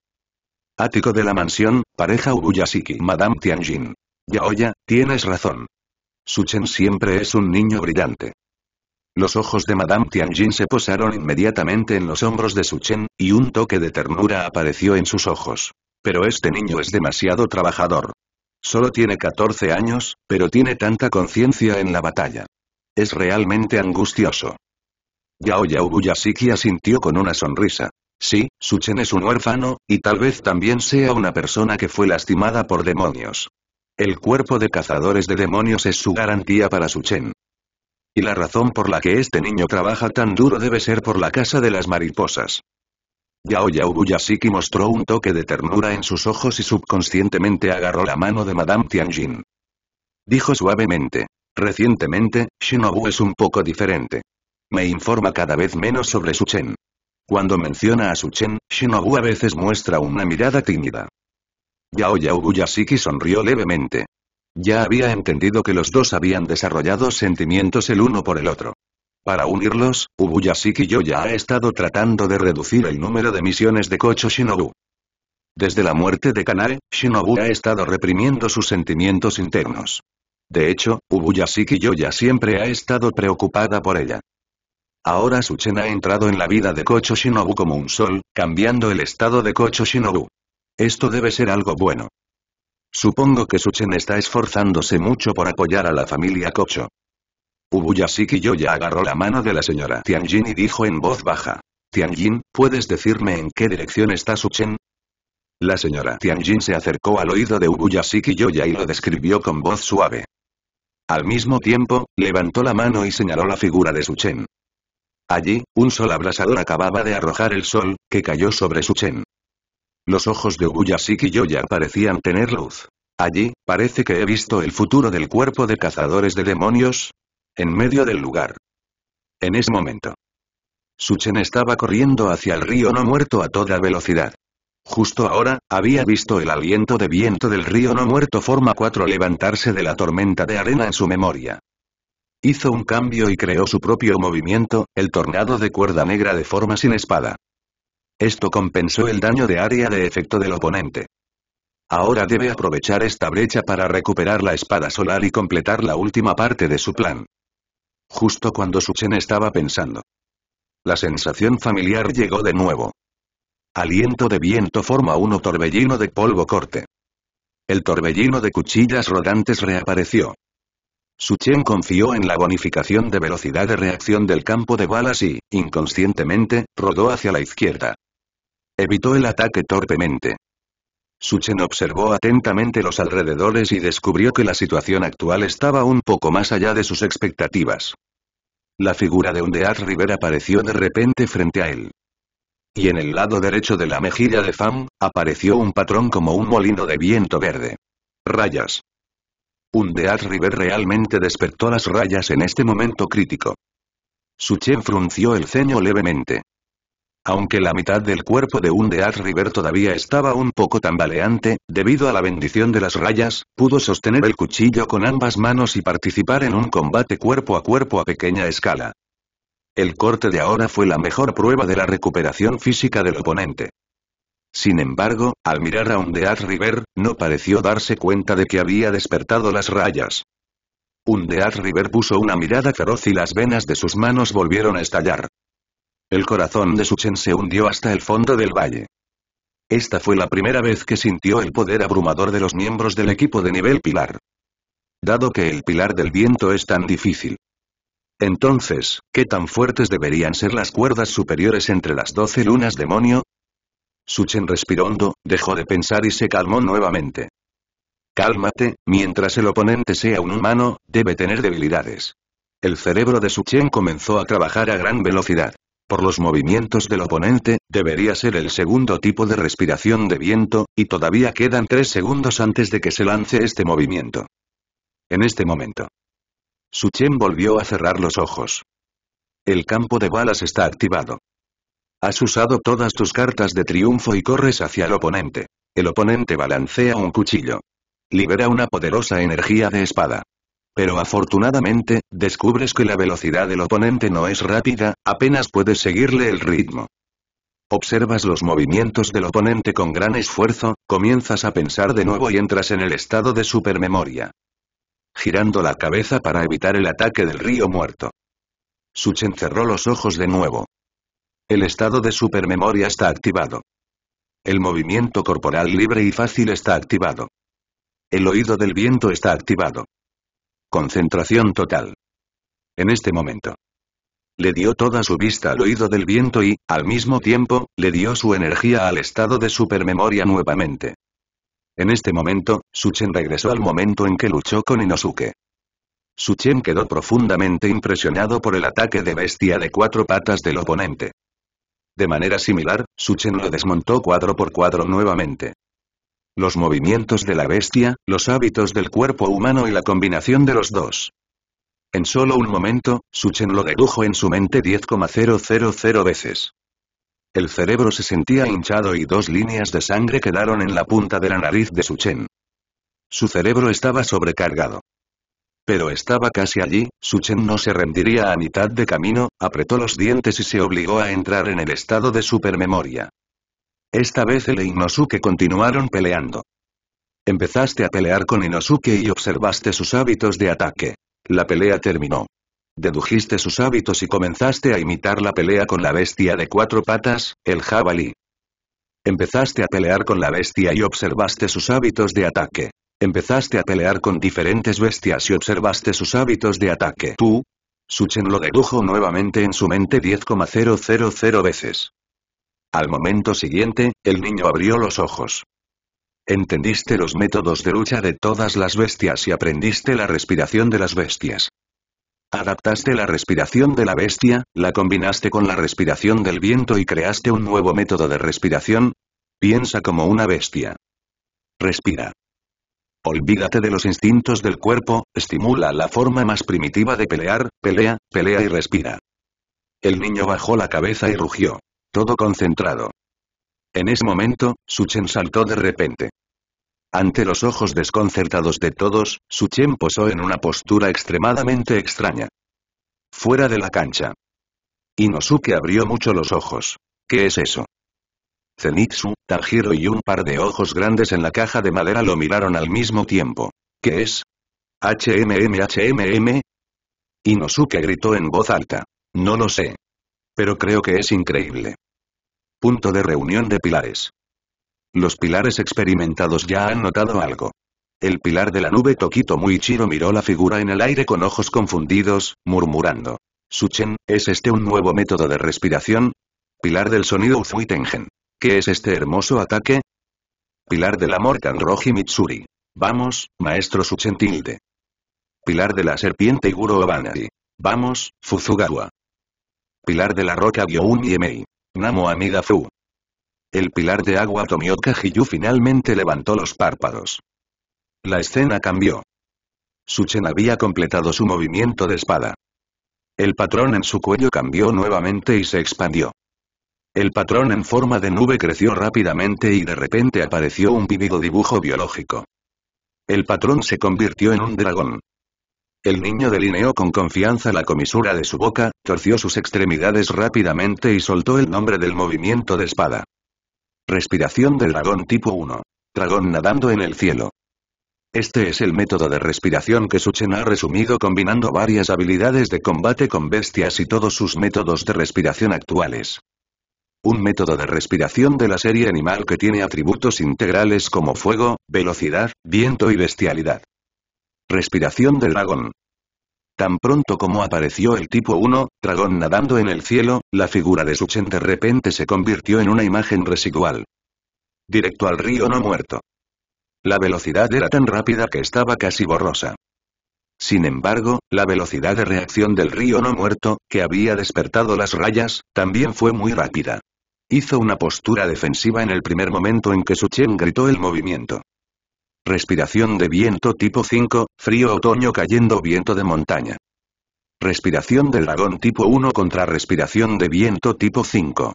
Ático de la mansión, pareja Ubuyasiki, Madame Tianjin. Yaoya, tienes razón. Suchen siempre es un niño brillante. Los ojos de Madame Tianjin se posaron inmediatamente en los hombros de Suchen, y un toque de ternura apareció en sus ojos. Pero este niño es demasiado trabajador. Solo tiene 14 años, pero tiene tanta conciencia en la batalla. Es realmente angustioso. Yao Yao Buyasiki asintió con una sonrisa. Sí, Suchen es un huérfano, y tal vez también sea una persona que fue lastimada por demonios. El cuerpo de cazadores de demonios es su garantía para Suchen. Y la razón por la que este niño trabaja tan duro debe ser por la casa de las mariposas. Yao Yao mostró un toque de ternura en sus ojos y subconscientemente agarró la mano de Madame Tianjin. Dijo suavemente. Recientemente, Shinobu es un poco diferente. Me informa cada vez menos sobre Su Chen. Cuando menciona a Su Chen, Shinobu a veces muestra una mirada tímida. Yaoya Ubuyashiki sonrió levemente. Ya había entendido que los dos habían desarrollado sentimientos el uno por el otro. Para unirlos, Ubuyashiki yo ya ha estado tratando de reducir el número de misiones de Kocho Shinobu. Desde la muerte de Kanae, Shinobu ha estado reprimiendo sus sentimientos internos. De hecho, Ubuyashiki Yoya siempre ha estado preocupada por ella. Ahora Suchen ha entrado en la vida de Kocho Shinobu como un sol, cambiando el estado de Kocho Shinobu. Esto debe ser algo bueno. Supongo que Suchen está esforzándose mucho por apoyar a la familia Kocho. Ubuyashiki Yoya agarró la mano de la señora Tianjin y dijo en voz baja. Tianjin, ¿puedes decirme en qué dirección está Suchen? La señora Tianjin se acercó al oído de Ubuyashiki Yoya y lo describió con voz suave. Al mismo tiempo, levantó la mano y señaló la figura de Suchen. Allí, un sol abrasador acababa de arrojar el sol, que cayó sobre su Los ojos de Siki y Yoya parecían tener luz. Allí, parece que he visto el futuro del cuerpo de cazadores de demonios. En medio del lugar. En ese momento. Suchen estaba corriendo hacia el río no muerto a toda velocidad. Justo ahora, había visto el aliento de viento del río no muerto forma 4 levantarse de la tormenta de arena en su memoria. Hizo un cambio y creó su propio movimiento, el tornado de cuerda negra de forma sin espada. Esto compensó el daño de área de efecto del oponente. Ahora debe aprovechar esta brecha para recuperar la espada solar y completar la última parte de su plan. Justo cuando Suchen estaba pensando. La sensación familiar llegó de nuevo. Aliento de viento forma uno torbellino de polvo corte. El torbellino de cuchillas rodantes reapareció. Suchen confió en la bonificación de velocidad de reacción del campo de balas y, inconscientemente, rodó hacia la izquierda. Evitó el ataque torpemente. Suchen observó atentamente los alrededores y descubrió que la situación actual estaba un poco más allá de sus expectativas. La figura de Undead River apareció de repente frente a él. Y en el lado derecho de la mejilla de Fam, apareció un patrón como un molino de viento verde. Rayas. Undead River realmente despertó las rayas en este momento crítico. Su Chen frunció el ceño levemente. Aunque la mitad del cuerpo de un River todavía estaba un poco tambaleante, debido a la bendición de las rayas, pudo sostener el cuchillo con ambas manos y participar en un combate cuerpo a cuerpo a pequeña escala. El corte de ahora fue la mejor prueba de la recuperación física del oponente. Sin embargo, al mirar a Undead River, no pareció darse cuenta de que había despertado las rayas. Undead River puso una mirada feroz y las venas de sus manos volvieron a estallar. El corazón de Suchen se hundió hasta el fondo del valle. Esta fue la primera vez que sintió el poder abrumador de los miembros del equipo de nivel pilar. Dado que el pilar del viento es tan difícil. Entonces, ¿qué tan fuertes deberían ser las cuerdas superiores entre las doce lunas demonio? Suchen respiró hondo, dejó de pensar y se calmó nuevamente. Cálmate, mientras el oponente sea un humano, debe tener debilidades. El cerebro de Suchen comenzó a trabajar a gran velocidad. Por los movimientos del oponente, debería ser el segundo tipo de respiración de viento, y todavía quedan tres segundos antes de que se lance este movimiento. En este momento. Suchen volvió a cerrar los ojos. El campo de balas está activado. Has usado todas tus cartas de triunfo y corres hacia el oponente. El oponente balancea un cuchillo. Libera una poderosa energía de espada. Pero afortunadamente, descubres que la velocidad del oponente no es rápida, apenas puedes seguirle el ritmo. Observas los movimientos del oponente con gran esfuerzo, comienzas a pensar de nuevo y entras en el estado de supermemoria. Girando la cabeza para evitar el ataque del río muerto. Suchen cerró los ojos de nuevo. El estado de supermemoria está activado. El movimiento corporal libre y fácil está activado. El oído del viento está activado. Concentración total. En este momento. Le dio toda su vista al oído del viento y, al mismo tiempo, le dio su energía al estado de supermemoria nuevamente. En este momento, Suchen regresó al momento en que luchó con Inosuke. Suchen quedó profundamente impresionado por el ataque de bestia de cuatro patas del oponente. De manera similar, Suchen lo desmontó cuadro por cuadro nuevamente. Los movimientos de la bestia, los hábitos del cuerpo humano y la combinación de los dos. En solo un momento, Suchen lo dedujo en su mente 10,000 veces. El cerebro se sentía hinchado y dos líneas de sangre quedaron en la punta de la nariz de Suchen. Su cerebro estaba sobrecargado. Pero estaba casi allí, Suchen no se rendiría a mitad de camino, apretó los dientes y se obligó a entrar en el estado de supermemoria. Esta vez él e Inosuke continuaron peleando. Empezaste a pelear con Inosuke y observaste sus hábitos de ataque. La pelea terminó. Dedujiste sus hábitos y comenzaste a imitar la pelea con la bestia de cuatro patas, el jabalí. Empezaste a pelear con la bestia y observaste sus hábitos de ataque. Empezaste a pelear con diferentes bestias y observaste sus hábitos de ataque. Tú, Suchen lo dedujo nuevamente en su mente 10,000 veces. Al momento siguiente, el niño abrió los ojos. Entendiste los métodos de lucha de todas las bestias y aprendiste la respiración de las bestias. Adaptaste la respiración de la bestia, la combinaste con la respiración del viento y creaste un nuevo método de respiración. Piensa como una bestia. Respira. Olvídate de los instintos del cuerpo, estimula la forma más primitiva de pelear, pelea, pelea y respira. El niño bajó la cabeza y rugió. Todo concentrado. En ese momento, Suchen saltó de repente. Ante los ojos desconcertados de todos, Suchen posó en una postura extremadamente extraña. Fuera de la cancha. Inosuke abrió mucho los ojos. ¿Qué es eso? Zenitsu, Tanjiro y un par de ojos grandes en la caja de madera lo miraron al mismo tiempo. ¿Qué es? ¿HMM HMM? Inosuke gritó en voz alta. No lo sé. Pero creo que es increíble. Punto de reunión de pilares. Los pilares experimentados ya han notado algo. El pilar de la nube Tokito Muichiro miró la figura en el aire con ojos confundidos, murmurando. Suchen, ¿es este un nuevo método de respiración? Pilar del sonido Uzuitengen. ¿Qué es este hermoso ataque? Pilar del amor Kanroji Mitsuri. Vamos, maestro Tilde. Pilar de la serpiente Iguro Obanari. Vamos, Fuzugawa. Pilar de la roca Gyoun Yemei. Namo Amiga Fu. El pilar de agua Tomioka Hiyu finalmente levantó los párpados. La escena cambió. Suchen había completado su movimiento de espada. El patrón en su cuello cambió nuevamente y se expandió. El patrón en forma de nube creció rápidamente y de repente apareció un vívido dibujo biológico. El patrón se convirtió en un dragón. El niño delineó con confianza la comisura de su boca, torció sus extremidades rápidamente y soltó el nombre del movimiento de espada. Respiración del dragón tipo 1. Dragón nadando en el cielo. Este es el método de respiración que Suchen ha resumido combinando varias habilidades de combate con bestias y todos sus métodos de respiración actuales un método de respiración de la serie animal que tiene atributos integrales como fuego, velocidad, viento y bestialidad. Respiración del dragón. Tan pronto como apareció el tipo 1, dragón nadando en el cielo, la figura de Suchen de repente se convirtió en una imagen residual. Directo al río no muerto. La velocidad era tan rápida que estaba casi borrosa. Sin embargo, la velocidad de reacción del río no muerto, que había despertado las rayas, también fue muy rápida. Hizo una postura defensiva en el primer momento en que Suchen gritó el movimiento. Respiración de viento tipo 5, frío otoño cayendo viento de montaña. Respiración del dragón tipo 1 contra respiración de viento tipo 5.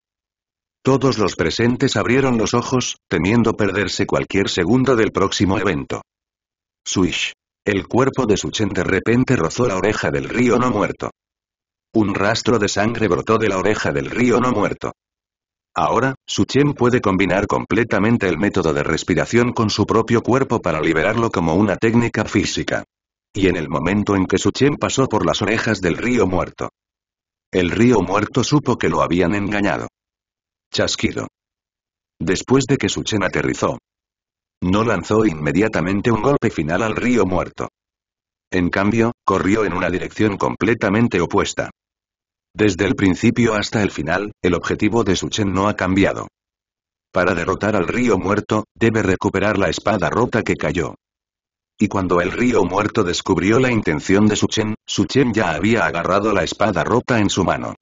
Todos los presentes abrieron los ojos, temiendo perderse cualquier segundo del próximo evento. Swish. El cuerpo de Suchen de repente rozó la oreja del río no muerto. Un rastro de sangre brotó de la oreja del río no muerto. Ahora, Suchen puede combinar completamente el método de respiración con su propio cuerpo para liberarlo como una técnica física. Y en el momento en que Suchen pasó por las orejas del río muerto. El río muerto supo que lo habían engañado. Chasquido. Después de que Suchen aterrizó, no lanzó inmediatamente un golpe final al río muerto. En cambio, corrió en una dirección completamente opuesta. Desde el principio hasta el final, el objetivo de Suchen no ha cambiado. Para derrotar al río muerto, debe recuperar la espada rota que cayó. Y cuando el río muerto descubrió la intención de Suchen, Suchen ya había agarrado la espada rota en su mano.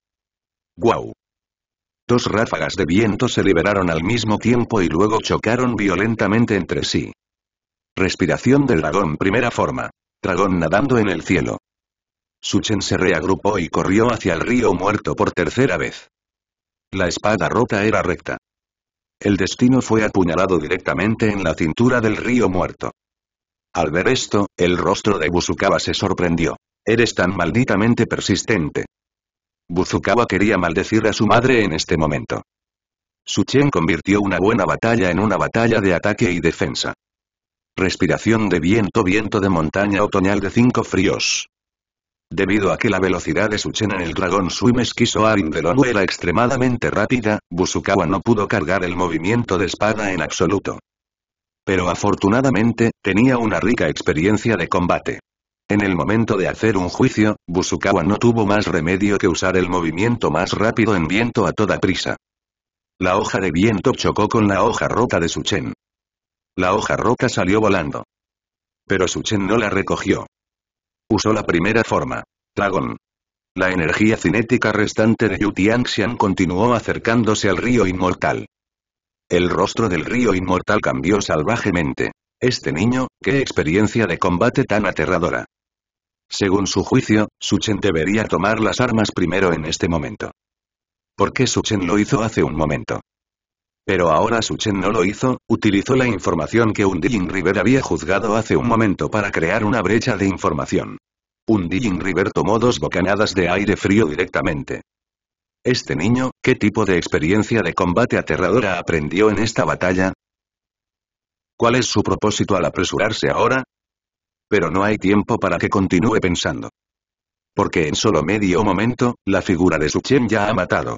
¡Guau! Dos ráfagas de viento se liberaron al mismo tiempo y luego chocaron violentamente entre sí. Respiración del dragón primera forma. Dragón nadando en el cielo. Suchen se reagrupó y corrió hacia el río muerto por tercera vez. La espada rota era recta. El destino fue apuñalado directamente en la cintura del río muerto. Al ver esto, el rostro de Busukawa se sorprendió. Eres tan malditamente persistente. Buzukawa quería maldecir a su madre en este momento. Suchen convirtió una buena batalla en una batalla de ataque y defensa. Respiración de viento viento de montaña otoñal de cinco fríos. Debido a que la velocidad de Suchen en el Dragón Swim Ari de era extremadamente rápida, Busukawa no pudo cargar el movimiento de espada en absoluto. Pero afortunadamente, tenía una rica experiencia de combate. En el momento de hacer un juicio, Busukawa no tuvo más remedio que usar el movimiento más rápido en viento a toda prisa. La hoja de viento chocó con la hoja rota de Suchen. La hoja roca salió volando. Pero Suchen no la recogió. Usó la primera forma. Dragón. La energía cinética restante de Yu Tianxian continuó acercándose al río inmortal. El rostro del río inmortal cambió salvajemente. Este niño, qué experiencia de combate tan aterradora. Según su juicio, Suchen debería tomar las armas primero en este momento. ¿Por qué Suchen lo hizo hace un momento? Pero ahora Suchen no lo hizo, utilizó la información que Undying River había juzgado hace un momento para crear una brecha de información. Undying River tomó dos bocanadas de aire frío directamente. Este niño, ¿qué tipo de experiencia de combate aterradora aprendió en esta batalla? ¿Cuál es su propósito al apresurarse ahora? Pero no hay tiempo para que continúe pensando. Porque en solo medio momento, la figura de Suchen ya ha matado.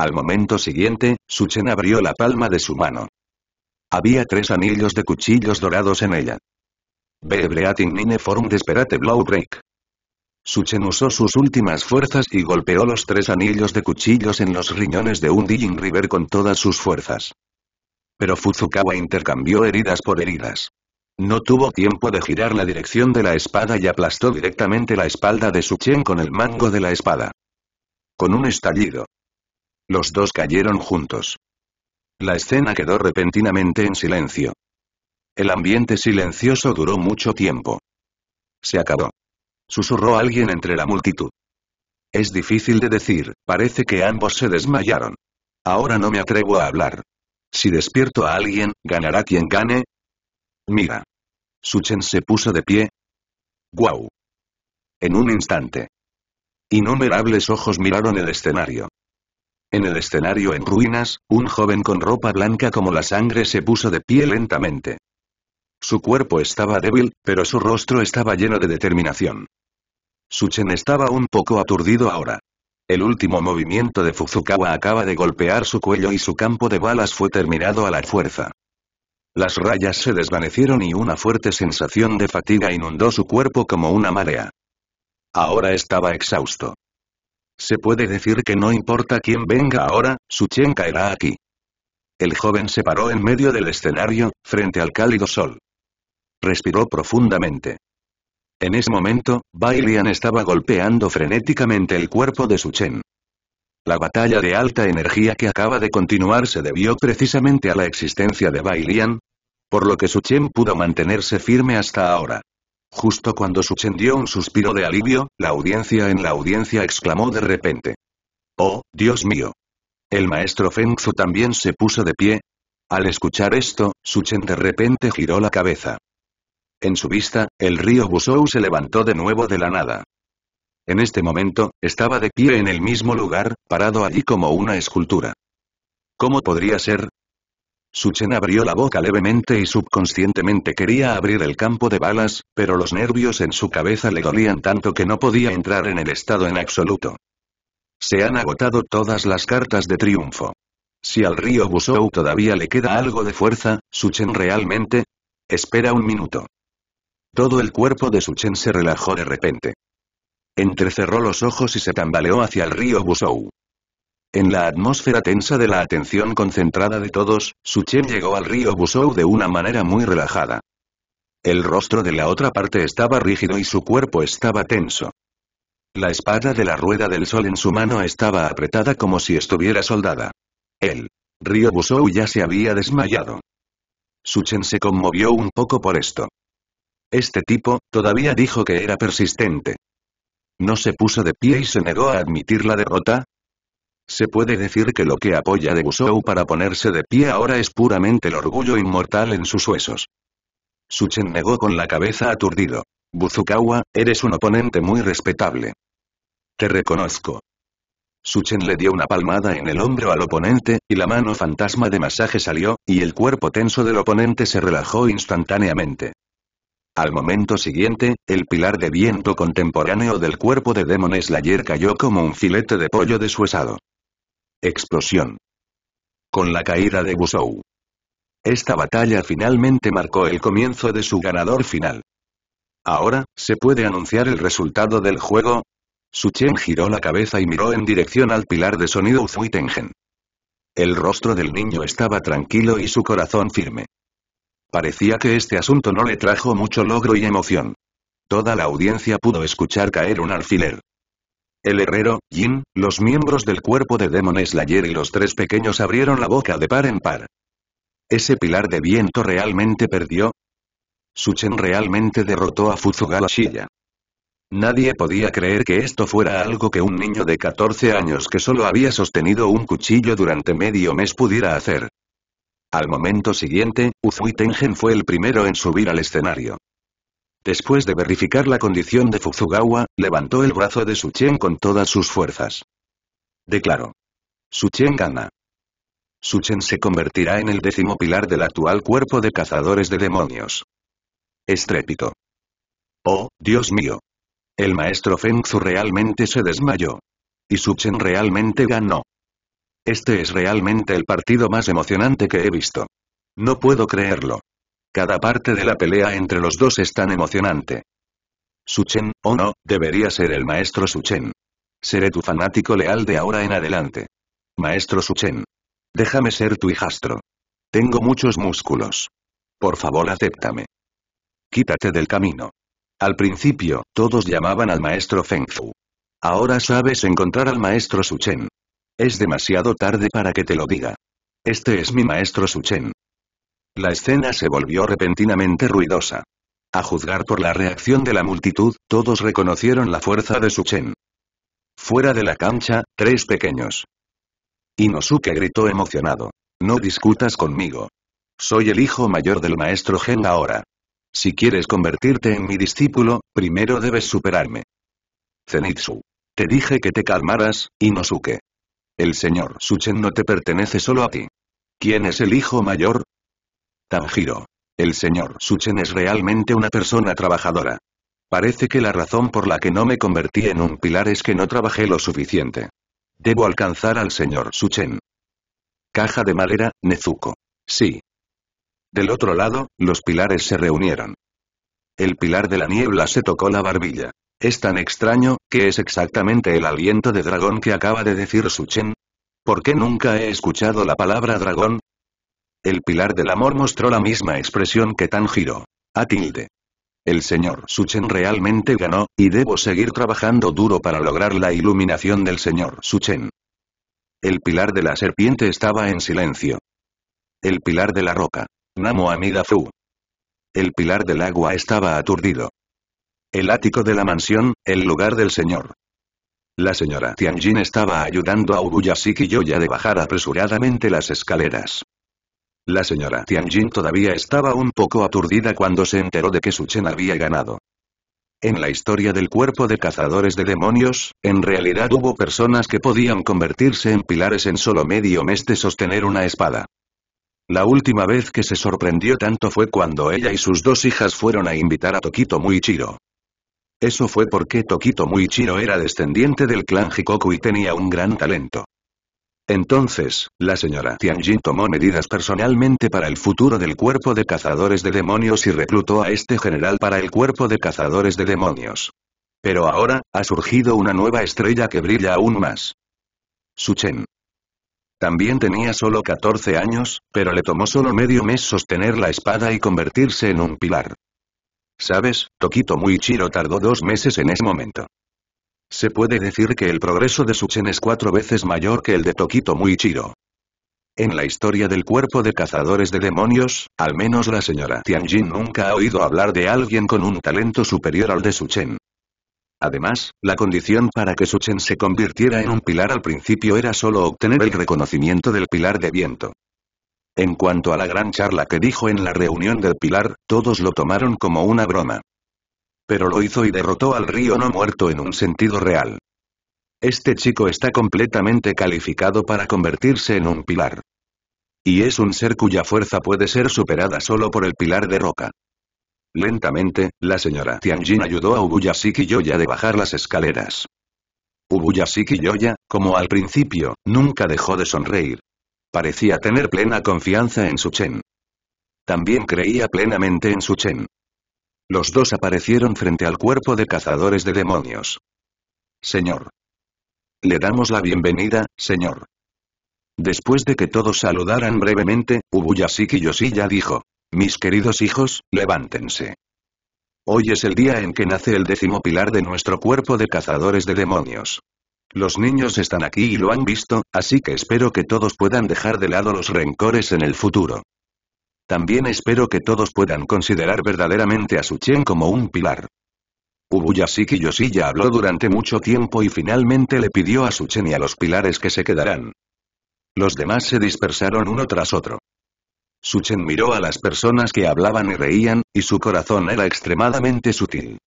Al momento siguiente, Suchen abrió la palma de su mano. Había tres anillos de cuchillos dorados en ella. Bebreating Nine Form Desperate Blow Break. Suchen usó sus últimas fuerzas y golpeó los tres anillos de cuchillos en los riñones de un Dijin River con todas sus fuerzas. Pero Fuzukawa intercambió heridas por heridas. No tuvo tiempo de girar la dirección de la espada y aplastó directamente la espalda de Suchen con el mango de la espada. Con un estallido, los dos cayeron juntos. La escena quedó repentinamente en silencio. El ambiente silencioso duró mucho tiempo. Se acabó. Susurró alguien entre la multitud. Es difícil de decir, parece que ambos se desmayaron. Ahora no me atrevo a hablar. Si despierto a alguien, ganará quien gane. Mira. Suchen se puso de pie. ¡Guau! En un instante. Innumerables ojos miraron el escenario. En el escenario en ruinas, un joven con ropa blanca como la sangre se puso de pie lentamente. Su cuerpo estaba débil, pero su rostro estaba lleno de determinación. Suchen estaba un poco aturdido ahora. El último movimiento de Fuzukawa acaba de golpear su cuello y su campo de balas fue terminado a la fuerza. Las rayas se desvanecieron y una fuerte sensación de fatiga inundó su cuerpo como una marea. Ahora estaba exhausto. Se puede decir que no importa quién venga ahora, Su Chen caerá aquí. El joven se paró en medio del escenario, frente al cálido sol. Respiró profundamente. En ese momento, Bailian estaba golpeando frenéticamente el cuerpo de Su Chen. La batalla de alta energía que acaba de continuar se debió precisamente a la existencia de Bailian, por lo que Chen pudo mantenerse firme hasta ahora. Justo cuando dio un suspiro de alivio, la audiencia en la audiencia exclamó de repente. ¡Oh, Dios mío! El maestro Feng también se puso de pie. Al escuchar esto, Suchen de repente giró la cabeza. En su vista, el río Busou se levantó de nuevo de la nada. En este momento, estaba de pie en el mismo lugar, parado allí como una escultura. ¿Cómo podría ser? Suchen abrió la boca levemente y subconscientemente quería abrir el campo de balas, pero los nervios en su cabeza le dolían tanto que no podía entrar en el estado en absoluto. Se han agotado todas las cartas de triunfo. Si al río Busou todavía le queda algo de fuerza, Suchen realmente... Espera un minuto. Todo el cuerpo de Suchen se relajó de repente. Entrecerró los ojos y se tambaleó hacia el río Busou. En la atmósfera tensa de la atención concentrada de todos, Suchen llegó al río Busou de una manera muy relajada. El rostro de la otra parte estaba rígido y su cuerpo estaba tenso. La espada de la rueda del sol en su mano estaba apretada como si estuviera soldada. El río Busou ya se había desmayado. Suchen se conmovió un poco por esto. Este tipo, todavía dijo que era persistente. No se puso de pie y se negó a admitir la derrota, se puede decir que lo que apoya de Busou para ponerse de pie ahora es puramente el orgullo inmortal en sus huesos. Suchen negó con la cabeza aturdido. Buzukawa, eres un oponente muy respetable. Te reconozco. Suchen le dio una palmada en el hombro al oponente, y la mano fantasma de masaje salió, y el cuerpo tenso del oponente se relajó instantáneamente. Al momento siguiente, el pilar de viento contemporáneo del cuerpo de Demon Slayer cayó como un filete de pollo deshuesado. Explosión. Con la caída de Busou. Esta batalla finalmente marcó el comienzo de su ganador final. Ahora, ¿se puede anunciar el resultado del juego? Suchen giró la cabeza y miró en dirección al pilar de sonido Tengen. El rostro del niño estaba tranquilo y su corazón firme. Parecía que este asunto no le trajo mucho logro y emoción. Toda la audiencia pudo escuchar caer un alfiler. El herrero, Jin, los miembros del cuerpo de Demon Slayer y los tres pequeños abrieron la boca de par en par. ¿Ese pilar de viento realmente perdió? Suchen realmente derrotó a Fuzugawa Nadie podía creer que esto fuera algo que un niño de 14 años que solo había sostenido un cuchillo durante medio mes pudiera hacer. Al momento siguiente, Uzui Tengen fue el primero en subir al escenario. Después de verificar la condición de Fuzugawa, levantó el brazo de Su Chen con todas sus fuerzas. Declaró. Chen gana. Su Chen se convertirá en el décimo pilar del actual cuerpo de cazadores de demonios. Estrépito. Oh, Dios mío. El maestro Feng realmente se desmayó. Y Su Chen realmente ganó. Este es realmente el partido más emocionante que he visto. No puedo creerlo. Cada parte de la pelea entre los dos es tan emocionante. Suchen, o oh no, debería ser el maestro Suchen. Seré tu fanático leal de ahora en adelante. Maestro Suchen. Déjame ser tu hijastro. Tengo muchos músculos. Por favor, acéptame. Quítate del camino. Al principio, todos llamaban al maestro Feng Fu. Ahora sabes encontrar al maestro Suchen. Es demasiado tarde para que te lo diga. Este es mi maestro Suchen. La escena se volvió repentinamente ruidosa. A juzgar por la reacción de la multitud, todos reconocieron la fuerza de Suchen. Fuera de la cancha, tres pequeños. Inosuke gritó emocionado. No discutas conmigo. Soy el hijo mayor del maestro Gen ahora. Si quieres convertirte en mi discípulo, primero debes superarme. Zenitsu. Te dije que te calmaras, Inosuke. El señor Suchen no te pertenece solo a ti. ¿Quién es el hijo mayor? Tanjiro. El señor Suchen es realmente una persona trabajadora. Parece que la razón por la que no me convertí en un pilar es que no trabajé lo suficiente. Debo alcanzar al señor Suchen. Caja de madera, Nezuko. Sí. Del otro lado, los pilares se reunieron. El pilar de la niebla se tocó la barbilla. Es tan extraño, que es exactamente el aliento de dragón que acaba de decir Suchen? ¿Por qué nunca he escuchado la palabra dragón? El pilar del amor mostró la misma expresión que Tanjiro. A tilde. El señor Suchen realmente ganó, y debo seguir trabajando duro para lograr la iluminación del señor Suchen. El pilar de la serpiente estaba en silencio. El pilar de la roca. Namo Amida Fu. El pilar del agua estaba aturdido. El ático de la mansión, el lugar del señor. La señora Tianjin estaba ayudando a yo Yoya de bajar apresuradamente las escaleras. La señora Tianjin todavía estaba un poco aturdida cuando se enteró de que Su Chen había ganado. En la historia del cuerpo de cazadores de demonios, en realidad hubo personas que podían convertirse en pilares en solo medio mes de sostener una espada. La última vez que se sorprendió tanto fue cuando ella y sus dos hijas fueron a invitar a Tokito Muichiro. Eso fue porque Tokito Muichiro era descendiente del clan Hikoku y tenía un gran talento. Entonces, la señora Tianjin tomó medidas personalmente para el futuro del cuerpo de cazadores de demonios y reclutó a este general para el cuerpo de cazadores de demonios. Pero ahora, ha surgido una nueva estrella que brilla aún más. Suchen. También tenía solo 14 años, pero le tomó solo medio mes sostener la espada y convertirse en un pilar. ¿Sabes, Tokito Muichiro tardó dos meses en ese momento. Se puede decir que el progreso de Suchen es cuatro veces mayor que el de Tokito Muichiro. En la historia del cuerpo de cazadores de demonios, al menos la señora Tianjin nunca ha oído hablar de alguien con un talento superior al de Suchen. Además, la condición para que Suchen se convirtiera en un pilar al principio era solo obtener el reconocimiento del pilar de viento. En cuanto a la gran charla que dijo en la reunión del pilar, todos lo tomaron como una broma pero lo hizo y derrotó al río no muerto en un sentido real. Este chico está completamente calificado para convertirse en un pilar. Y es un ser cuya fuerza puede ser superada solo por el pilar de roca. Lentamente, la señora Tianjin ayudó a Ubuyashiki Yoya de bajar las escaleras. Ubuyashiki Yoya, como al principio, nunca dejó de sonreír. Parecía tener plena confianza en su Chen. También creía plenamente en su Chen. Los dos aparecieron frente al cuerpo de cazadores de demonios. Señor. Le damos la bienvenida, señor. Después de que todos saludaran brevemente, Ubuyashiki ya dijo. Mis queridos hijos, levántense. Hoy es el día en que nace el décimo pilar de nuestro cuerpo de cazadores de demonios. Los niños están aquí y lo han visto, así que espero que todos puedan dejar de lado los rencores en el futuro. También espero que todos puedan considerar verdaderamente a Suchen como un pilar. Ubuyashiki Yoshiya habló durante mucho tiempo y finalmente le pidió a Suchen y a los pilares que se quedaran. Los demás se dispersaron uno tras otro. Suchen miró a las personas que hablaban y reían, y su corazón era extremadamente sutil.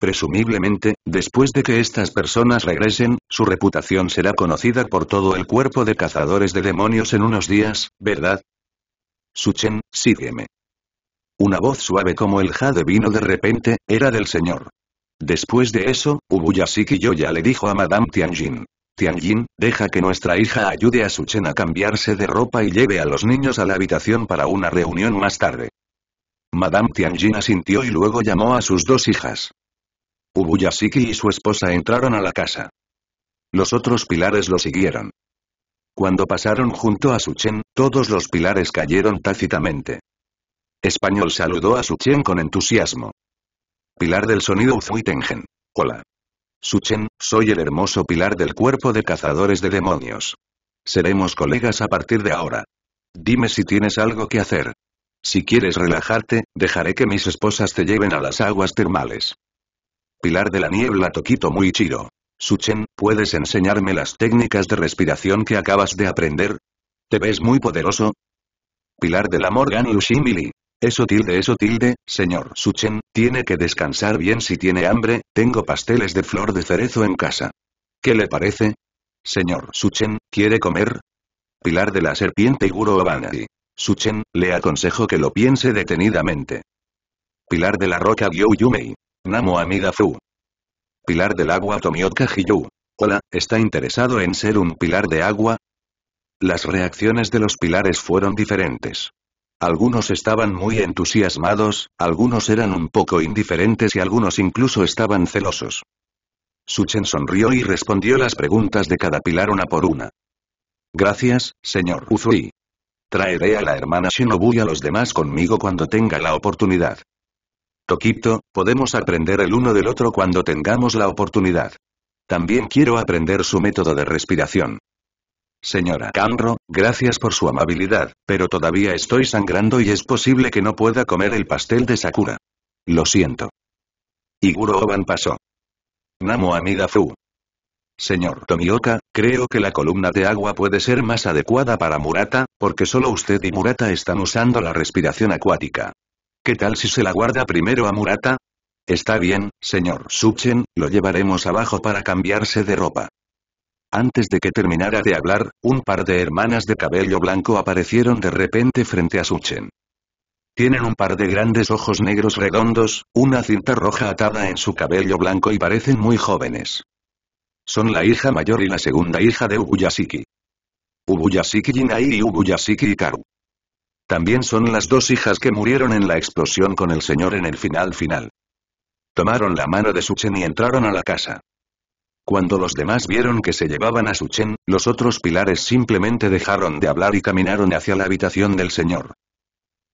Presumiblemente, después de que estas personas regresen, su reputación será conocida por todo el cuerpo de cazadores de demonios en unos días, ¿verdad? Suchen, sígueme. Una voz suave como el jade vino de repente, era del señor. Después de eso, Ubuyashiki ya le dijo a Madame Tianjin. Tianjin, deja que nuestra hija ayude a Suchen a cambiarse de ropa y lleve a los niños a la habitación para una reunión más tarde. Madame Tianjin asintió y luego llamó a sus dos hijas. Ubuyashiki y su esposa entraron a la casa. Los otros pilares lo siguieron. Cuando pasaron junto a Suchen, todos los pilares cayeron tácitamente. Español saludó a Suchen con entusiasmo. Pilar del sonido Uzuitengen. Hola. Suchen, soy el hermoso pilar del cuerpo de cazadores de demonios. Seremos colegas a partir de ahora. Dime si tienes algo que hacer. Si quieres relajarte, dejaré que mis esposas te lleven a las aguas termales. Pilar de la niebla Toquito Muichiro. Suchen, ¿puedes enseñarme las técnicas de respiración que acabas de aprender? ¿Te ves muy poderoso? Pilar de la Morgan Ushimili. Eso tilde, eso tilde, señor Suchen, tiene que descansar bien si tiene hambre, tengo pasteles de flor de cerezo en casa. ¿Qué le parece? Señor Suchen, ¿quiere comer? Pilar de la Serpiente y Guru Obanadi. Suchen, le aconsejo que lo piense detenidamente. Pilar de la Roca Gyo Yumei. Namo Amida Fu. Pilar del agua Tomioka Hiyu. Hola, ¿está interesado en ser un pilar de agua? Las reacciones de los pilares fueron diferentes. Algunos estaban muy entusiasmados, algunos eran un poco indiferentes y algunos incluso estaban celosos. Suchen sonrió y respondió las preguntas de cada pilar una por una. Gracias, señor Uzui. Traeré a la hermana Shinobu y a los demás conmigo cuando tenga la oportunidad. Tokito, podemos aprender el uno del otro cuando tengamos la oportunidad. También quiero aprender su método de respiración. Señora Kanro, gracias por su amabilidad, pero todavía estoy sangrando y es posible que no pueda comer el pastel de Sakura. Lo siento. Iguro Oban pasó. Namo Amida Fu. Señor Tomioka, creo que la columna de agua puede ser más adecuada para Murata, porque solo usted y Murata están usando la respiración acuática. ¿Qué tal si se la guarda primero a Murata? Está bien, señor Suchen, lo llevaremos abajo para cambiarse de ropa. Antes de que terminara de hablar, un par de hermanas de cabello blanco aparecieron de repente frente a Suchen. Tienen un par de grandes ojos negros redondos, una cinta roja atada en su cabello blanco y parecen muy jóvenes. Son la hija mayor y la segunda hija de Ubuyashiki. Ubuyasiki Jinai y Ubuyasiki Ikaru. También son las dos hijas que murieron en la explosión con el señor en el final final. Tomaron la mano de Suchen y entraron a la casa. Cuando los demás vieron que se llevaban a Suchen, los otros pilares simplemente dejaron de hablar y caminaron hacia la habitación del señor.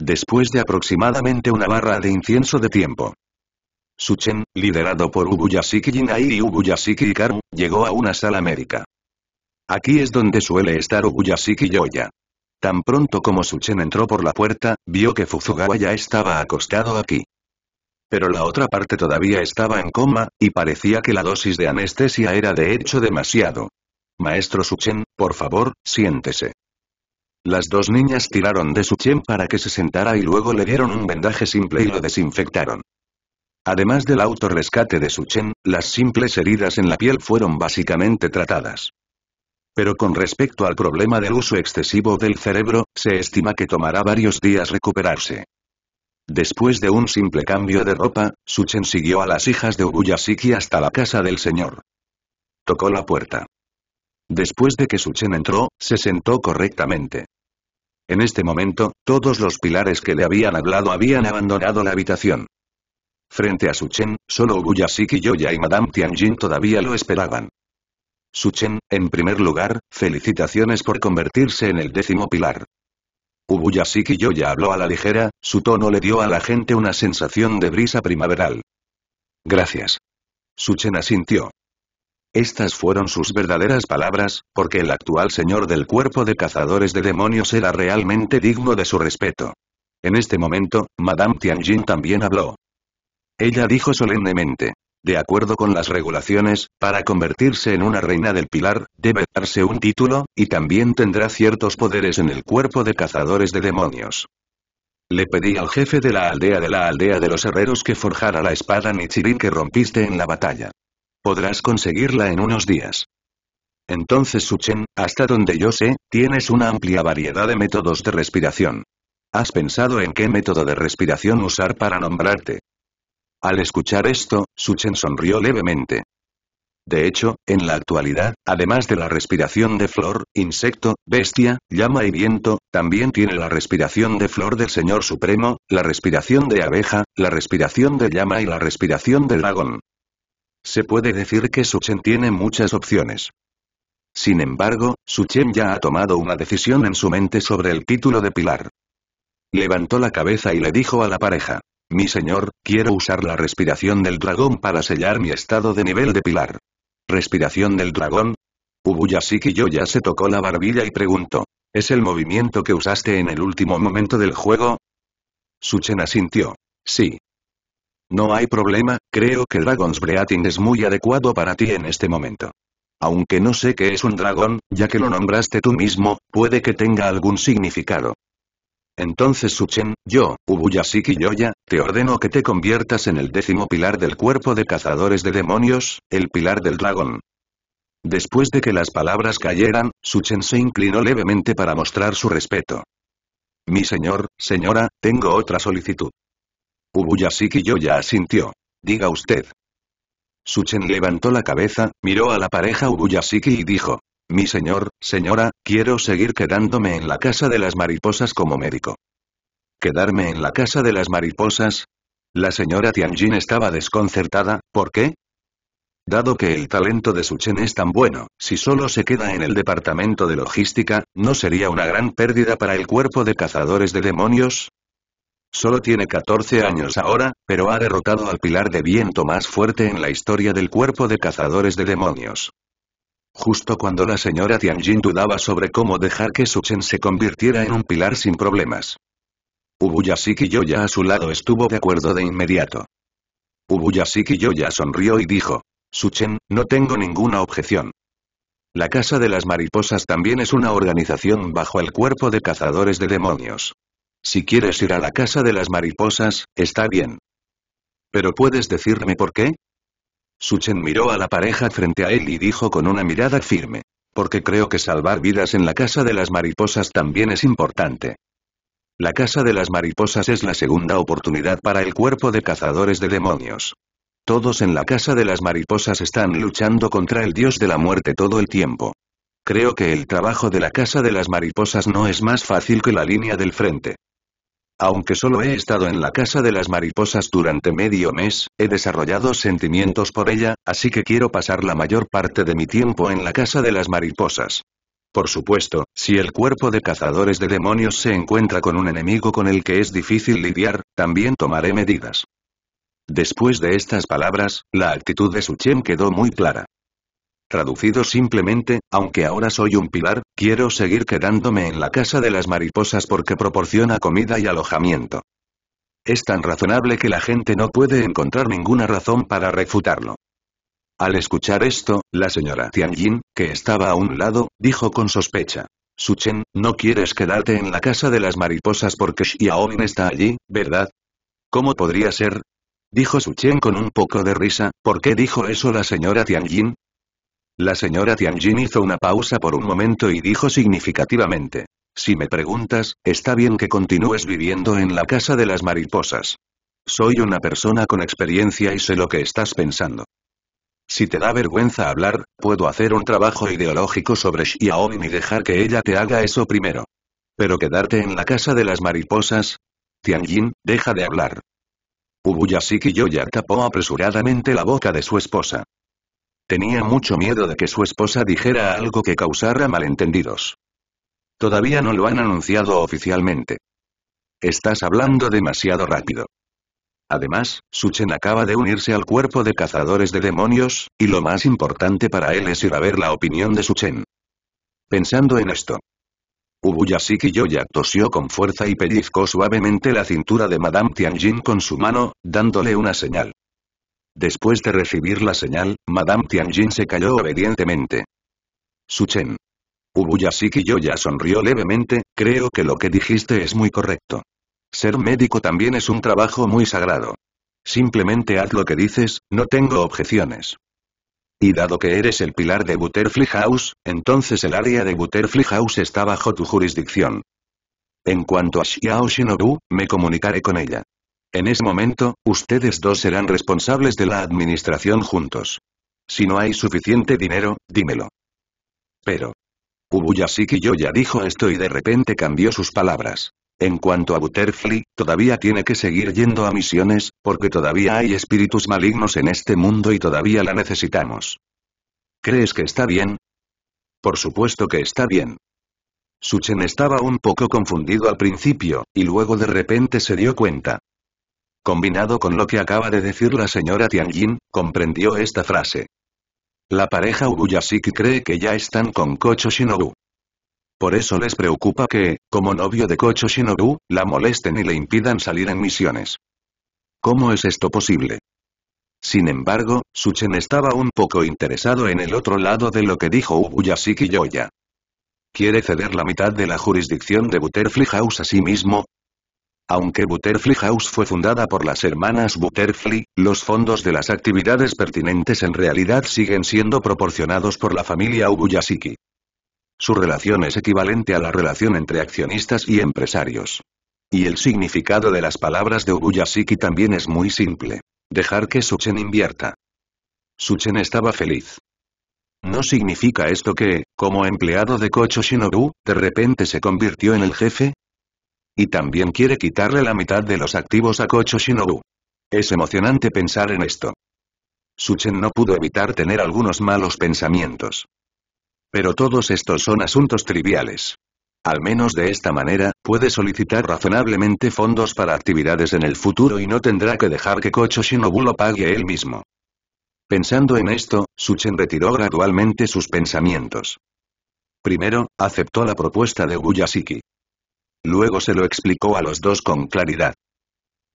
Después de aproximadamente una barra de incienso de tiempo. Suchen, liderado por Ubuyashiki Jinai y Ubuyashiki Ikaru, llegó a una sala médica. Aquí es donde suele estar Ubuyashiki Yoya. Tan pronto como Suchen entró por la puerta, vio que Fuzugawa ya estaba acostado aquí. Pero la otra parte todavía estaba en coma, y parecía que la dosis de anestesia era de hecho demasiado. Maestro Suchen, por favor, siéntese. Las dos niñas tiraron de Suchen para que se sentara y luego le dieron un vendaje simple y lo desinfectaron. Además del autorrescate de Suchen, las simples heridas en la piel fueron básicamente tratadas. Pero con respecto al problema del uso excesivo del cerebro, se estima que tomará varios días recuperarse. Después de un simple cambio de ropa, Suchen siguió a las hijas de Ubuyashiki hasta la casa del señor. Tocó la puerta. Después de que Suchen entró, se sentó correctamente. En este momento, todos los pilares que le habían hablado habían abandonado la habitación. Frente a Suchen, solo Ubuyashiki Yoya y Madame Tianjin todavía lo esperaban. Suchen, en primer lugar, felicitaciones por convertirse en el décimo pilar. Ubuyashiki Yoya habló a la ligera, su tono le dio a la gente una sensación de brisa primaveral. Gracias. Suchen asintió. Estas fueron sus verdaderas palabras, porque el actual señor del cuerpo de cazadores de demonios era realmente digno de su respeto. En este momento, Madame Tianjin también habló. Ella dijo solemnemente. De acuerdo con las regulaciones, para convertirse en una reina del pilar, debe darse un título, y también tendrá ciertos poderes en el cuerpo de cazadores de demonios. Le pedí al jefe de la aldea de la aldea de los herreros que forjara la espada Nichirin que rompiste en la batalla. Podrás conseguirla en unos días. Entonces Suchen, hasta donde yo sé, tienes una amplia variedad de métodos de respiración. ¿Has pensado en qué método de respiración usar para nombrarte? Al escuchar esto, Suchen sonrió levemente. De hecho, en la actualidad, además de la respiración de flor, insecto, bestia, llama y viento, también tiene la respiración de flor del Señor Supremo, la respiración de abeja, la respiración de llama y la respiración del dragón. Se puede decir que Suchen tiene muchas opciones. Sin embargo, Suchen ya ha tomado una decisión en su mente sobre el título de Pilar. Levantó la cabeza y le dijo a la pareja. Mi señor, quiero usar la respiración del dragón para sellar mi estado de nivel de pilar. ¿Respiración del dragón? Ubuyashiki ya se tocó la barbilla y preguntó. ¿Es el movimiento que usaste en el último momento del juego? Suchen asintió. Sí. No hay problema, creo que Dragon's Breathing es muy adecuado para ti en este momento. Aunque no sé qué es un dragón, ya que lo nombraste tú mismo, puede que tenga algún significado. Entonces Suchen, yo, Ubuyashiki Yoya, te ordeno que te conviertas en el décimo pilar del cuerpo de cazadores de demonios, el pilar del dragón. Después de que las palabras cayeran, Suchen se inclinó levemente para mostrar su respeto. Mi señor, señora, tengo otra solicitud. Ubuyashiki Yoya asintió. Diga usted. Suchen levantó la cabeza, miró a la pareja Ubuyashiki y dijo. Mi señor, señora, quiero seguir quedándome en la casa de las mariposas como médico. ¿Quedarme en la casa de las mariposas? La señora Tianjin estaba desconcertada, ¿por qué? Dado que el talento de su Chen es tan bueno, si solo se queda en el departamento de logística, ¿no sería una gran pérdida para el cuerpo de cazadores de demonios? Solo tiene 14 años ahora, pero ha derrotado al pilar de viento más fuerte en la historia del cuerpo de cazadores de demonios. Justo cuando la señora Tianjin dudaba sobre cómo dejar que Suchen se convirtiera en un pilar sin problemas. Ubuyashiki Yoya a su lado estuvo de acuerdo de inmediato. Ubuyashiki Yoya sonrió y dijo, Suchen, no tengo ninguna objeción. La Casa de las Mariposas también es una organización bajo el cuerpo de cazadores de demonios. Si quieres ir a la Casa de las Mariposas, está bien. Pero puedes decirme por qué? Suchen miró a la pareja frente a él y dijo con una mirada firme. Porque creo que salvar vidas en la Casa de las Mariposas también es importante. La Casa de las Mariposas es la segunda oportunidad para el cuerpo de cazadores de demonios. Todos en la Casa de las Mariposas están luchando contra el dios de la muerte todo el tiempo. Creo que el trabajo de la Casa de las Mariposas no es más fácil que la línea del frente. Aunque solo he estado en la casa de las mariposas durante medio mes, he desarrollado sentimientos por ella, así que quiero pasar la mayor parte de mi tiempo en la casa de las mariposas. Por supuesto, si el cuerpo de cazadores de demonios se encuentra con un enemigo con el que es difícil lidiar, también tomaré medidas. Después de estas palabras, la actitud de Suchem quedó muy clara. Traducido simplemente, aunque ahora soy un pilar, quiero seguir quedándome en la casa de las mariposas porque proporciona comida y alojamiento. Es tan razonable que la gente no puede encontrar ninguna razón para refutarlo. Al escuchar esto, la señora Tianjin, que estaba a un lado, dijo con sospecha. Suchen, no quieres quedarte en la casa de las mariposas porque Xiaomin está allí, ¿verdad? ¿Cómo podría ser? Dijo Suchen con un poco de risa, ¿por qué dijo eso la señora Tianjin? La señora Tianjin hizo una pausa por un momento y dijo significativamente. Si me preguntas, está bien que continúes viviendo en la casa de las mariposas. Soy una persona con experiencia y sé lo que estás pensando. Si te da vergüenza hablar, puedo hacer un trabajo ideológico sobre Xiaomi y dejar que ella te haga eso primero. Pero quedarte en la casa de las mariposas. Tianjin, deja de hablar. Ubuyashiki Yoya tapó apresuradamente la boca de su esposa. Tenía mucho miedo de que su esposa dijera algo que causara malentendidos. Todavía no lo han anunciado oficialmente. Estás hablando demasiado rápido. Además, Suchen acaba de unirse al cuerpo de cazadores de demonios, y lo más importante para él es ir a ver la opinión de Suchen. Pensando en esto, Ubuyashiki Yoya tosió con fuerza y pellizcó suavemente la cintura de Madame Tianjin con su mano, dándole una señal. Después de recibir la señal, Madame Tianjin se calló obedientemente. Suchen. yo ya sonrió levemente, creo que lo que dijiste es muy correcto. Ser médico también es un trabajo muy sagrado. Simplemente haz lo que dices, no tengo objeciones. Y dado que eres el pilar de Butterfly House, entonces el área de Butterfly House está bajo tu jurisdicción. En cuanto a Xiao Shinobu, me comunicaré con ella. En ese momento, ustedes dos serán responsables de la administración juntos. Si no hay suficiente dinero, dímelo. Pero. yo ya dijo esto y de repente cambió sus palabras. En cuanto a Butterfly, todavía tiene que seguir yendo a misiones, porque todavía hay espíritus malignos en este mundo y todavía la necesitamos. ¿Crees que está bien? Por supuesto que está bien. Suchen estaba un poco confundido al principio, y luego de repente se dio cuenta. Combinado con lo que acaba de decir la señora Tianjin, comprendió esta frase. La pareja Ubuyashiki cree que ya están con Kocho Shinobu. Por eso les preocupa que, como novio de Kocho Shinobu, la molesten y le impidan salir en misiones. ¿Cómo es esto posible? Sin embargo, Suchen estaba un poco interesado en el otro lado de lo que dijo Ubuyashiki Yoya. Quiere ceder la mitad de la jurisdicción de Butterfly House a sí mismo, aunque Butterfly House fue fundada por las hermanas Butterfly, los fondos de las actividades pertinentes en realidad siguen siendo proporcionados por la familia Ubuyashiki. Su relación es equivalente a la relación entre accionistas y empresarios. Y el significado de las palabras de Ubuyashiki también es muy simple. Dejar que Suchen invierta. Suchen estaba feliz. ¿No significa esto que, como empleado de Kocho Shinobu, de repente se convirtió en el jefe? Y también quiere quitarle la mitad de los activos a Kocho Shinobu. Es emocionante pensar en esto. Suchen no pudo evitar tener algunos malos pensamientos. Pero todos estos son asuntos triviales. Al menos de esta manera, puede solicitar razonablemente fondos para actividades en el futuro y no tendrá que dejar que Kocho Shinobu lo pague él mismo. Pensando en esto, Suchen retiró gradualmente sus pensamientos. Primero, aceptó la propuesta de Guyasiki. Luego se lo explicó a los dos con claridad.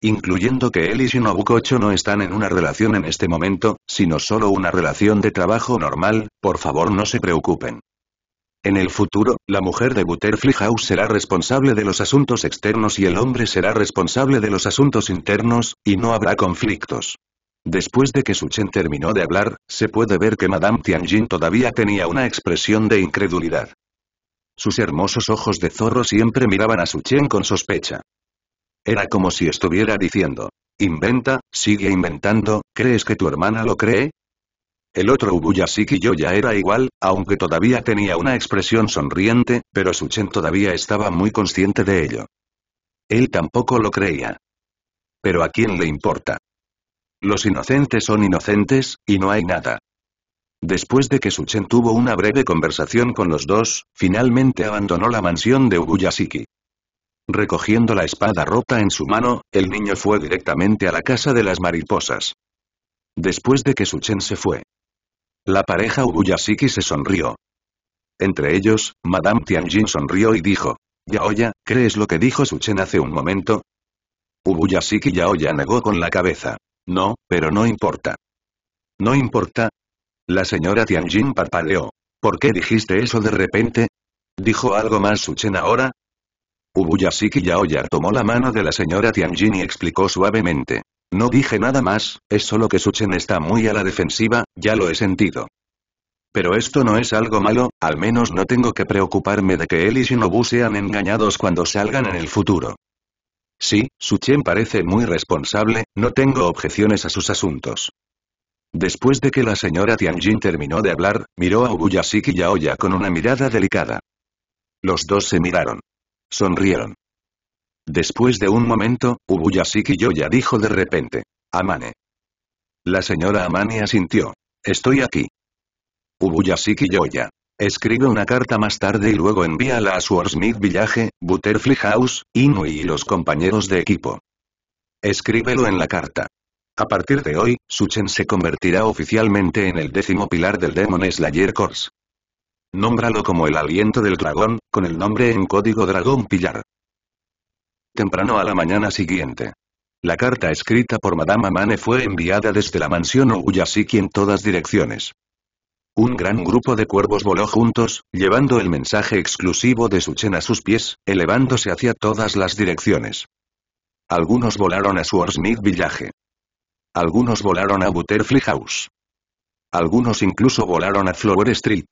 Incluyendo que él y kocho no están en una relación en este momento, sino solo una relación de trabajo normal, por favor no se preocupen. En el futuro, la mujer de Butterfly House será responsable de los asuntos externos y el hombre será responsable de los asuntos internos, y no habrá conflictos. Después de que Suchen terminó de hablar, se puede ver que Madame Tianjin todavía tenía una expresión de incredulidad. Sus hermosos ojos de zorro siempre miraban a Su con sospecha. Era como si estuviera diciendo, inventa, sigue inventando, ¿crees que tu hermana lo cree? El otro Ubuyashiki yo ya era igual, aunque todavía tenía una expresión sonriente, pero Suchen todavía estaba muy consciente de ello. Él tampoco lo creía. Pero ¿a quién le importa? Los inocentes son inocentes, y no hay nada. Después de que Suchen tuvo una breve conversación con los dos, finalmente abandonó la mansión de Ubuyashiki. Recogiendo la espada rota en su mano, el niño fue directamente a la casa de las mariposas. Después de que Suchen se fue. La pareja Ubuyasiki se sonrió. Entre ellos, Madame Tianjin sonrió y dijo. Yaoya, ¿crees lo que dijo Suchen hace un momento? Ubuyashiki Yaoya negó con la cabeza. No, pero no importa. No importa, la señora Tianjin parpadeó. ¿Por qué dijiste eso de repente? ¿Dijo algo más Suchen ahora? Ubuyashiki Yaoya tomó la mano de la señora Tianjin y explicó suavemente. No dije nada más, es solo que Suchen está muy a la defensiva, ya lo he sentido. Pero esto no es algo malo, al menos no tengo que preocuparme de que él y Shinobu sean engañados cuando salgan en el futuro. Sí, Suchen parece muy responsable, no tengo objeciones a sus asuntos. Después de que la señora Tianjin terminó de hablar, miró a Ubuyashiki y con una mirada delicada. Los dos se miraron. Sonrieron. Después de un momento, Ubuyashiki Yoya dijo de repente. Amane. La señora Amane asintió. Estoy aquí. Ubuyashiki Yoya. Escribe una carta más tarde y luego envíala a Swordsmith Village, Butterfly House, Inui y los compañeros de equipo. Escríbelo en la carta. A partir de hoy, Suchen se convertirá oficialmente en el décimo pilar del Demon Slayer Corps. Nómbralo como el aliento del dragón, con el nombre en código Dragón Pillar. Temprano a la mañana siguiente. La carta escrita por Madame Amane fue enviada desde la mansión Ouyasiki en todas direcciones. Un gran grupo de cuervos voló juntos, llevando el mensaje exclusivo de Suchen a sus pies, elevándose hacia todas las direcciones. Algunos volaron a Swordsmith Village. Algunos volaron a Butterfly House. Algunos incluso volaron a Flower Street.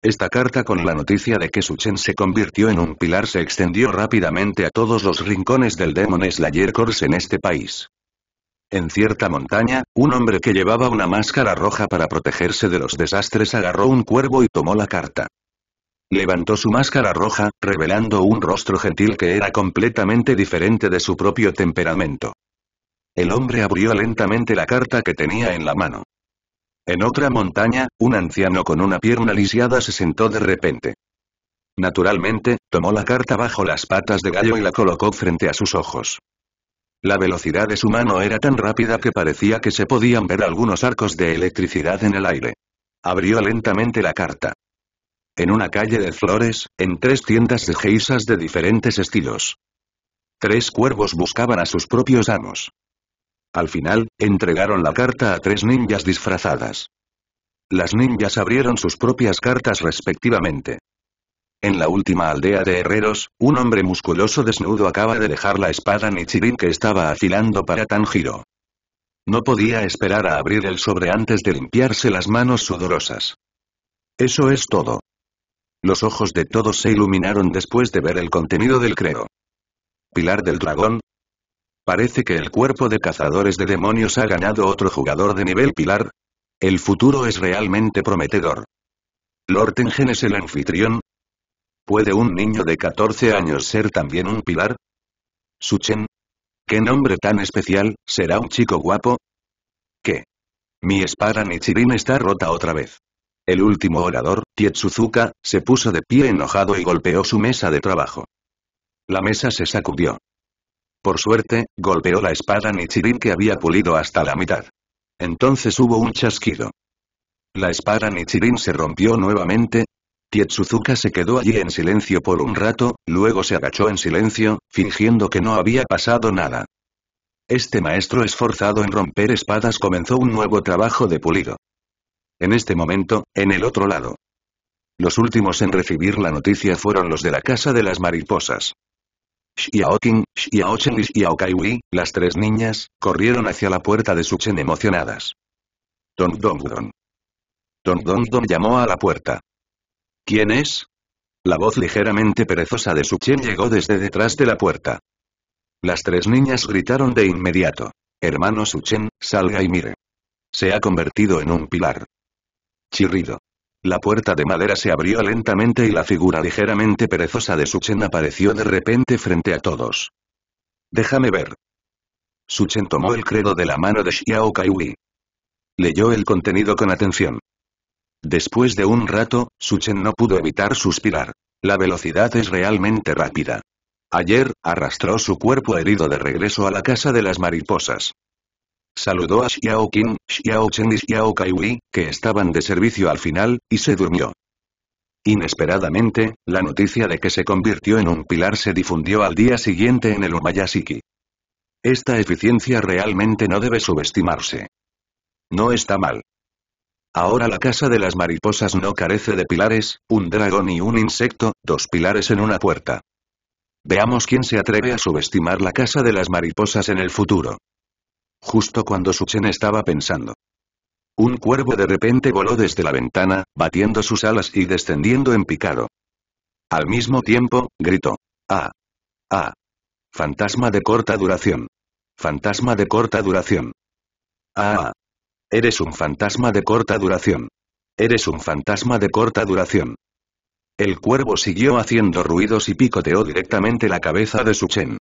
Esta carta con la noticia de que Suchen se convirtió en un pilar se extendió rápidamente a todos los rincones del Demon Slayer Course en este país. En cierta montaña, un hombre que llevaba una máscara roja para protegerse de los desastres agarró un cuervo y tomó la carta. Levantó su máscara roja, revelando un rostro gentil que era completamente diferente de su propio temperamento. El hombre abrió lentamente la carta que tenía en la mano. En otra montaña, un anciano con una pierna lisiada se sentó de repente. Naturalmente, tomó la carta bajo las patas de gallo y la colocó frente a sus ojos. La velocidad de su mano era tan rápida que parecía que se podían ver algunos arcos de electricidad en el aire. Abrió lentamente la carta. En una calle de flores, en tres tiendas de geisas de diferentes estilos. Tres cuervos buscaban a sus propios amos. Al final, entregaron la carta a tres ninjas disfrazadas. Las ninjas abrieron sus propias cartas respectivamente. En la última aldea de herreros, un hombre musculoso desnudo acaba de dejar la espada Nichirin que estaba afilando para Tanjiro. No podía esperar a abrir el sobre antes de limpiarse las manos sudorosas. Eso es todo. Los ojos de todos se iluminaron después de ver el contenido del creo. Pilar del dragón, Parece que el cuerpo de cazadores de demonios ha ganado otro jugador de nivel pilar. El futuro es realmente prometedor. Lortengen es el anfitrión. ¿Puede un niño de 14 años ser también un pilar? Suchen. ¿Qué nombre tan especial, será un chico guapo? ¿Qué? Mi espada Nichirin está rota otra vez. El último orador, Tietsuzuka, se puso de pie enojado y golpeó su mesa de trabajo. La mesa se sacudió. Por suerte, golpeó la espada Nichirin que había pulido hasta la mitad. Entonces hubo un chasquido. La espada Nichirin se rompió nuevamente. Tietsuzuka se quedó allí en silencio por un rato, luego se agachó en silencio, fingiendo que no había pasado nada. Este maestro esforzado en romper espadas comenzó un nuevo trabajo de pulido. En este momento, en el otro lado. Los últimos en recibir la noticia fueron los de la Casa de las Mariposas. Xiao Qing, y Xiao las tres niñas, corrieron hacia la puerta de Suchen emocionadas. Don Don Don. Don Don Don llamó a la puerta. ¿Quién es? La voz ligeramente perezosa de Suchen llegó desde detrás de la puerta. Las tres niñas gritaron de inmediato. Hermano Suchen, salga y mire. Se ha convertido en un pilar. Chirrido. La puerta de madera se abrió lentamente y la figura ligeramente perezosa de Suchen apareció de repente frente a todos. Déjame ver. Suchen tomó el credo de la mano de Xiao Kaiwi. Leyó el contenido con atención. Después de un rato, Suchen no pudo evitar suspirar. La velocidad es realmente rápida. Ayer, arrastró su cuerpo herido de regreso a la casa de las mariposas. Saludó a Xiao Qin, Xiao Chen y Xiao Kaiwei, que estaban de servicio al final, y se durmió. Inesperadamente, la noticia de que se convirtió en un pilar se difundió al día siguiente en el Umayashiki. Esta eficiencia realmente no debe subestimarse. No está mal. Ahora la casa de las mariposas no carece de pilares, un dragón y un insecto, dos pilares en una puerta. Veamos quién se atreve a subestimar la casa de las mariposas en el futuro justo cuando Suchen estaba pensando. Un cuervo de repente voló desde la ventana, batiendo sus alas y descendiendo en picado. Al mismo tiempo, gritó. ¡Ah! ¡Ah! Fantasma de corta duración. Fantasma de corta duración. ¡Ah! ah. Eres un fantasma de corta duración. Eres un fantasma de corta duración. El cuervo siguió haciendo ruidos y picoteó directamente la cabeza de Suchen.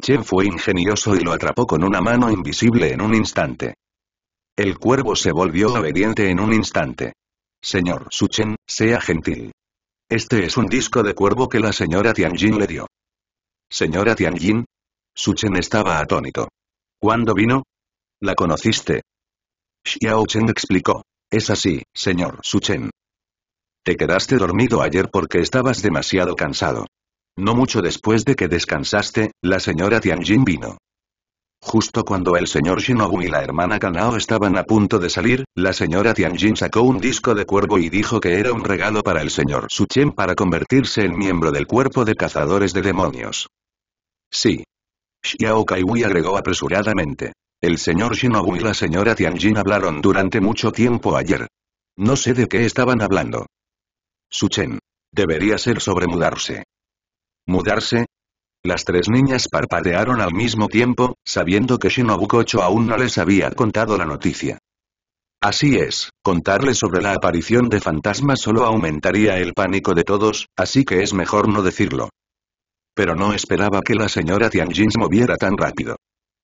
Chen fue ingenioso y lo atrapó con una mano invisible en un instante. El cuervo se volvió obediente en un instante. Señor Suchen, sea gentil. Este es un disco de cuervo que la señora Tianjin le dio. Señora Tianjin? Suchen estaba atónito. ¿Cuándo vino? ¿La conociste? Xiao explicó. Es así, señor Suchen. Te quedaste dormido ayer porque estabas demasiado cansado. No mucho después de que descansaste, la señora Tianjin vino. Justo cuando el señor Shinobu y la hermana Kanao estaban a punto de salir, la señora Tianjin sacó un disco de cuervo y dijo que era un regalo para el señor Suchen para convertirse en miembro del cuerpo de cazadores de demonios. Sí. Xiao Kaiwi agregó apresuradamente. El señor Shinobu y la señora Tianjin hablaron durante mucho tiempo ayer. No sé de qué estaban hablando. Suchen. Debería ser sobre ¿Mudarse? Las tres niñas parpadearon al mismo tiempo, sabiendo que Shinobu Kocho aún no les había contado la noticia. Así es, contarle sobre la aparición de fantasmas solo aumentaría el pánico de todos, así que es mejor no decirlo. Pero no esperaba que la señora Tianjin se moviera tan rápido.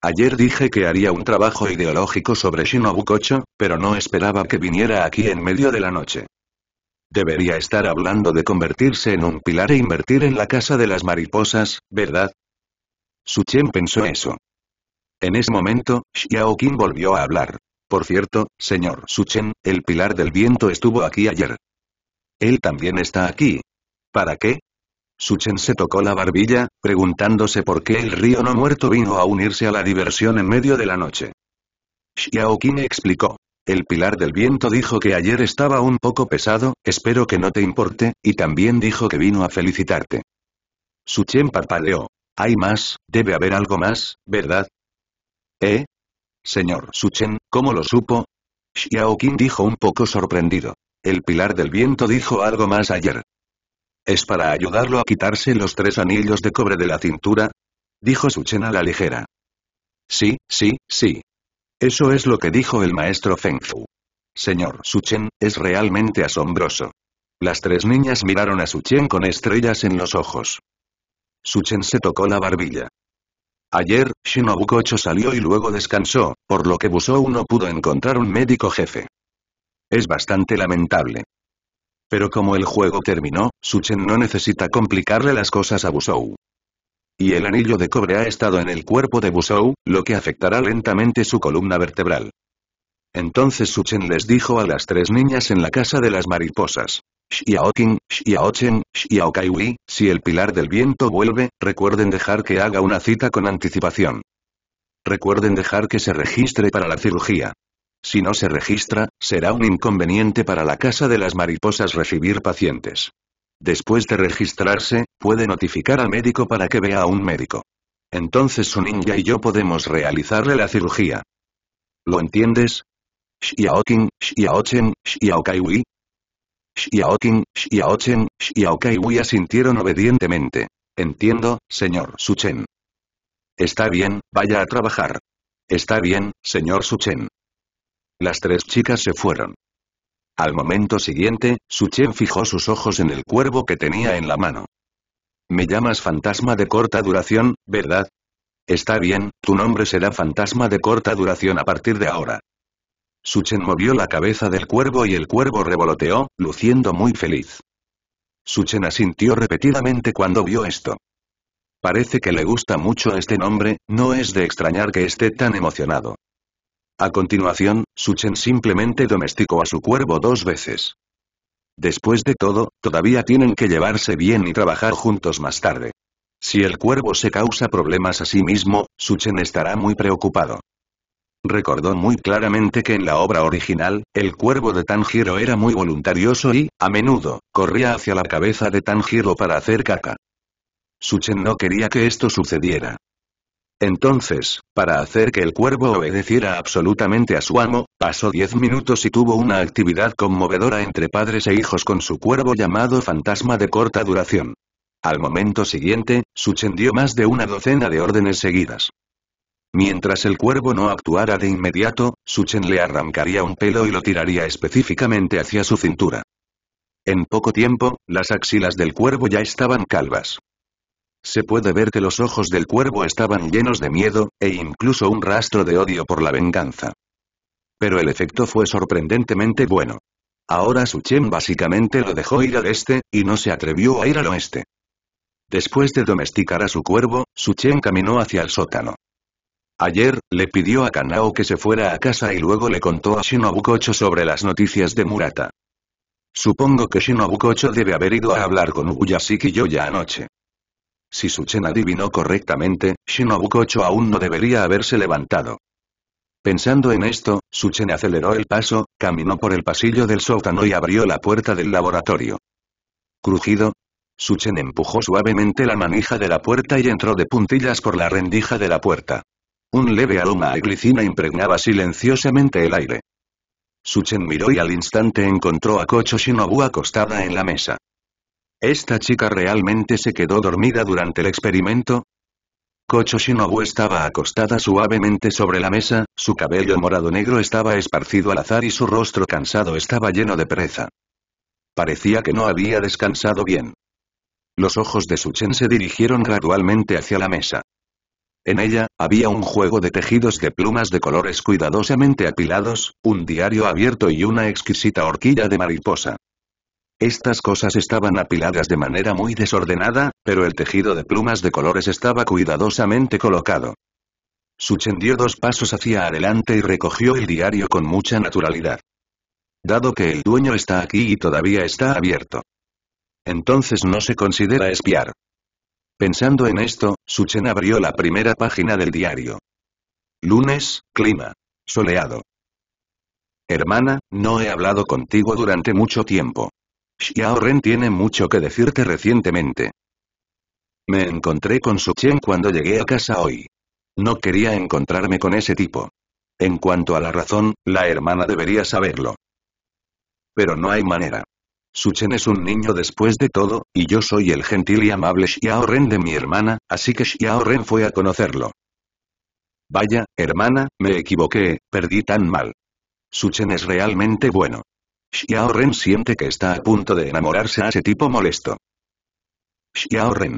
Ayer dije que haría un trabajo ideológico sobre Shinobu Kocho, pero no esperaba que viniera aquí en medio de la noche. Debería estar hablando de convertirse en un pilar e invertir en la casa de las mariposas, ¿verdad? Suchen pensó eso. En ese momento, Xiao Qin volvió a hablar. Por cierto, señor Suchen, el pilar del viento estuvo aquí ayer. Él también está aquí. ¿Para qué? Suchen se tocó la barbilla, preguntándose por qué el río no muerto vino a unirse a la diversión en medio de la noche. Xiao Qin explicó. El pilar del viento dijo que ayer estaba un poco pesado, espero que no te importe, y también dijo que vino a felicitarte. Suchen parpadeó. Hay más, debe haber algo más, ¿verdad? ¿Eh? Señor Suchen, ¿cómo lo supo? Xiao dijo un poco sorprendido. El pilar del viento dijo algo más ayer. ¿Es para ayudarlo a quitarse los tres anillos de cobre de la cintura? Dijo Suchen a la ligera. Sí, sí, sí. Eso es lo que dijo el maestro Feng Fu. Señor Suchen, es realmente asombroso. Las tres niñas miraron a Suchen con estrellas en los ojos. Suchen se tocó la barbilla. Ayer, Shinobu Kocho salió y luego descansó, por lo que Busou no pudo encontrar un médico jefe. Es bastante lamentable. Pero como el juego terminó, Suchen no necesita complicarle las cosas a Busou. Y el anillo de cobre ha estado en el cuerpo de Busou, lo que afectará lentamente su columna vertebral. Entonces Suchen les dijo a las tres niñas en la casa de las mariposas. Xiaochen, Xiaokaiwi, si el pilar del viento vuelve, recuerden dejar que haga una cita con anticipación. Recuerden dejar que se registre para la cirugía. Si no se registra, será un inconveniente para la casa de las mariposas recibir pacientes. Después de registrarse, puede notificar al médico para que vea a un médico. Entonces su ninja y yo podemos realizarle la cirugía. ¿Lo entiendes? Shiaokin, Xiaochen, Xiaokaiwi. Shiaokin, Xiaochen, Xiaokaiwi asintieron obedientemente. Entiendo, señor Suchen. Está bien, vaya a trabajar. Está bien, señor Suchen. Las tres chicas se fueron. Al momento siguiente, Suchen fijó sus ojos en el cuervo que tenía en la mano. Me llamas fantasma de corta duración, ¿verdad? Está bien, tu nombre será fantasma de corta duración a partir de ahora. Suchen movió la cabeza del cuervo y el cuervo revoloteó, luciendo muy feliz. Suchen asintió repetidamente cuando vio esto. Parece que le gusta mucho este nombre, no es de extrañar que esté tan emocionado. A continuación, Suchen simplemente domesticó a su cuervo dos veces. Después de todo, todavía tienen que llevarse bien y trabajar juntos más tarde. Si el cuervo se causa problemas a sí mismo, Suchen estará muy preocupado. Recordó muy claramente que en la obra original, el cuervo de Tanjiro era muy voluntarioso y, a menudo, corría hacia la cabeza de Tanjiro para hacer caca. Suchen no quería que esto sucediera. Entonces, para hacer que el cuervo obedeciera absolutamente a su amo, pasó diez minutos y tuvo una actividad conmovedora entre padres e hijos con su cuervo llamado fantasma de corta duración. Al momento siguiente, Suchen dio más de una docena de órdenes seguidas. Mientras el cuervo no actuara de inmediato, Suchen le arrancaría un pelo y lo tiraría específicamente hacia su cintura. En poco tiempo, las axilas del cuervo ya estaban calvas. Se puede ver que los ojos del cuervo estaban llenos de miedo, e incluso un rastro de odio por la venganza. Pero el efecto fue sorprendentemente bueno. Ahora Suchen básicamente lo dejó ir al este, y no se atrevió a ir al oeste. Después de domesticar a su cuervo, Suchen caminó hacia el sótano. Ayer, le pidió a Kanao que se fuera a casa y luego le contó a Shinobu Kocho sobre las noticias de Murata. Supongo que Shinobu Kocho debe haber ido a hablar con Uyashiki Yoya anoche. Si Suchen adivinó correctamente, Shinobu Kocho aún no debería haberse levantado. Pensando en esto, Suchen aceleró el paso, caminó por el pasillo del sótano y abrió la puerta del laboratorio. Crujido. Suchen empujó suavemente la manija de la puerta y entró de puntillas por la rendija de la puerta. Un leve aroma a glicina impregnaba silenciosamente el aire. Suchen miró y al instante encontró a Kocho Shinobu acostada en la mesa. ¿Esta chica realmente se quedó dormida durante el experimento? Kocho estaba acostada suavemente sobre la mesa, su cabello morado-negro estaba esparcido al azar y su rostro cansado estaba lleno de pereza. Parecía que no había descansado bien. Los ojos de Suchen se dirigieron gradualmente hacia la mesa. En ella, había un juego de tejidos de plumas de colores cuidadosamente apilados, un diario abierto y una exquisita horquilla de mariposa. Estas cosas estaban apiladas de manera muy desordenada, pero el tejido de plumas de colores estaba cuidadosamente colocado. Suchen dio dos pasos hacia adelante y recogió el diario con mucha naturalidad. Dado que el dueño está aquí y todavía está abierto. Entonces no se considera espiar. Pensando en esto, Suchen abrió la primera página del diario. Lunes, clima. Soleado. Hermana, no he hablado contigo durante mucho tiempo. Xiao Ren tiene mucho que decirte recientemente. Me encontré con Su Chen cuando llegué a casa hoy. No quería encontrarme con ese tipo. En cuanto a la razón, la hermana debería saberlo. Pero no hay manera. Su Chen es un niño después de todo, y yo soy el gentil y amable Xiao Ren de mi hermana, así que Xiao Ren fue a conocerlo. Vaya, hermana, me equivoqué, perdí tan mal. Su Chen es realmente bueno. Xiao Ren siente que está a punto de enamorarse a ese tipo molesto. Xiao Ren.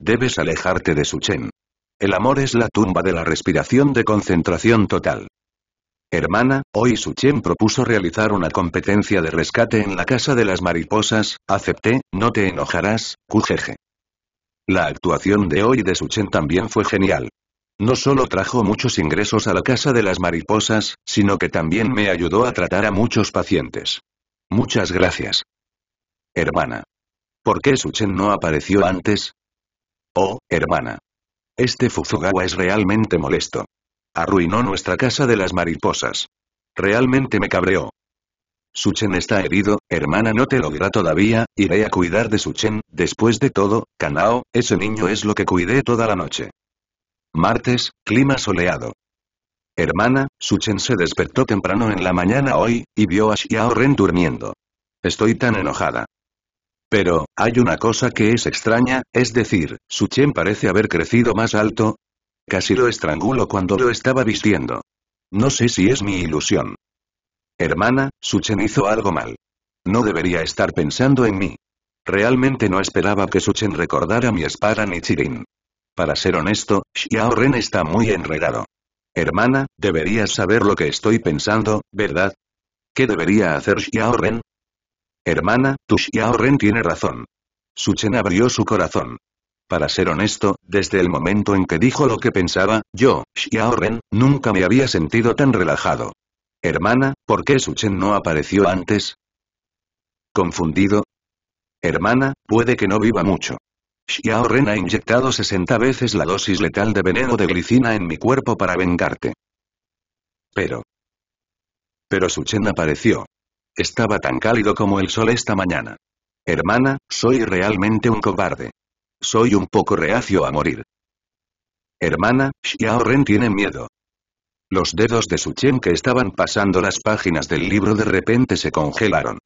Debes alejarte de Su Chen. El amor es la tumba de la respiración de concentración total. Hermana, hoy Suchen propuso realizar una competencia de rescate en la casa de las mariposas, acepté, no te enojarás, QGG. La actuación de hoy de Suchen también fue genial. No solo trajo muchos ingresos a la casa de las mariposas, sino que también me ayudó a tratar a muchos pacientes. Muchas gracias. Hermana. ¿Por qué Suchen no apareció antes? Oh, hermana. Este Fuzugawa es realmente molesto. Arruinó nuestra casa de las mariposas. Realmente me cabreó. Suchen está herido, hermana no te lo dirá todavía, iré a cuidar de Suchen, después de todo, Kanao, ese niño es lo que cuidé toda la noche. Martes, clima soleado. Hermana, Suchen se despertó temprano en la mañana hoy, y vio a Xiao Ren durmiendo. Estoy tan enojada. Pero, hay una cosa que es extraña, es decir, Suchen parece haber crecido más alto. Casi lo estrangulo cuando lo estaba vistiendo. No sé si es mi ilusión. Hermana, Suchen hizo algo mal. No debería estar pensando en mí. Realmente no esperaba que Suchen recordara mi espada ni Chirin. Para ser honesto, Xiao Ren está muy enredado. Hermana, deberías saber lo que estoy pensando, ¿verdad? ¿Qué debería hacer Xiao Ren? Hermana, tu Xiao Ren tiene razón. Chen abrió su corazón. Para ser honesto, desde el momento en que dijo lo que pensaba, yo, Xiao Ren, nunca me había sentido tan relajado. Hermana, ¿por qué Chen no apareció antes? Confundido. Hermana, puede que no viva mucho. Xiao Ren ha inyectado 60 veces la dosis letal de veneno de glicina en mi cuerpo para vengarte. Pero... Pero Suchen apareció. Estaba tan cálido como el sol esta mañana. Hermana, soy realmente un cobarde. Soy un poco reacio a morir. Hermana, Xiao Ren tiene miedo. Los dedos de Suchen que estaban pasando las páginas del libro de repente se congelaron.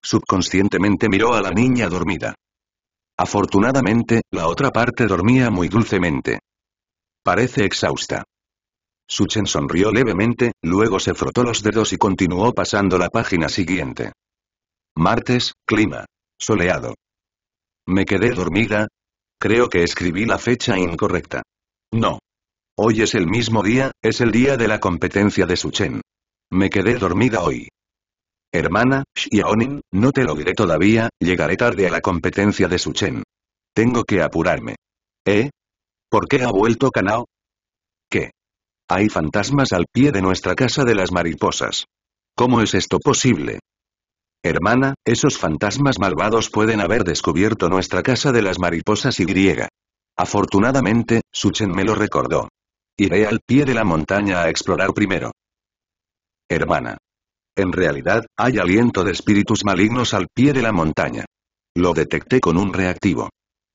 Subconscientemente miró a la niña dormida. Afortunadamente, la otra parte dormía muy dulcemente. Parece exhausta. Suchen sonrió levemente, luego se frotó los dedos y continuó pasando la página siguiente. Martes, clima. Soleado. ¿Me quedé dormida? Creo que escribí la fecha incorrecta. No. Hoy es el mismo día, es el día de la competencia de Suchen. Me quedé dormida hoy. Hermana, Xiaonin, no te lo diré todavía, llegaré tarde a la competencia de Suchen. Tengo que apurarme. ¿Eh? ¿Por qué ha vuelto Kanao? ¿Qué? Hay fantasmas al pie de nuestra casa de las mariposas. ¿Cómo es esto posible? Hermana, esos fantasmas malvados pueden haber descubierto nuestra casa de las mariposas y griega. Afortunadamente, Suchen me lo recordó. Iré al pie de la montaña a explorar primero. Hermana. En realidad, hay aliento de espíritus malignos al pie de la montaña. Lo detecté con un reactivo.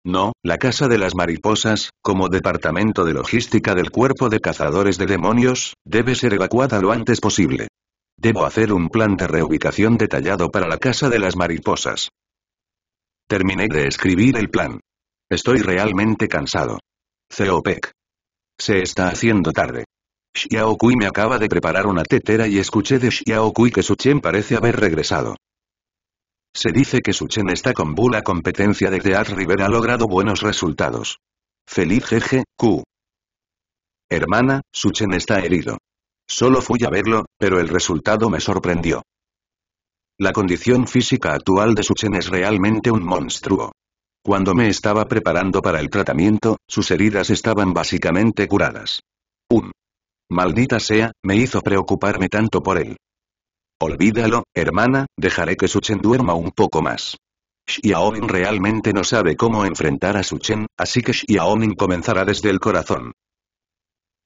No, la Casa de las Mariposas, como departamento de logística del cuerpo de cazadores de demonios, debe ser evacuada lo antes posible. Debo hacer un plan de reubicación detallado para la Casa de las Mariposas. Terminé de escribir el plan. Estoy realmente cansado. Ceopec. E Se está haciendo tarde. Xiao Kui me acaba de preparar una tetera y escuché de Xiao Kui que su Chen parece haber regresado. Se dice que su Chen está con Bula competencia de Teat River ha logrado buenos resultados. Feliz jeje, Q. Hermana, su Chen está herido. Solo fui a verlo, pero el resultado me sorprendió. La condición física actual de su Chen es realmente un monstruo. Cuando me estaba preparando para el tratamiento, sus heridas estaban básicamente curadas. Maldita sea, me hizo preocuparme tanto por él. Olvídalo, hermana, dejaré que Suchen duerma un poco más. Xiaomin realmente no sabe cómo enfrentar a Suchen, así que Xiaomin comenzará desde el corazón.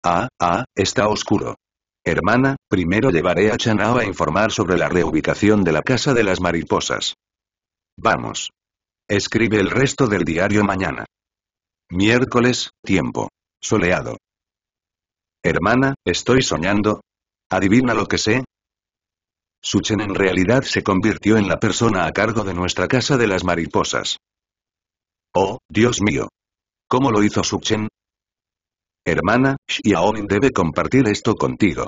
Ah, ah, está oscuro. Hermana, primero llevaré a Chanao a informar sobre la reubicación de la casa de las mariposas. Vamos. Escribe el resto del diario mañana. Miércoles, tiempo. Soleado. Hermana, ¿estoy soñando? ¿Adivina lo que sé? Suchen en realidad se convirtió en la persona a cargo de nuestra casa de las mariposas. Oh, Dios mío. ¿Cómo lo hizo Suchen? Hermana, Xiaomi debe compartir esto contigo.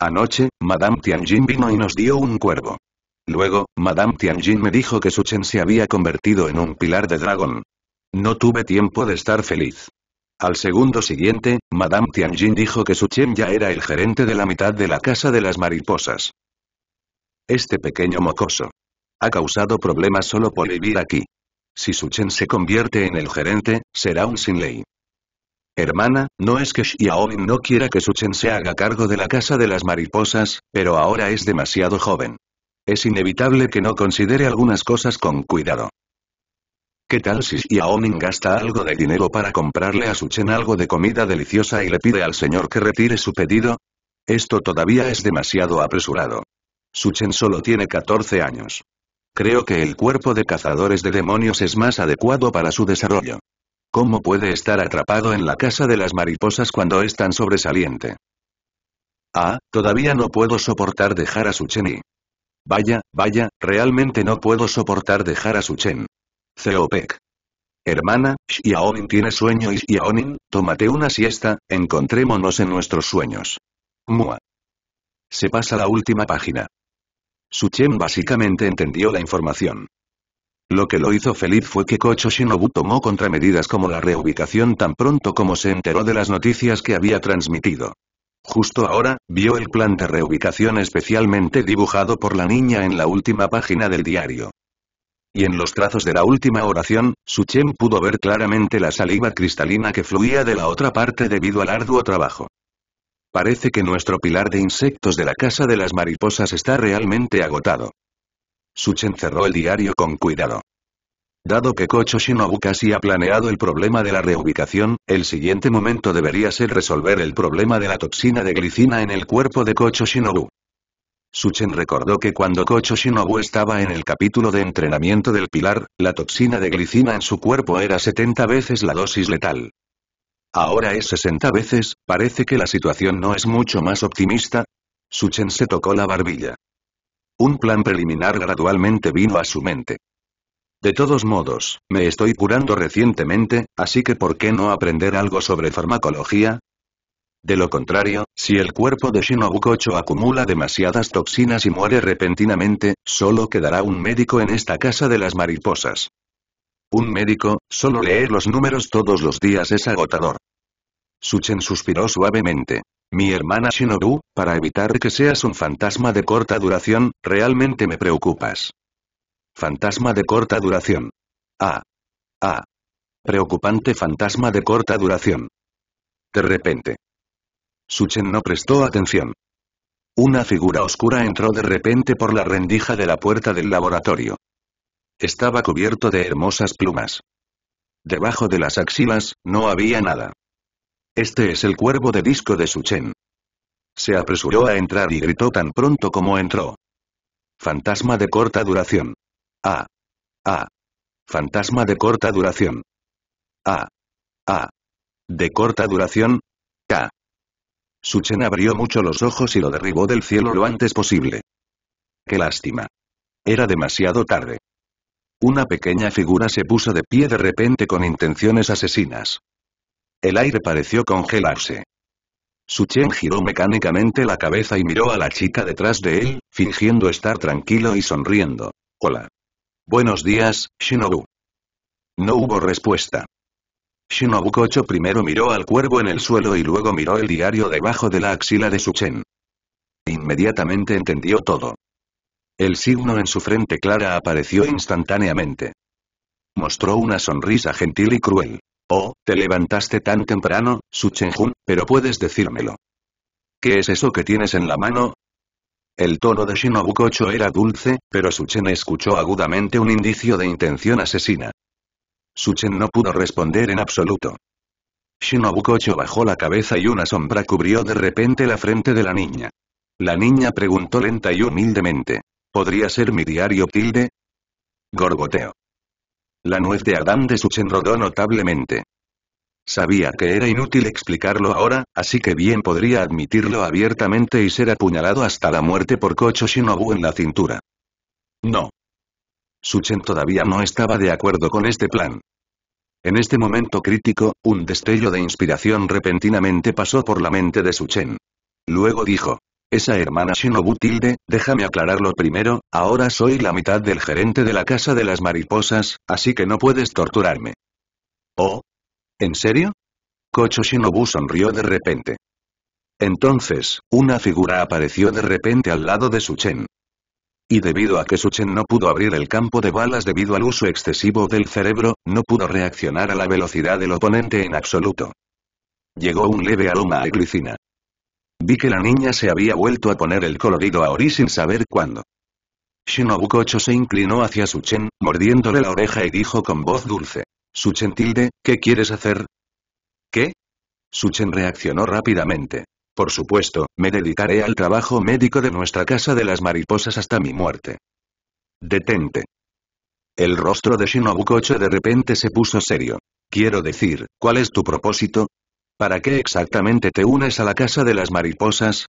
Anoche, Madame Tianjin vino y nos dio un cuervo. Luego, Madame Tianjin me dijo que Suchen se había convertido en un pilar de dragón. No tuve tiempo de estar feliz. Al segundo siguiente, Madame Tianjin dijo que Su Chen ya era el gerente de la mitad de la Casa de las Mariposas. Este pequeño mocoso. Ha causado problemas solo por vivir aquí. Si Su Chen se convierte en el gerente, será un sin ley. Hermana, no es que Xiaomin no quiera que Su Chen se haga cargo de la Casa de las Mariposas, pero ahora es demasiado joven. Es inevitable que no considere algunas cosas con cuidado. ¿Qué tal si Xiaoming gasta algo de dinero para comprarle a Suchen algo de comida deliciosa y le pide al señor que retire su pedido? Esto todavía es demasiado apresurado. Suchen solo tiene 14 años. Creo que el cuerpo de cazadores de demonios es más adecuado para su desarrollo. ¿Cómo puede estar atrapado en la casa de las mariposas cuando es tan sobresaliente? Ah, todavía no puedo soportar dejar a Suchen y... Vaya, vaya, realmente no puedo soportar dejar a Suchen. Ceopec. E Hermana, Xiaonin tiene sueño y Xiaonin, tómate una siesta, encontrémonos en nuestros sueños. Mua. Se pasa la última página. Suchen básicamente entendió la información. Lo que lo hizo feliz fue que Kocho Shinobu tomó contramedidas como la reubicación tan pronto como se enteró de las noticias que había transmitido. Justo ahora, vio el plan de reubicación especialmente dibujado por la niña en la última página del diario y en los trazos de la última oración, Suchen pudo ver claramente la saliva cristalina que fluía de la otra parte debido al arduo trabajo. Parece que nuestro pilar de insectos de la casa de las mariposas está realmente agotado. Suchen cerró el diario con cuidado. Dado que Kocho Shinobu casi ha planeado el problema de la reubicación, el siguiente momento debería ser resolver el problema de la toxina de glicina en el cuerpo de Kocho Shinobu. Suchen recordó que cuando Kocho Shinobu estaba en el capítulo de entrenamiento del pilar, la toxina de glicina en su cuerpo era 70 veces la dosis letal. Ahora es 60 veces, parece que la situación no es mucho más optimista. Suchen se tocó la barbilla. Un plan preliminar gradualmente vino a su mente. De todos modos, me estoy curando recientemente, así que ¿por qué no aprender algo sobre farmacología? De lo contrario, si el cuerpo de Shinobu Kocho acumula demasiadas toxinas y muere repentinamente, solo quedará un médico en esta casa de las mariposas. Un médico, solo leer los números todos los días es agotador. Suchen suspiró suavemente. Mi hermana Shinobu, para evitar que seas un fantasma de corta duración, realmente me preocupas. Fantasma de corta duración. Ah. Ah. Preocupante fantasma de corta duración. De repente, Suchen no prestó atención. Una figura oscura entró de repente por la rendija de la puerta del laboratorio. Estaba cubierto de hermosas plumas. Debajo de las axilas, no había nada. Este es el cuervo de disco de Suchen. Se apresuró a entrar y gritó tan pronto como entró. Fantasma de corta duración. A. A. Fantasma de corta duración. A. A. De corta duración. K. Suchen abrió mucho los ojos y lo derribó del cielo lo antes posible. ¡Qué lástima! Era demasiado tarde. Una pequeña figura se puso de pie de repente con intenciones asesinas. El aire pareció congelarse. Suchen giró mecánicamente la cabeza y miró a la chica detrás de él, fingiendo estar tranquilo y sonriendo. Hola. Buenos días, Shinobu. No hubo respuesta. Shinobu Kocho primero miró al cuervo en el suelo y luego miró el diario debajo de la axila de Suchen. Inmediatamente entendió todo. El signo en su frente clara apareció instantáneamente. Mostró una sonrisa gentil y cruel. Oh, te levantaste tan temprano, Suchenjun, pero puedes decírmelo. ¿Qué es eso que tienes en la mano? El tono de Shinobu Kocho era dulce, pero Suchen escuchó agudamente un indicio de intención asesina. Suchen no pudo responder en absoluto. Shinobu Kocho bajó la cabeza y una sombra cubrió de repente la frente de la niña. La niña preguntó lenta y humildemente. ¿Podría ser mi diario tilde? Gorgoteo. La nuez de Adán de Suchen rodó notablemente. Sabía que era inútil explicarlo ahora, así que bien podría admitirlo abiertamente y ser apuñalado hasta la muerte por Kocho Shinobu en la cintura. No. Suchen todavía no estaba de acuerdo con este plan. En este momento crítico, un destello de inspiración repentinamente pasó por la mente de Suchen. Luego dijo, esa hermana Shinobu Tilde, déjame aclararlo primero, ahora soy la mitad del gerente de la casa de las mariposas, así que no puedes torturarme. ¿Oh? ¿En serio? Kocho Shinobu sonrió de repente. Entonces, una figura apareció de repente al lado de Suchen y debido a que Suchen no pudo abrir el campo de balas debido al uso excesivo del cerebro, no pudo reaccionar a la velocidad del oponente en absoluto. Llegó un leve aroma a glicina. Vi que la niña se había vuelto a poner el colorido a Ori sin saber cuándo. Shinobu Kocho se inclinó hacia Suchen, mordiéndole la oreja y dijo con voz dulce. Suchen tilde, ¿qué quieres hacer? ¿Qué? Suchen reaccionó rápidamente. Por supuesto, me dedicaré al trabajo médico de nuestra casa de las mariposas hasta mi muerte. Detente. El rostro de Shinobu Kocho de repente se puso serio. Quiero decir, ¿cuál es tu propósito? ¿Para qué exactamente te unes a la casa de las mariposas?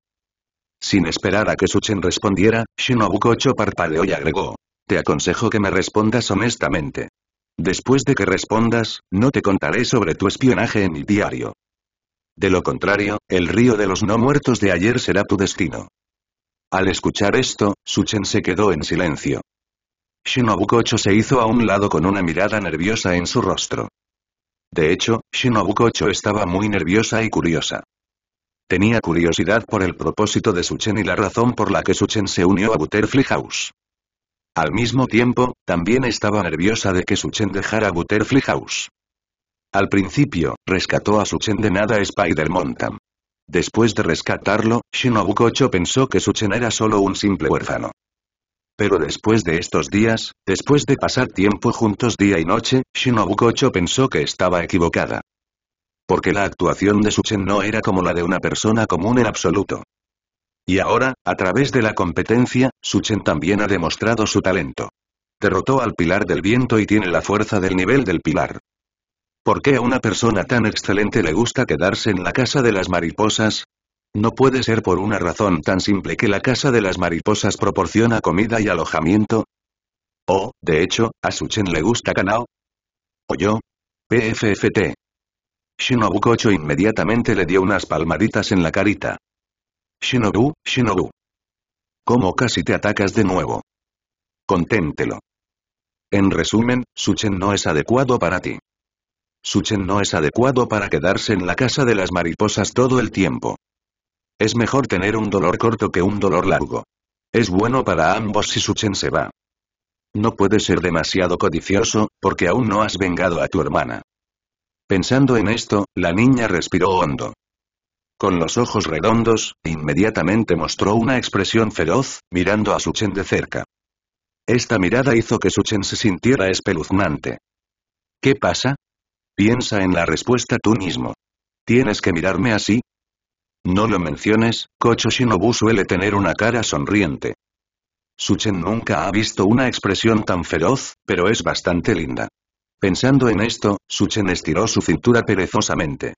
Sin esperar a que Suchen respondiera, Shinobu Kocho parpadeó y agregó. Te aconsejo que me respondas honestamente. Después de que respondas, no te contaré sobre tu espionaje en mi diario. De lo contrario, el río de los no muertos de ayer será tu destino. Al escuchar esto, Suchen se quedó en silencio. Shinobu Kocho se hizo a un lado con una mirada nerviosa en su rostro. De hecho, Shinobu Kocho estaba muy nerviosa y curiosa. Tenía curiosidad por el propósito de Suchen y la razón por la que Suchen se unió a Butterfly House. Al mismo tiempo, también estaba nerviosa de que Suchen dejara Butterfly House. Al principio, rescató a Suchen de nada Spider-Mountain. Después de rescatarlo, Shinobu Kocho pensó que Suchen era solo un simple huérfano. Pero después de estos días, después de pasar tiempo juntos día y noche, Shinobu Kocho pensó que estaba equivocada. Porque la actuación de Suchen no era como la de una persona común en absoluto. Y ahora, a través de la competencia, Suchen también ha demostrado su talento. Derrotó al Pilar del Viento y tiene la fuerza del nivel del Pilar. ¿Por qué a una persona tan excelente le gusta quedarse en la casa de las mariposas? No puede ser por una razón tan simple que la casa de las mariposas proporciona comida y alojamiento. O, oh, de hecho, a Suchen le gusta Kanao. O yo. PFFT. Shinobu Kocho inmediatamente le dio unas palmaditas en la carita. Shinobu, Shinobu. ¿Cómo casi te atacas de nuevo? Conténtelo. En resumen, Suchen no es adecuado para ti. Suchen no es adecuado para quedarse en la casa de las mariposas todo el tiempo. Es mejor tener un dolor corto que un dolor largo. Es bueno para ambos si Suchen se va. No puede ser demasiado codicioso, porque aún no has vengado a tu hermana. Pensando en esto, la niña respiró hondo. Con los ojos redondos, inmediatamente mostró una expresión feroz, mirando a Suchen de cerca. Esta mirada hizo que Suchen se sintiera espeluznante. ¿Qué pasa? Piensa en la respuesta tú mismo. ¿Tienes que mirarme así? No lo menciones, Kocho Shinobu suele tener una cara sonriente. Suchen nunca ha visto una expresión tan feroz, pero es bastante linda. Pensando en esto, Suchen estiró su cintura perezosamente.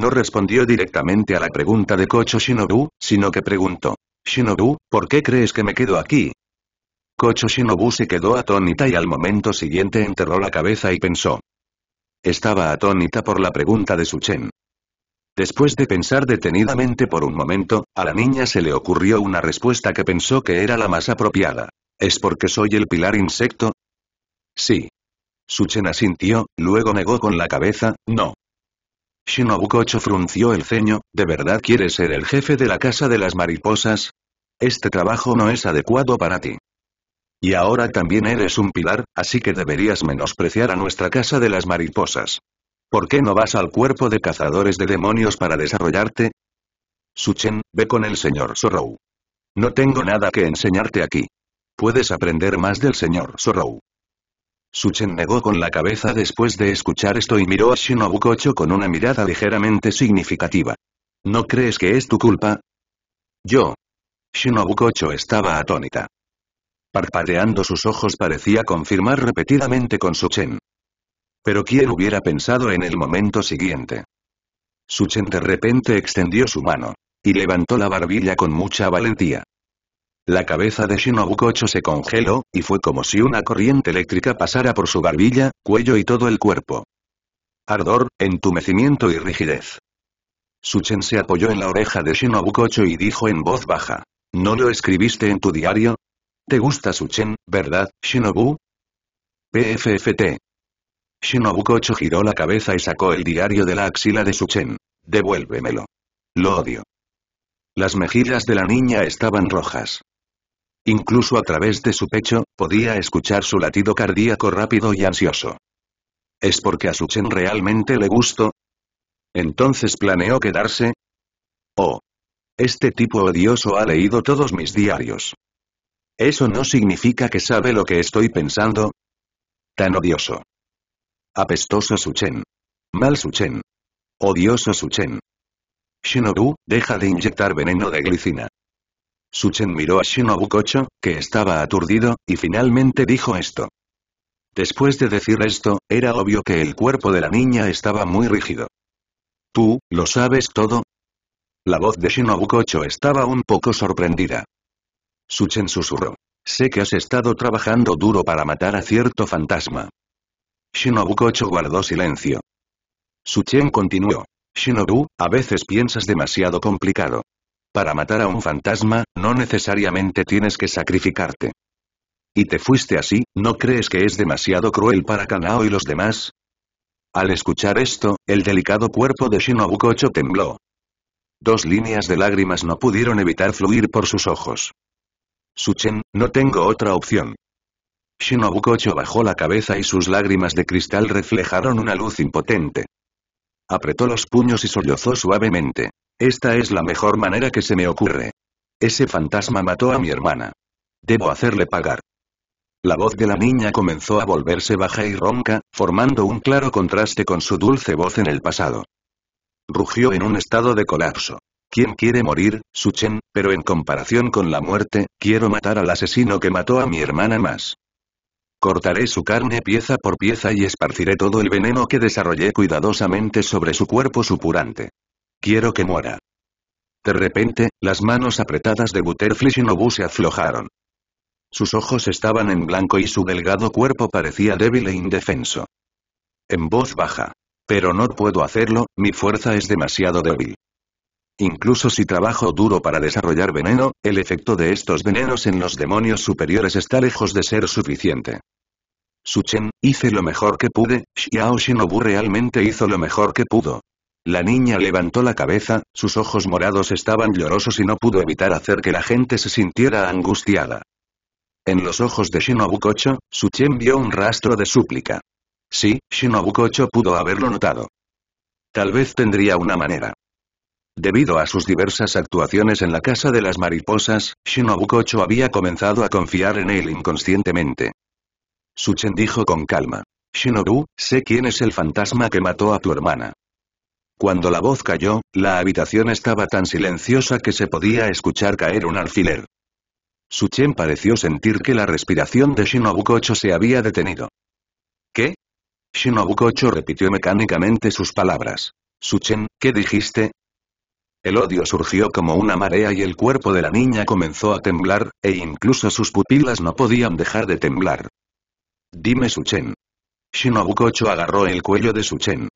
No respondió directamente a la pregunta de Kocho Shinobu, sino que preguntó, Shinobu, ¿por qué crees que me quedo aquí? Kocho Shinobu se quedó atónita y al momento siguiente enterró la cabeza y pensó, estaba atónita por la pregunta de Suchen. Después de pensar detenidamente por un momento, a la niña se le ocurrió una respuesta que pensó que era la más apropiada. ¿Es porque soy el pilar insecto? Sí. Suchen asintió, luego negó con la cabeza, no. Shinobu frunció el ceño, ¿de verdad quieres ser el jefe de la casa de las mariposas? Este trabajo no es adecuado para ti. Y ahora también eres un pilar, así que deberías menospreciar a nuestra casa de las mariposas. ¿Por qué no vas al cuerpo de cazadores de demonios para desarrollarte? Suchen, ve con el señor Sorou. No tengo nada que enseñarte aquí. Puedes aprender más del señor Sorrow. Suchen negó con la cabeza después de escuchar esto y miró a Shinobu Kocho con una mirada ligeramente significativa. ¿No crees que es tu culpa? Yo. Shinobu Kocho estaba atónita. Parpadeando sus ojos parecía confirmar repetidamente con Suchen. Pero quién hubiera pensado en el momento siguiente. Suchen de repente extendió su mano. Y levantó la barbilla con mucha valentía. La cabeza de Shinobu Kocho se congeló, y fue como si una corriente eléctrica pasara por su barbilla, cuello y todo el cuerpo. Ardor, entumecimiento y rigidez. Suchen se apoyó en la oreja de Shinobu y dijo en voz baja. ¿No lo escribiste en tu diario? Te gusta Suchen, ¿verdad, Shinobu? PFFT. Shinobu Kocho giró la cabeza y sacó el diario de la axila de Suchen. Devuélvemelo. Lo odio. Las mejillas de la niña estaban rojas. Incluso a través de su pecho, podía escuchar su latido cardíaco rápido y ansioso. ¿Es porque a Suchen realmente le gustó? ¿Entonces planeó quedarse? Oh. Este tipo odioso ha leído todos mis diarios. ¿Eso no significa que sabe lo que estoy pensando? Tan odioso. Apestoso Suchen. Mal Suchen. Odioso Suchen. Shinobu, deja de inyectar veneno de glicina. Suchen miró a Shinobu Kocho, que estaba aturdido, y finalmente dijo esto. Después de decir esto, era obvio que el cuerpo de la niña estaba muy rígido. ¿Tú, lo sabes todo? La voz de Shinobu Kocho estaba un poco sorprendida. Suchen susurró. Sé que has estado trabajando duro para matar a cierto fantasma. Shinobu Kocho guardó silencio. Suchen continuó. Shinobu, a veces piensas demasiado complicado. Para matar a un fantasma, no necesariamente tienes que sacrificarte. ¿Y te fuiste así, no crees que es demasiado cruel para Kanao y los demás? Al escuchar esto, el delicado cuerpo de Shinobu Kocho tembló. Dos líneas de lágrimas no pudieron evitar fluir por sus ojos. Suchen, no tengo otra opción. Shinobu Kocho bajó la cabeza y sus lágrimas de cristal reflejaron una luz impotente. Apretó los puños y sollozó suavemente. Esta es la mejor manera que se me ocurre. Ese fantasma mató a mi hermana. Debo hacerle pagar. La voz de la niña comenzó a volverse baja y ronca, formando un claro contraste con su dulce voz en el pasado. Rugió en un estado de colapso. ¿Quién quiere morir, Suchen? Pero en comparación con la muerte, quiero matar al asesino que mató a mi hermana más. Cortaré su carne pieza por pieza y esparciré todo el veneno que desarrollé cuidadosamente sobre su cuerpo supurante. Quiero que muera. De repente, las manos apretadas de Butterfly Shinobu se aflojaron. Sus ojos estaban en blanco y su delgado cuerpo parecía débil e indefenso. En voz baja. Pero no puedo hacerlo, mi fuerza es demasiado débil. Incluso si trabajo duro para desarrollar veneno, el efecto de estos venenos en los demonios superiores está lejos de ser suficiente. Suchen, hice lo mejor que pude, Xiao Shinobu realmente hizo lo mejor que pudo. La niña levantó la cabeza, sus ojos morados estaban llorosos y no pudo evitar hacer que la gente se sintiera angustiada. En los ojos de Shinobu Kocho, Suchen vio un rastro de súplica. Sí, Shinobu Kocho pudo haberlo notado. Tal vez tendría una manera. Debido a sus diversas actuaciones en la Casa de las Mariposas, Shinobu Kocho había comenzado a confiar en él inconscientemente. Suchen dijo con calma. Shinobu, sé quién es el fantasma que mató a tu hermana. Cuando la voz cayó, la habitación estaba tan silenciosa que se podía escuchar caer un alfiler. Suchen pareció sentir que la respiración de Shinobu Kocho se había detenido. ¿Qué? Shinobu Kocho repitió mecánicamente sus palabras. Suchen, ¿qué dijiste? El odio surgió como una marea y el cuerpo de la niña comenzó a temblar, e incluso sus pupilas no podían dejar de temblar. Dime Suchen. Shinobu Kocho agarró el cuello de Suchen.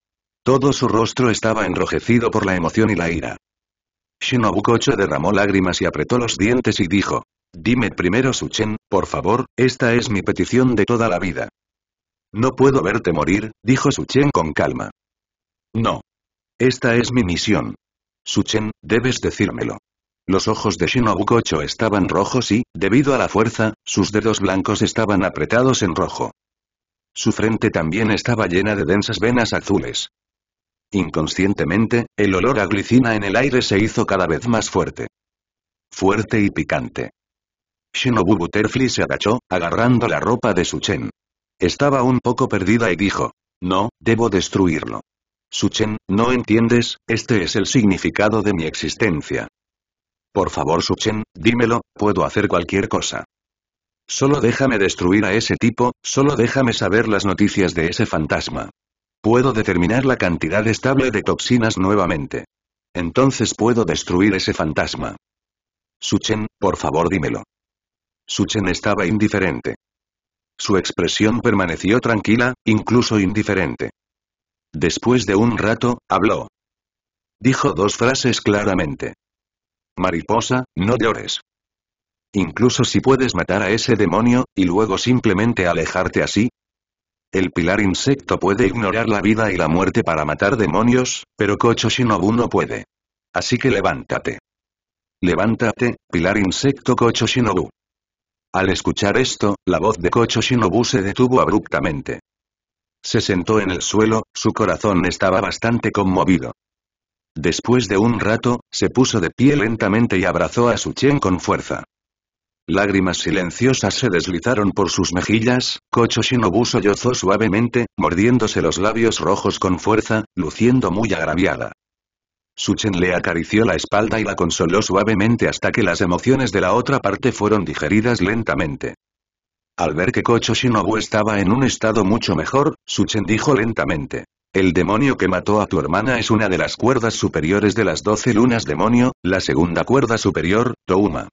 Todo su rostro estaba enrojecido por la emoción y la ira. Shinobu derramó lágrimas y apretó los dientes y dijo. Dime primero Suchen, por favor, esta es mi petición de toda la vida. No puedo verte morir, dijo Suchen con calma. No. Esta es mi misión. Suchen, debes decírmelo. Los ojos de Shinobu Kocho estaban rojos y, debido a la fuerza, sus dedos blancos estaban apretados en rojo. Su frente también estaba llena de densas venas azules. Inconscientemente, el olor a glicina en el aire se hizo cada vez más fuerte. Fuerte y picante. Shinobu Butterfly se agachó, agarrando la ropa de Suchen. Estaba un poco perdida y dijo. No, debo destruirlo. Suchen, no entiendes, este es el significado de mi existencia. Por favor Suchen, dímelo, puedo hacer cualquier cosa. Solo déjame destruir a ese tipo, solo déjame saber las noticias de ese fantasma. Puedo determinar la cantidad estable de toxinas nuevamente. Entonces puedo destruir ese fantasma. Suchen, por favor dímelo. Suchen estaba indiferente. Su expresión permaneció tranquila, incluso indiferente. Después de un rato, habló. Dijo dos frases claramente. Mariposa, no llores. Incluso si puedes matar a ese demonio, y luego simplemente alejarte así. El pilar insecto puede ignorar la vida y la muerte para matar demonios, pero Kocho Shinobu no puede. Así que levántate. Levántate, pilar insecto Kocho Shinobu. Al escuchar esto, la voz de Kocho Shinobu se detuvo abruptamente. Se sentó en el suelo, su corazón estaba bastante conmovido. Después de un rato, se puso de pie lentamente y abrazó a Suchen con fuerza. Lágrimas silenciosas se deslizaron por sus mejillas, Kocho Shinobu sollozó suavemente, mordiéndose los labios rojos con fuerza, luciendo muy agraviada. Suchen le acarició la espalda y la consoló suavemente hasta que las emociones de la otra parte fueron digeridas lentamente. Al ver que Kocho Shinobu estaba en un estado mucho mejor, Suchen dijo lentamente. El demonio que mató a tu hermana es una de las cuerdas superiores de las doce lunas demonio, la segunda cuerda superior, Douma.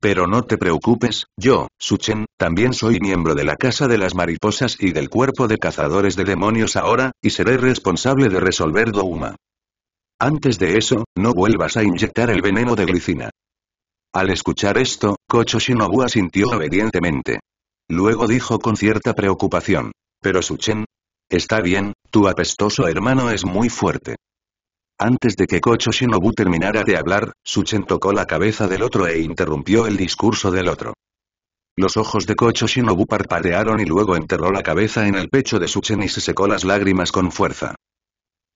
Pero no te preocupes, yo, Suchen, también soy miembro de la Casa de las Mariposas y del Cuerpo de Cazadores de Demonios ahora, y seré responsable de resolver Douma. Antes de eso, no vuelvas a inyectar el veneno de glicina. Al escuchar esto, Kocho Shinobu asintió obedientemente. Luego dijo con cierta preocupación. Pero Suchen. Está bien, tu apestoso hermano es muy fuerte. Antes de que Kocho Shinobu terminara de hablar, Suchen tocó la cabeza del otro e interrumpió el discurso del otro. Los ojos de Kocho Shinobu parpadearon y luego enterró la cabeza en el pecho de Suchen y se secó las lágrimas con fuerza.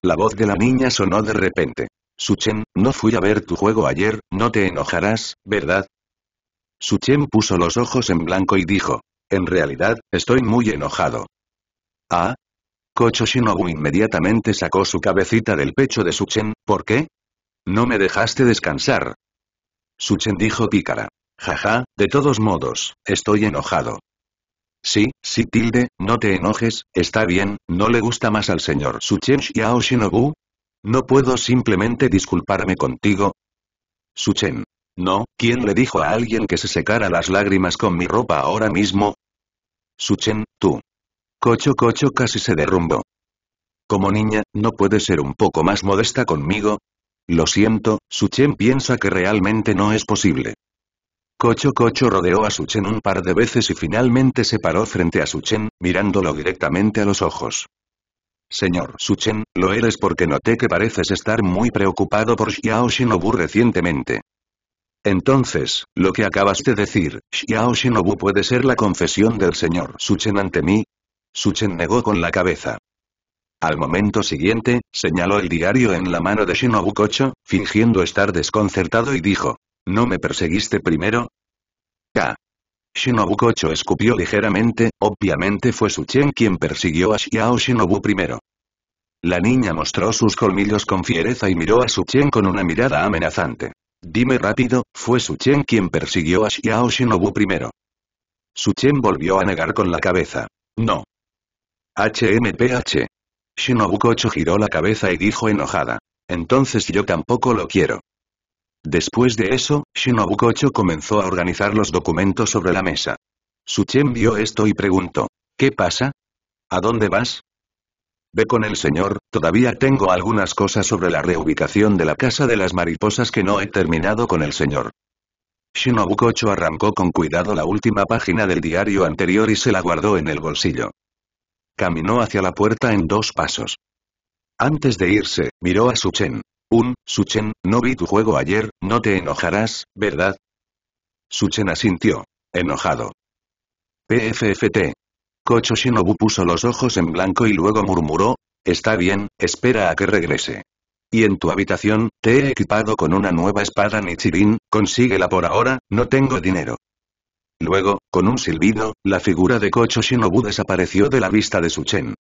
La voz de la niña sonó de repente. Suchen, no fui a ver tu juego ayer, no te enojarás, ¿verdad? Suchen puso los ojos en blanco y dijo, en realidad, estoy muy enojado. ¿Ah? Kocho Shinobu inmediatamente sacó su cabecita del pecho de Suchen, ¿por qué? No me dejaste descansar. Suchen dijo pícara. Jaja, de todos modos, estoy enojado. Sí, sí tilde, no te enojes, está bien, no le gusta más al señor Suchen Xiao Shinobu, ¿No puedo simplemente disculparme contigo? Suchen. No, ¿quién le dijo a alguien que se secara las lágrimas con mi ropa ahora mismo? Suchen, tú. Cocho Cocho casi se derrumbó. Como niña, ¿no puedes ser un poco más modesta conmigo? Lo siento, Suchen piensa que realmente no es posible. Cocho Cocho rodeó a Suchen un par de veces y finalmente se paró frente a Suchen, mirándolo directamente a los ojos. Señor Suchen, lo eres porque noté que pareces estar muy preocupado por Xiao Shinobu recientemente. Entonces, lo que acabas de decir, Xiao Shinobu puede ser la confesión del señor Suchen ante mí. Suchen negó con la cabeza. Al momento siguiente, señaló el diario en la mano de Shinobu Kocho, fingiendo estar desconcertado y dijo, ¿No me perseguiste primero? K. Shinobu Kocho escupió ligeramente, obviamente fue Su Chen quien persiguió a Xiao Shinobu primero. La niña mostró sus colmillos con fiereza y miró a Su Chen con una mirada amenazante. Dime rápido, fue Su Chen quien persiguió a Xiao Shinobu primero. Su Chen volvió a negar con la cabeza. No. HMPH. Shinobu giró la cabeza y dijo enojada. Entonces yo tampoco lo quiero. Después de eso, Shinobu Kocho comenzó a organizar los documentos sobre la mesa. Suchen vio esto y preguntó. ¿Qué pasa? ¿A dónde vas? Ve con el señor, todavía tengo algunas cosas sobre la reubicación de la casa de las mariposas que no he terminado con el señor. Shinobu Kocho arrancó con cuidado la última página del diario anterior y se la guardó en el bolsillo. Caminó hacia la puerta en dos pasos. Antes de irse, miró a Suchen. Un, Suchen, no vi tu juego ayer, no te enojarás, ¿verdad? Suchen asintió. Enojado. PFFT. Kocho Shinobu puso los ojos en blanco y luego murmuró, Está bien, espera a que regrese. Y en tu habitación, te he equipado con una nueva espada Nichirin, consíguela por ahora, no tengo dinero. Luego, con un silbido, la figura de Kocho Shinobu desapareció de la vista de Suchen.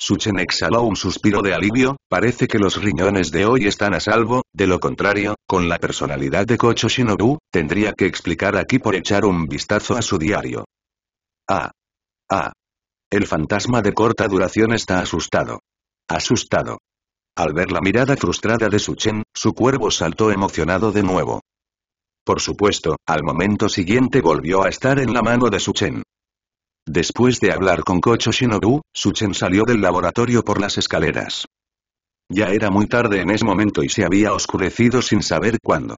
Suchen exhaló un suspiro de alivio, parece que los riñones de hoy están a salvo, de lo contrario, con la personalidad de Kocho Shinobu, tendría que explicar aquí por echar un vistazo a su diario. Ah. Ah. El fantasma de corta duración está asustado. Asustado. Al ver la mirada frustrada de Suchen, su cuervo saltó emocionado de nuevo. Por supuesto, al momento siguiente volvió a estar en la mano de Suchen. Después de hablar con Kocho Shinobu, Suchen salió del laboratorio por las escaleras. Ya era muy tarde en ese momento y se había oscurecido sin saber cuándo.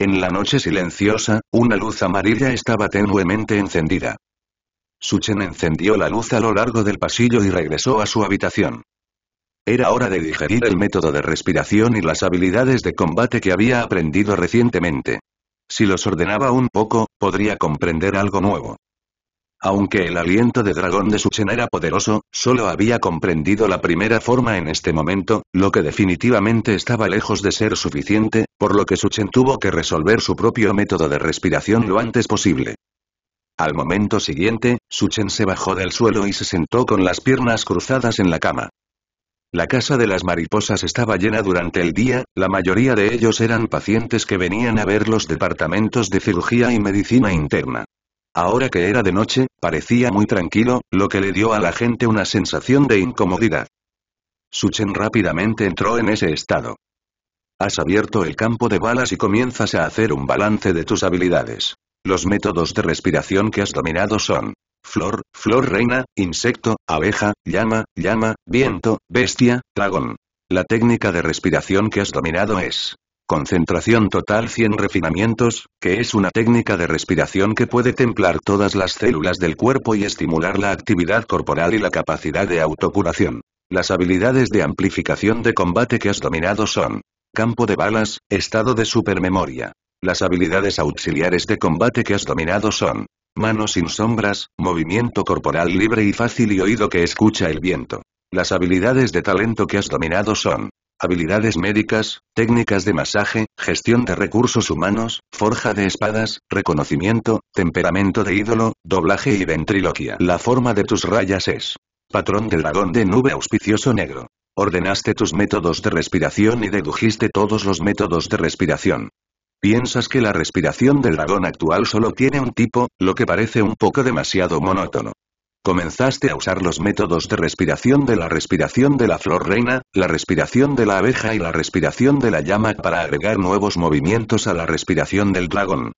En la noche silenciosa, una luz amarilla estaba tenuemente encendida. Suchen encendió la luz a lo largo del pasillo y regresó a su habitación. Era hora de digerir el método de respiración y las habilidades de combate que había aprendido recientemente. Si los ordenaba un poco, podría comprender algo nuevo. Aunque el aliento de dragón de Suchen era poderoso, solo había comprendido la primera forma en este momento, lo que definitivamente estaba lejos de ser suficiente, por lo que Suchen tuvo que resolver su propio método de respiración lo antes posible. Al momento siguiente, Suchen se bajó del suelo y se sentó con las piernas cruzadas en la cama. La casa de las mariposas estaba llena durante el día, la mayoría de ellos eran pacientes que venían a ver los departamentos de cirugía y medicina interna. Ahora que era de noche, parecía muy tranquilo, lo que le dio a la gente una sensación de incomodidad. Suchen rápidamente entró en ese estado. Has abierto el campo de balas y comienzas a hacer un balance de tus habilidades. Los métodos de respiración que has dominado son flor, flor reina, insecto, abeja, llama, llama, viento, bestia, dragón. La técnica de respiración que has dominado es Concentración total 100 refinamientos, que es una técnica de respiración que puede templar todas las células del cuerpo y estimular la actividad corporal y la capacidad de autocuración. Las habilidades de amplificación de combate que has dominado son campo de balas, estado de supermemoria. Las habilidades auxiliares de combate que has dominado son manos sin sombras, movimiento corporal libre y fácil y oído que escucha el viento. Las habilidades de talento que has dominado son habilidades médicas, técnicas de masaje, gestión de recursos humanos, forja de espadas, reconocimiento, temperamento de ídolo, doblaje y ventriloquia. La forma de tus rayas es patrón del dragón de nube auspicioso negro. Ordenaste tus métodos de respiración y dedujiste todos los métodos de respiración. Piensas que la respiración del dragón actual solo tiene un tipo, lo que parece un poco demasiado monótono. Comenzaste a usar los métodos de respiración de la respiración de la flor reina, la respiración de la abeja y la respiración de la llama para agregar nuevos movimientos a la respiración del dragón.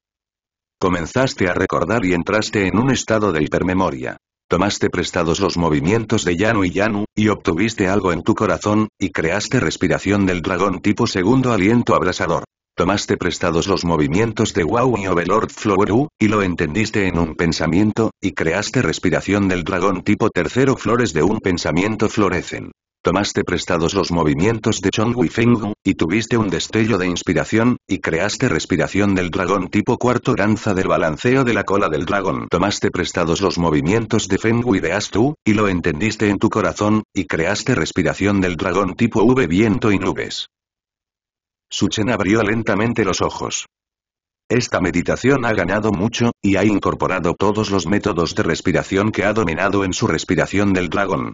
Comenzaste a recordar y entraste en un estado de hipermemoria. Tomaste prestados los movimientos de Yanu y Yanu, y obtuviste algo en tu corazón, y creaste respiración del dragón tipo segundo aliento abrasador. Tomaste prestados los movimientos de Wow y Overlord Floweru, y lo entendiste en un pensamiento, y creaste respiración del dragón tipo tercero flores de un pensamiento florecen. Tomaste prestados los movimientos de Chong Feng, y tuviste un destello de inspiración, y creaste respiración del dragón tipo cuarto danza del balanceo de la cola del dragón. Tomaste prestados los movimientos de Feng y de Astu, y lo entendiste en tu corazón, y creaste respiración del dragón tipo V viento y nubes. Suchen abrió lentamente los ojos. Esta meditación ha ganado mucho, y ha incorporado todos los métodos de respiración que ha dominado en su respiración del dragón.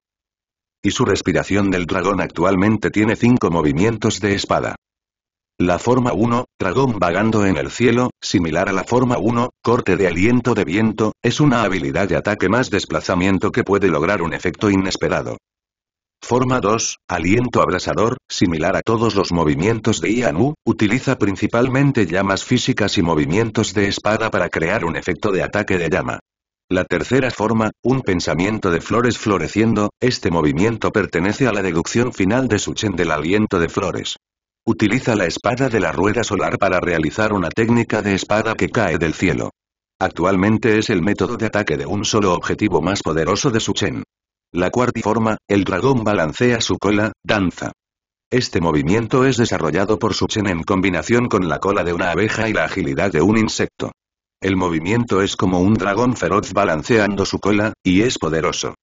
Y su respiración del dragón actualmente tiene cinco movimientos de espada. La forma 1, dragón vagando en el cielo, similar a la forma 1, corte de aliento de viento, es una habilidad de ataque más desplazamiento que puede lograr un efecto inesperado. Forma 2, aliento abrasador, similar a todos los movimientos de U, utiliza principalmente llamas físicas y movimientos de espada para crear un efecto de ataque de llama. La tercera forma, un pensamiento de flores floreciendo, este movimiento pertenece a la deducción final de Suchen del aliento de flores. Utiliza la espada de la rueda solar para realizar una técnica de espada que cae del cielo. Actualmente es el método de ataque de un solo objetivo más poderoso de Suchen. La cuarta forma, el dragón balancea su cola, danza. Este movimiento es desarrollado por Suchen en combinación con la cola de una abeja y la agilidad de un insecto. El movimiento es como un dragón feroz balanceando su cola, y es poderoso.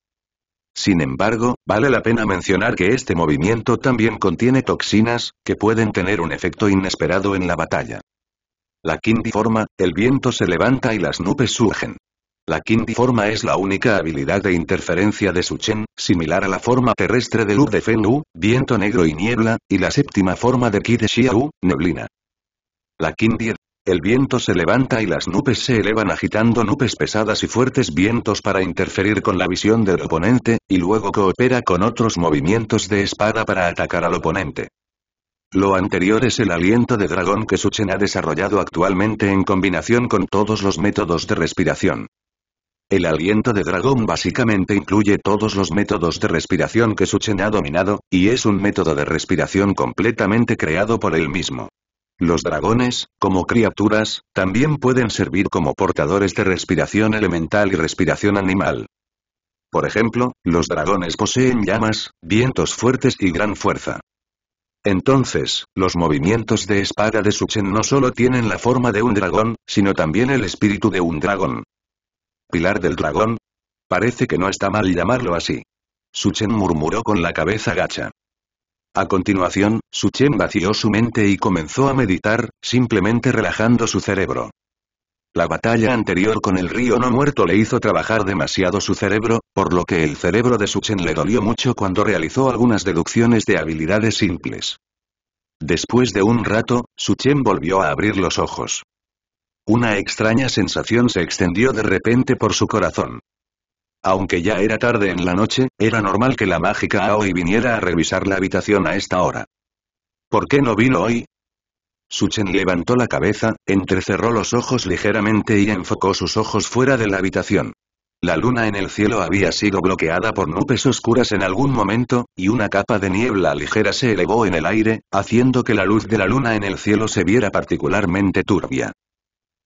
Sin embargo, vale la pena mencionar que este movimiento también contiene toxinas, que pueden tener un efecto inesperado en la batalla. La quinta forma, el viento se levanta y las nubes surgen. La Forma es la única habilidad de interferencia de Suchen, similar a la forma terrestre de U de Fen Wu, viento negro y niebla, y la séptima forma de Qi de Xiao, neblina. La Kindi, el viento se levanta y las nubes se elevan agitando nubes pesadas y fuertes vientos para interferir con la visión del oponente, y luego coopera con otros movimientos de espada para atacar al oponente. Lo anterior es el aliento de dragón que Suchen ha desarrollado actualmente en combinación con todos los métodos de respiración. El aliento de dragón básicamente incluye todos los métodos de respiración que Suchen ha dominado, y es un método de respiración completamente creado por él mismo. Los dragones, como criaturas, también pueden servir como portadores de respiración elemental y respiración animal. Por ejemplo, los dragones poseen llamas, vientos fuertes y gran fuerza. Entonces, los movimientos de espada de Suchen no solo tienen la forma de un dragón, sino también el espíritu de un dragón. Pilar del dragón. Parece que no está mal llamarlo así. Suchen murmuró con la cabeza gacha. A continuación, Suchen vació su mente y comenzó a meditar, simplemente relajando su cerebro. La batalla anterior con el río no muerto le hizo trabajar demasiado su cerebro, por lo que el cerebro de Suchen le dolió mucho cuando realizó algunas deducciones de habilidades simples. Después de un rato, Suchen volvió a abrir los ojos. Una extraña sensación se extendió de repente por su corazón. Aunque ya era tarde en la noche, era normal que la mágica Aoi viniera a revisar la habitación a esta hora. ¿Por qué no vino hoy? Suchen levantó la cabeza, entrecerró los ojos ligeramente y enfocó sus ojos fuera de la habitación. La luna en el cielo había sido bloqueada por nubes oscuras en algún momento, y una capa de niebla ligera se elevó en el aire, haciendo que la luz de la luna en el cielo se viera particularmente turbia.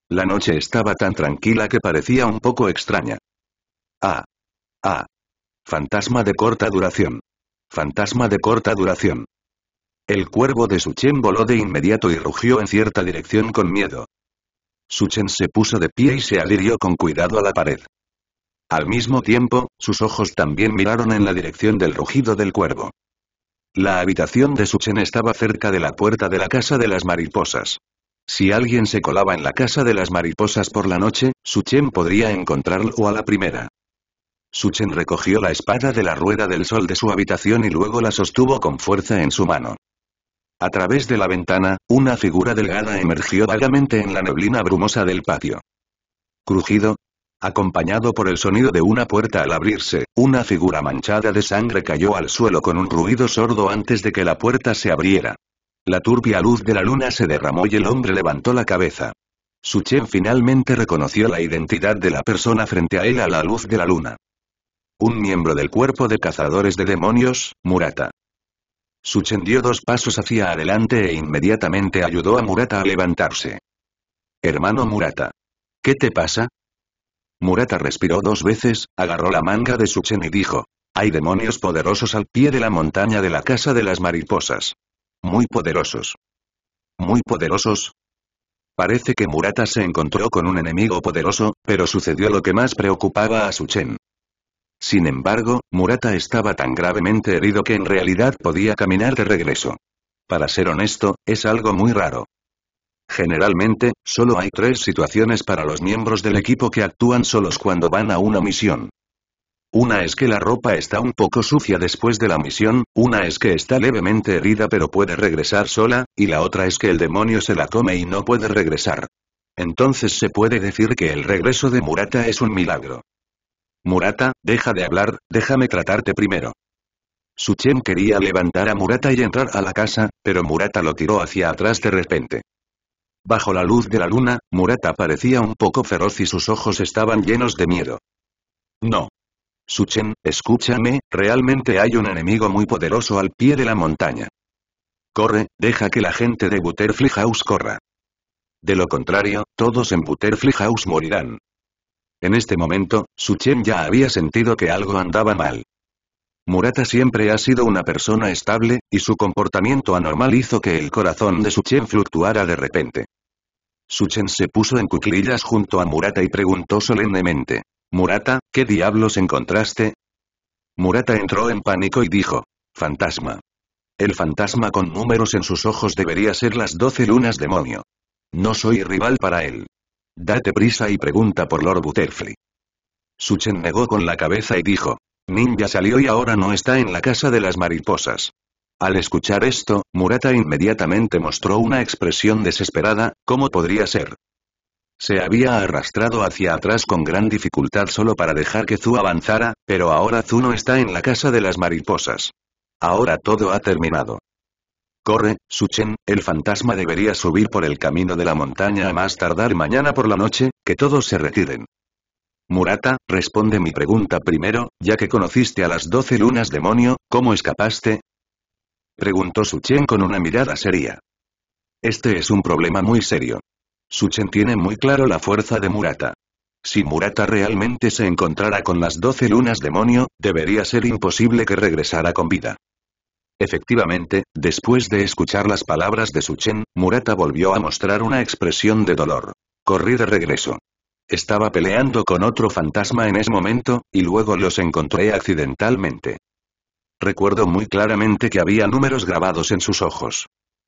La noche estaba tan tranquila que parecía un poco extraña. Ah. Ah. Fantasma de corta duración. Fantasma de corta duración. El cuervo de Suchen voló de inmediato y rugió en cierta dirección con miedo. Suchen se puso de pie y se adhirió con cuidado a la pared. Al mismo tiempo, sus ojos también miraron en la dirección del rugido del cuervo. La habitación de Suchen estaba cerca de la puerta de la casa de las mariposas. Si alguien se colaba en la casa de las mariposas por la noche, Suchen podría encontrarlo a la primera. Suchen recogió la espada de la rueda del sol de su habitación y luego la sostuvo con fuerza en su mano. A través de la ventana, una figura delgada emergió vagamente en la neblina brumosa del patio. Crujido. Acompañado por el sonido de una puerta al abrirse, una figura manchada de sangre cayó al suelo con un ruido sordo antes de que la puerta se abriera. La turbia luz de la luna se derramó y el hombre levantó la cabeza. Suchen finalmente reconoció la identidad de la persona frente a él a la luz de la luna. Un miembro del cuerpo de cazadores de demonios, Murata. Suchen dio dos pasos hacia adelante e inmediatamente ayudó a Murata a levantarse. Hermano Murata. ¿Qué te pasa? Murata respiró dos veces, agarró la manga de Suchen y dijo. Hay demonios poderosos al pie de la montaña de la casa de las mariposas. Muy poderosos. Muy poderosos. Parece que Murata se encontró con un enemigo poderoso, pero sucedió lo que más preocupaba a Suchen. Sin embargo, Murata estaba tan gravemente herido que en realidad podía caminar de regreso. Para ser honesto, es algo muy raro. Generalmente, solo hay tres situaciones para los miembros del equipo que actúan solos cuando van a una misión. Una es que la ropa está un poco sucia después de la misión, una es que está levemente herida pero puede regresar sola, y la otra es que el demonio se la come y no puede regresar. Entonces se puede decir que el regreso de Murata es un milagro. Murata, deja de hablar, déjame tratarte primero. Suchen quería levantar a Murata y entrar a la casa, pero Murata lo tiró hacia atrás de repente. Bajo la luz de la luna, Murata parecía un poco feroz y sus ojos estaban llenos de miedo. No, Suchen, escúchame, realmente hay un enemigo muy poderoso al pie de la montaña. Corre, deja que la gente de Butterfly House corra. De lo contrario, todos en Butterfly House morirán. En este momento, Suchen ya había sentido que algo andaba mal. Murata siempre ha sido una persona estable, y su comportamiento anormal hizo que el corazón de Suchen fluctuara de repente. Suchen se puso en cuclillas junto a Murata y preguntó solemnemente. Murata, ¿qué diablos encontraste? Murata entró en pánico y dijo. Fantasma. El fantasma con números en sus ojos debería ser las doce lunas demonio. No soy rival para él. Date prisa y pregunta por Lord Butterfly. Suchen negó con la cabeza y dijo. Ninja salió y ahora no está en la casa de las mariposas. Al escuchar esto, Murata inmediatamente mostró una expresión desesperada, ¿cómo podría ser? Se había arrastrado hacia atrás con gran dificultad solo para dejar que Zu avanzara, pero ahora Zu no está en la casa de las mariposas. Ahora todo ha terminado. Corre, Suchen, el fantasma debería subir por el camino de la montaña a más tardar mañana por la noche, que todos se retiren. Murata, responde mi pregunta primero, ya que conociste a las doce lunas demonio, ¿cómo escapaste? Preguntó Suchen con una mirada seria. Este es un problema muy serio. Suchen tiene muy claro la fuerza de Murata. Si Murata realmente se encontrara con las doce lunas demonio, debería ser imposible que regresara con vida. Efectivamente, después de escuchar las palabras de Suchen, Murata volvió a mostrar una expresión de dolor. Corrí de regreso. Estaba peleando con otro fantasma en ese momento, y luego los encontré accidentalmente. Recuerdo muy claramente que había números grabados en sus ojos.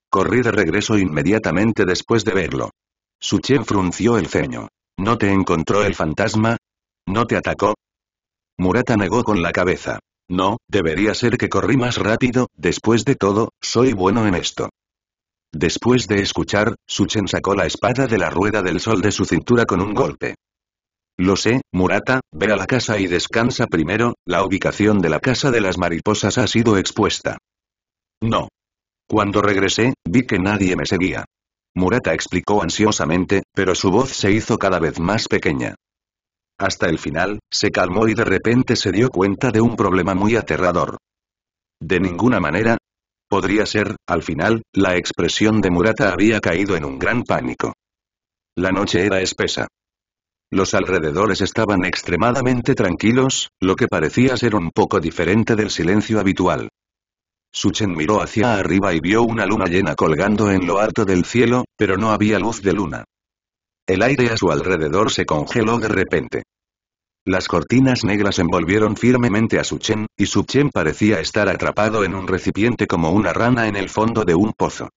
Corrí de regreso inmediatamente después de verlo. Suchen frunció el ceño. ¿No te encontró el fantasma? ¿No te atacó? Murata negó con la cabeza. No, debería ser que corrí más rápido, después de todo, soy bueno en esto. Después de escuchar, Suchen sacó la espada de la rueda del sol de su cintura con un golpe. Lo sé, Murata, ve a la casa y descansa primero, la ubicación de la casa de las mariposas ha sido expuesta. No. Cuando regresé, vi que nadie me seguía. Murata explicó ansiosamente, pero su voz se hizo cada vez más pequeña. Hasta el final, se calmó y de repente se dio cuenta de un problema muy aterrador. De ninguna manera. Podría ser, al final, la expresión de Murata había caído en un gran pánico. La noche era espesa. Los alrededores estaban extremadamente tranquilos, lo que parecía ser un poco diferente del silencio habitual. Suchen miró hacia arriba y vio una luna llena colgando en lo alto del cielo, pero no había luz de luna. El aire a su alrededor se congeló de repente. Las cortinas negras envolvieron firmemente a Suchen, y Suchen parecía estar atrapado en un recipiente como una rana en el fondo de un pozo.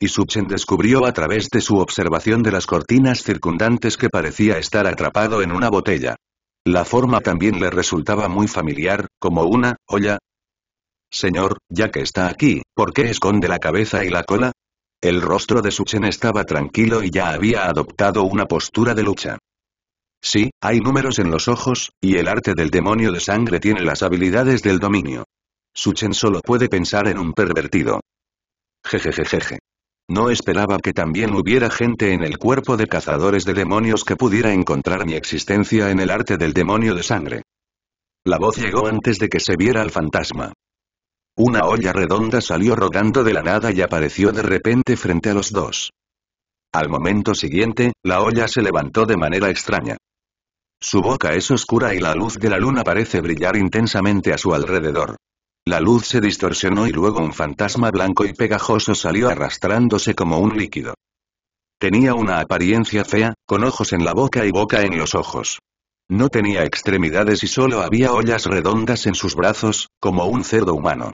Y Suchen descubrió a través de su observación de las cortinas circundantes que parecía estar atrapado en una botella. La forma también le resultaba muy familiar, como una olla, Señor, ya que está aquí, ¿por qué esconde la cabeza y la cola? El rostro de Suchen estaba tranquilo y ya había adoptado una postura de lucha. Sí, hay números en los ojos, y el arte del demonio de sangre tiene las habilidades del dominio. Suchen solo puede pensar en un pervertido. Jejejeje. No esperaba que también hubiera gente en el cuerpo de cazadores de demonios que pudiera encontrar mi existencia en el arte del demonio de sangre. La voz llegó antes de que se viera al fantasma. Una olla redonda salió rodando de la nada y apareció de repente frente a los dos. Al momento siguiente, la olla se levantó de manera extraña. Su boca es oscura y la luz de la luna parece brillar intensamente a su alrededor. La luz se distorsionó y luego un fantasma blanco y pegajoso salió arrastrándose como un líquido. Tenía una apariencia fea, con ojos en la boca y boca en los ojos. No tenía extremidades y solo había ollas redondas en sus brazos, como un cerdo humano.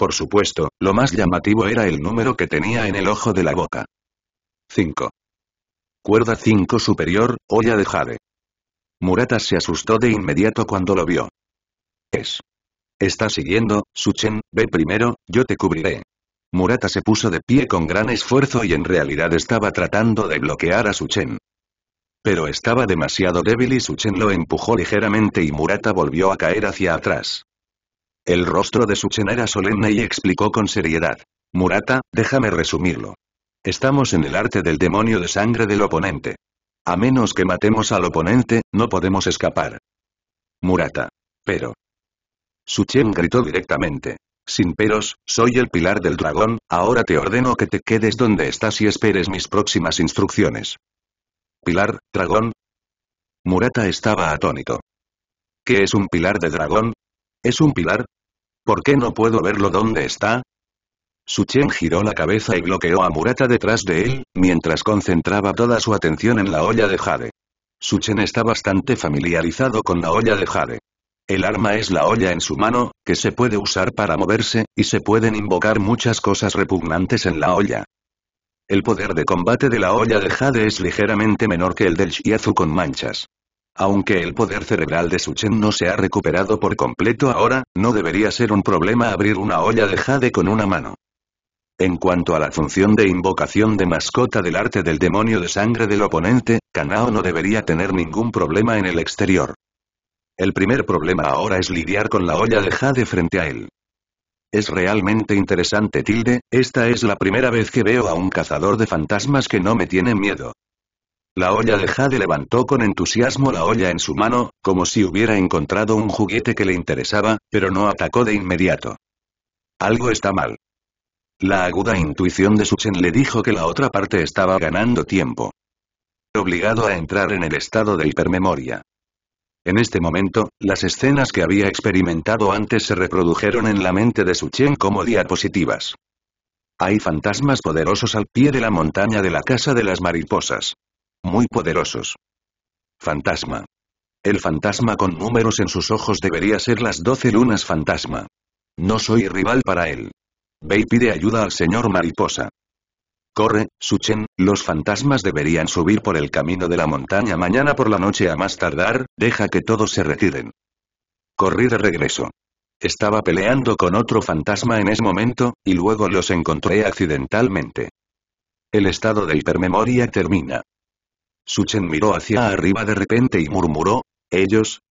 Por supuesto, lo más llamativo era el número que tenía en el ojo de la boca. 5. Cuerda 5 superior, olla de jade. Murata se asustó de inmediato cuando lo vio. Es. Está siguiendo, Suchen, ve primero, yo te cubriré. Murata se puso de pie con gran esfuerzo y en realidad estaba tratando de bloquear a Suchen. Pero estaba demasiado débil y Suchen lo empujó ligeramente y Murata volvió a caer hacia atrás. El rostro de Suchen era solemne y explicó con seriedad. Murata, déjame resumirlo. Estamos en el arte del demonio de sangre del oponente. A menos que matemos al oponente, no podemos escapar. Murata. Pero. Suchen gritó directamente. Sin peros, soy el pilar del dragón, ahora te ordeno que te quedes donde estás y esperes mis próximas instrucciones. Pilar, dragón. Murata estaba atónito. ¿Qué es un pilar de dragón? ¿Es un pilar? ¿Por qué no puedo verlo dónde está? Suchen giró la cabeza y bloqueó a Murata detrás de él, mientras concentraba toda su atención en la olla de jade. Suchen está bastante familiarizado con la olla de jade. El arma es la olla en su mano, que se puede usar para moverse, y se pueden invocar muchas cosas repugnantes en la olla. El poder de combate de la olla de jade es ligeramente menor que el del Shiazu con manchas. Aunque el poder cerebral de Suchen no se ha recuperado por completo ahora, no debería ser un problema abrir una olla de jade con una mano. En cuanto a la función de invocación de mascota del arte del demonio de sangre del oponente, Kanao no debería tener ningún problema en el exterior. El primer problema ahora es lidiar con la olla de jade frente a él. Es realmente interesante tilde, esta es la primera vez que veo a un cazador de fantasmas que no me tiene miedo. La olla de Jade levantó con entusiasmo la olla en su mano, como si hubiera encontrado un juguete que le interesaba, pero no atacó de inmediato. Algo está mal. La aguda intuición de Suchen le dijo que la otra parte estaba ganando tiempo. Obligado a entrar en el estado de hipermemoria. En este momento, las escenas que había experimentado antes se reprodujeron en la mente de Suchen como diapositivas. Hay fantasmas poderosos al pie de la montaña de la casa de las mariposas. Muy poderosos. Fantasma. El fantasma con números en sus ojos debería ser las doce lunas fantasma. No soy rival para él. Bei pide ayuda al señor mariposa. Corre, Suchen, los fantasmas deberían subir por el camino de la montaña mañana por la noche a más tardar, deja que todos se retiren. Corrí de regreso. Estaba peleando con otro fantasma en ese momento, y luego los encontré accidentalmente. El estado de hipermemoria termina. Suchen miró hacia arriba de repente y murmuró, «Ellos,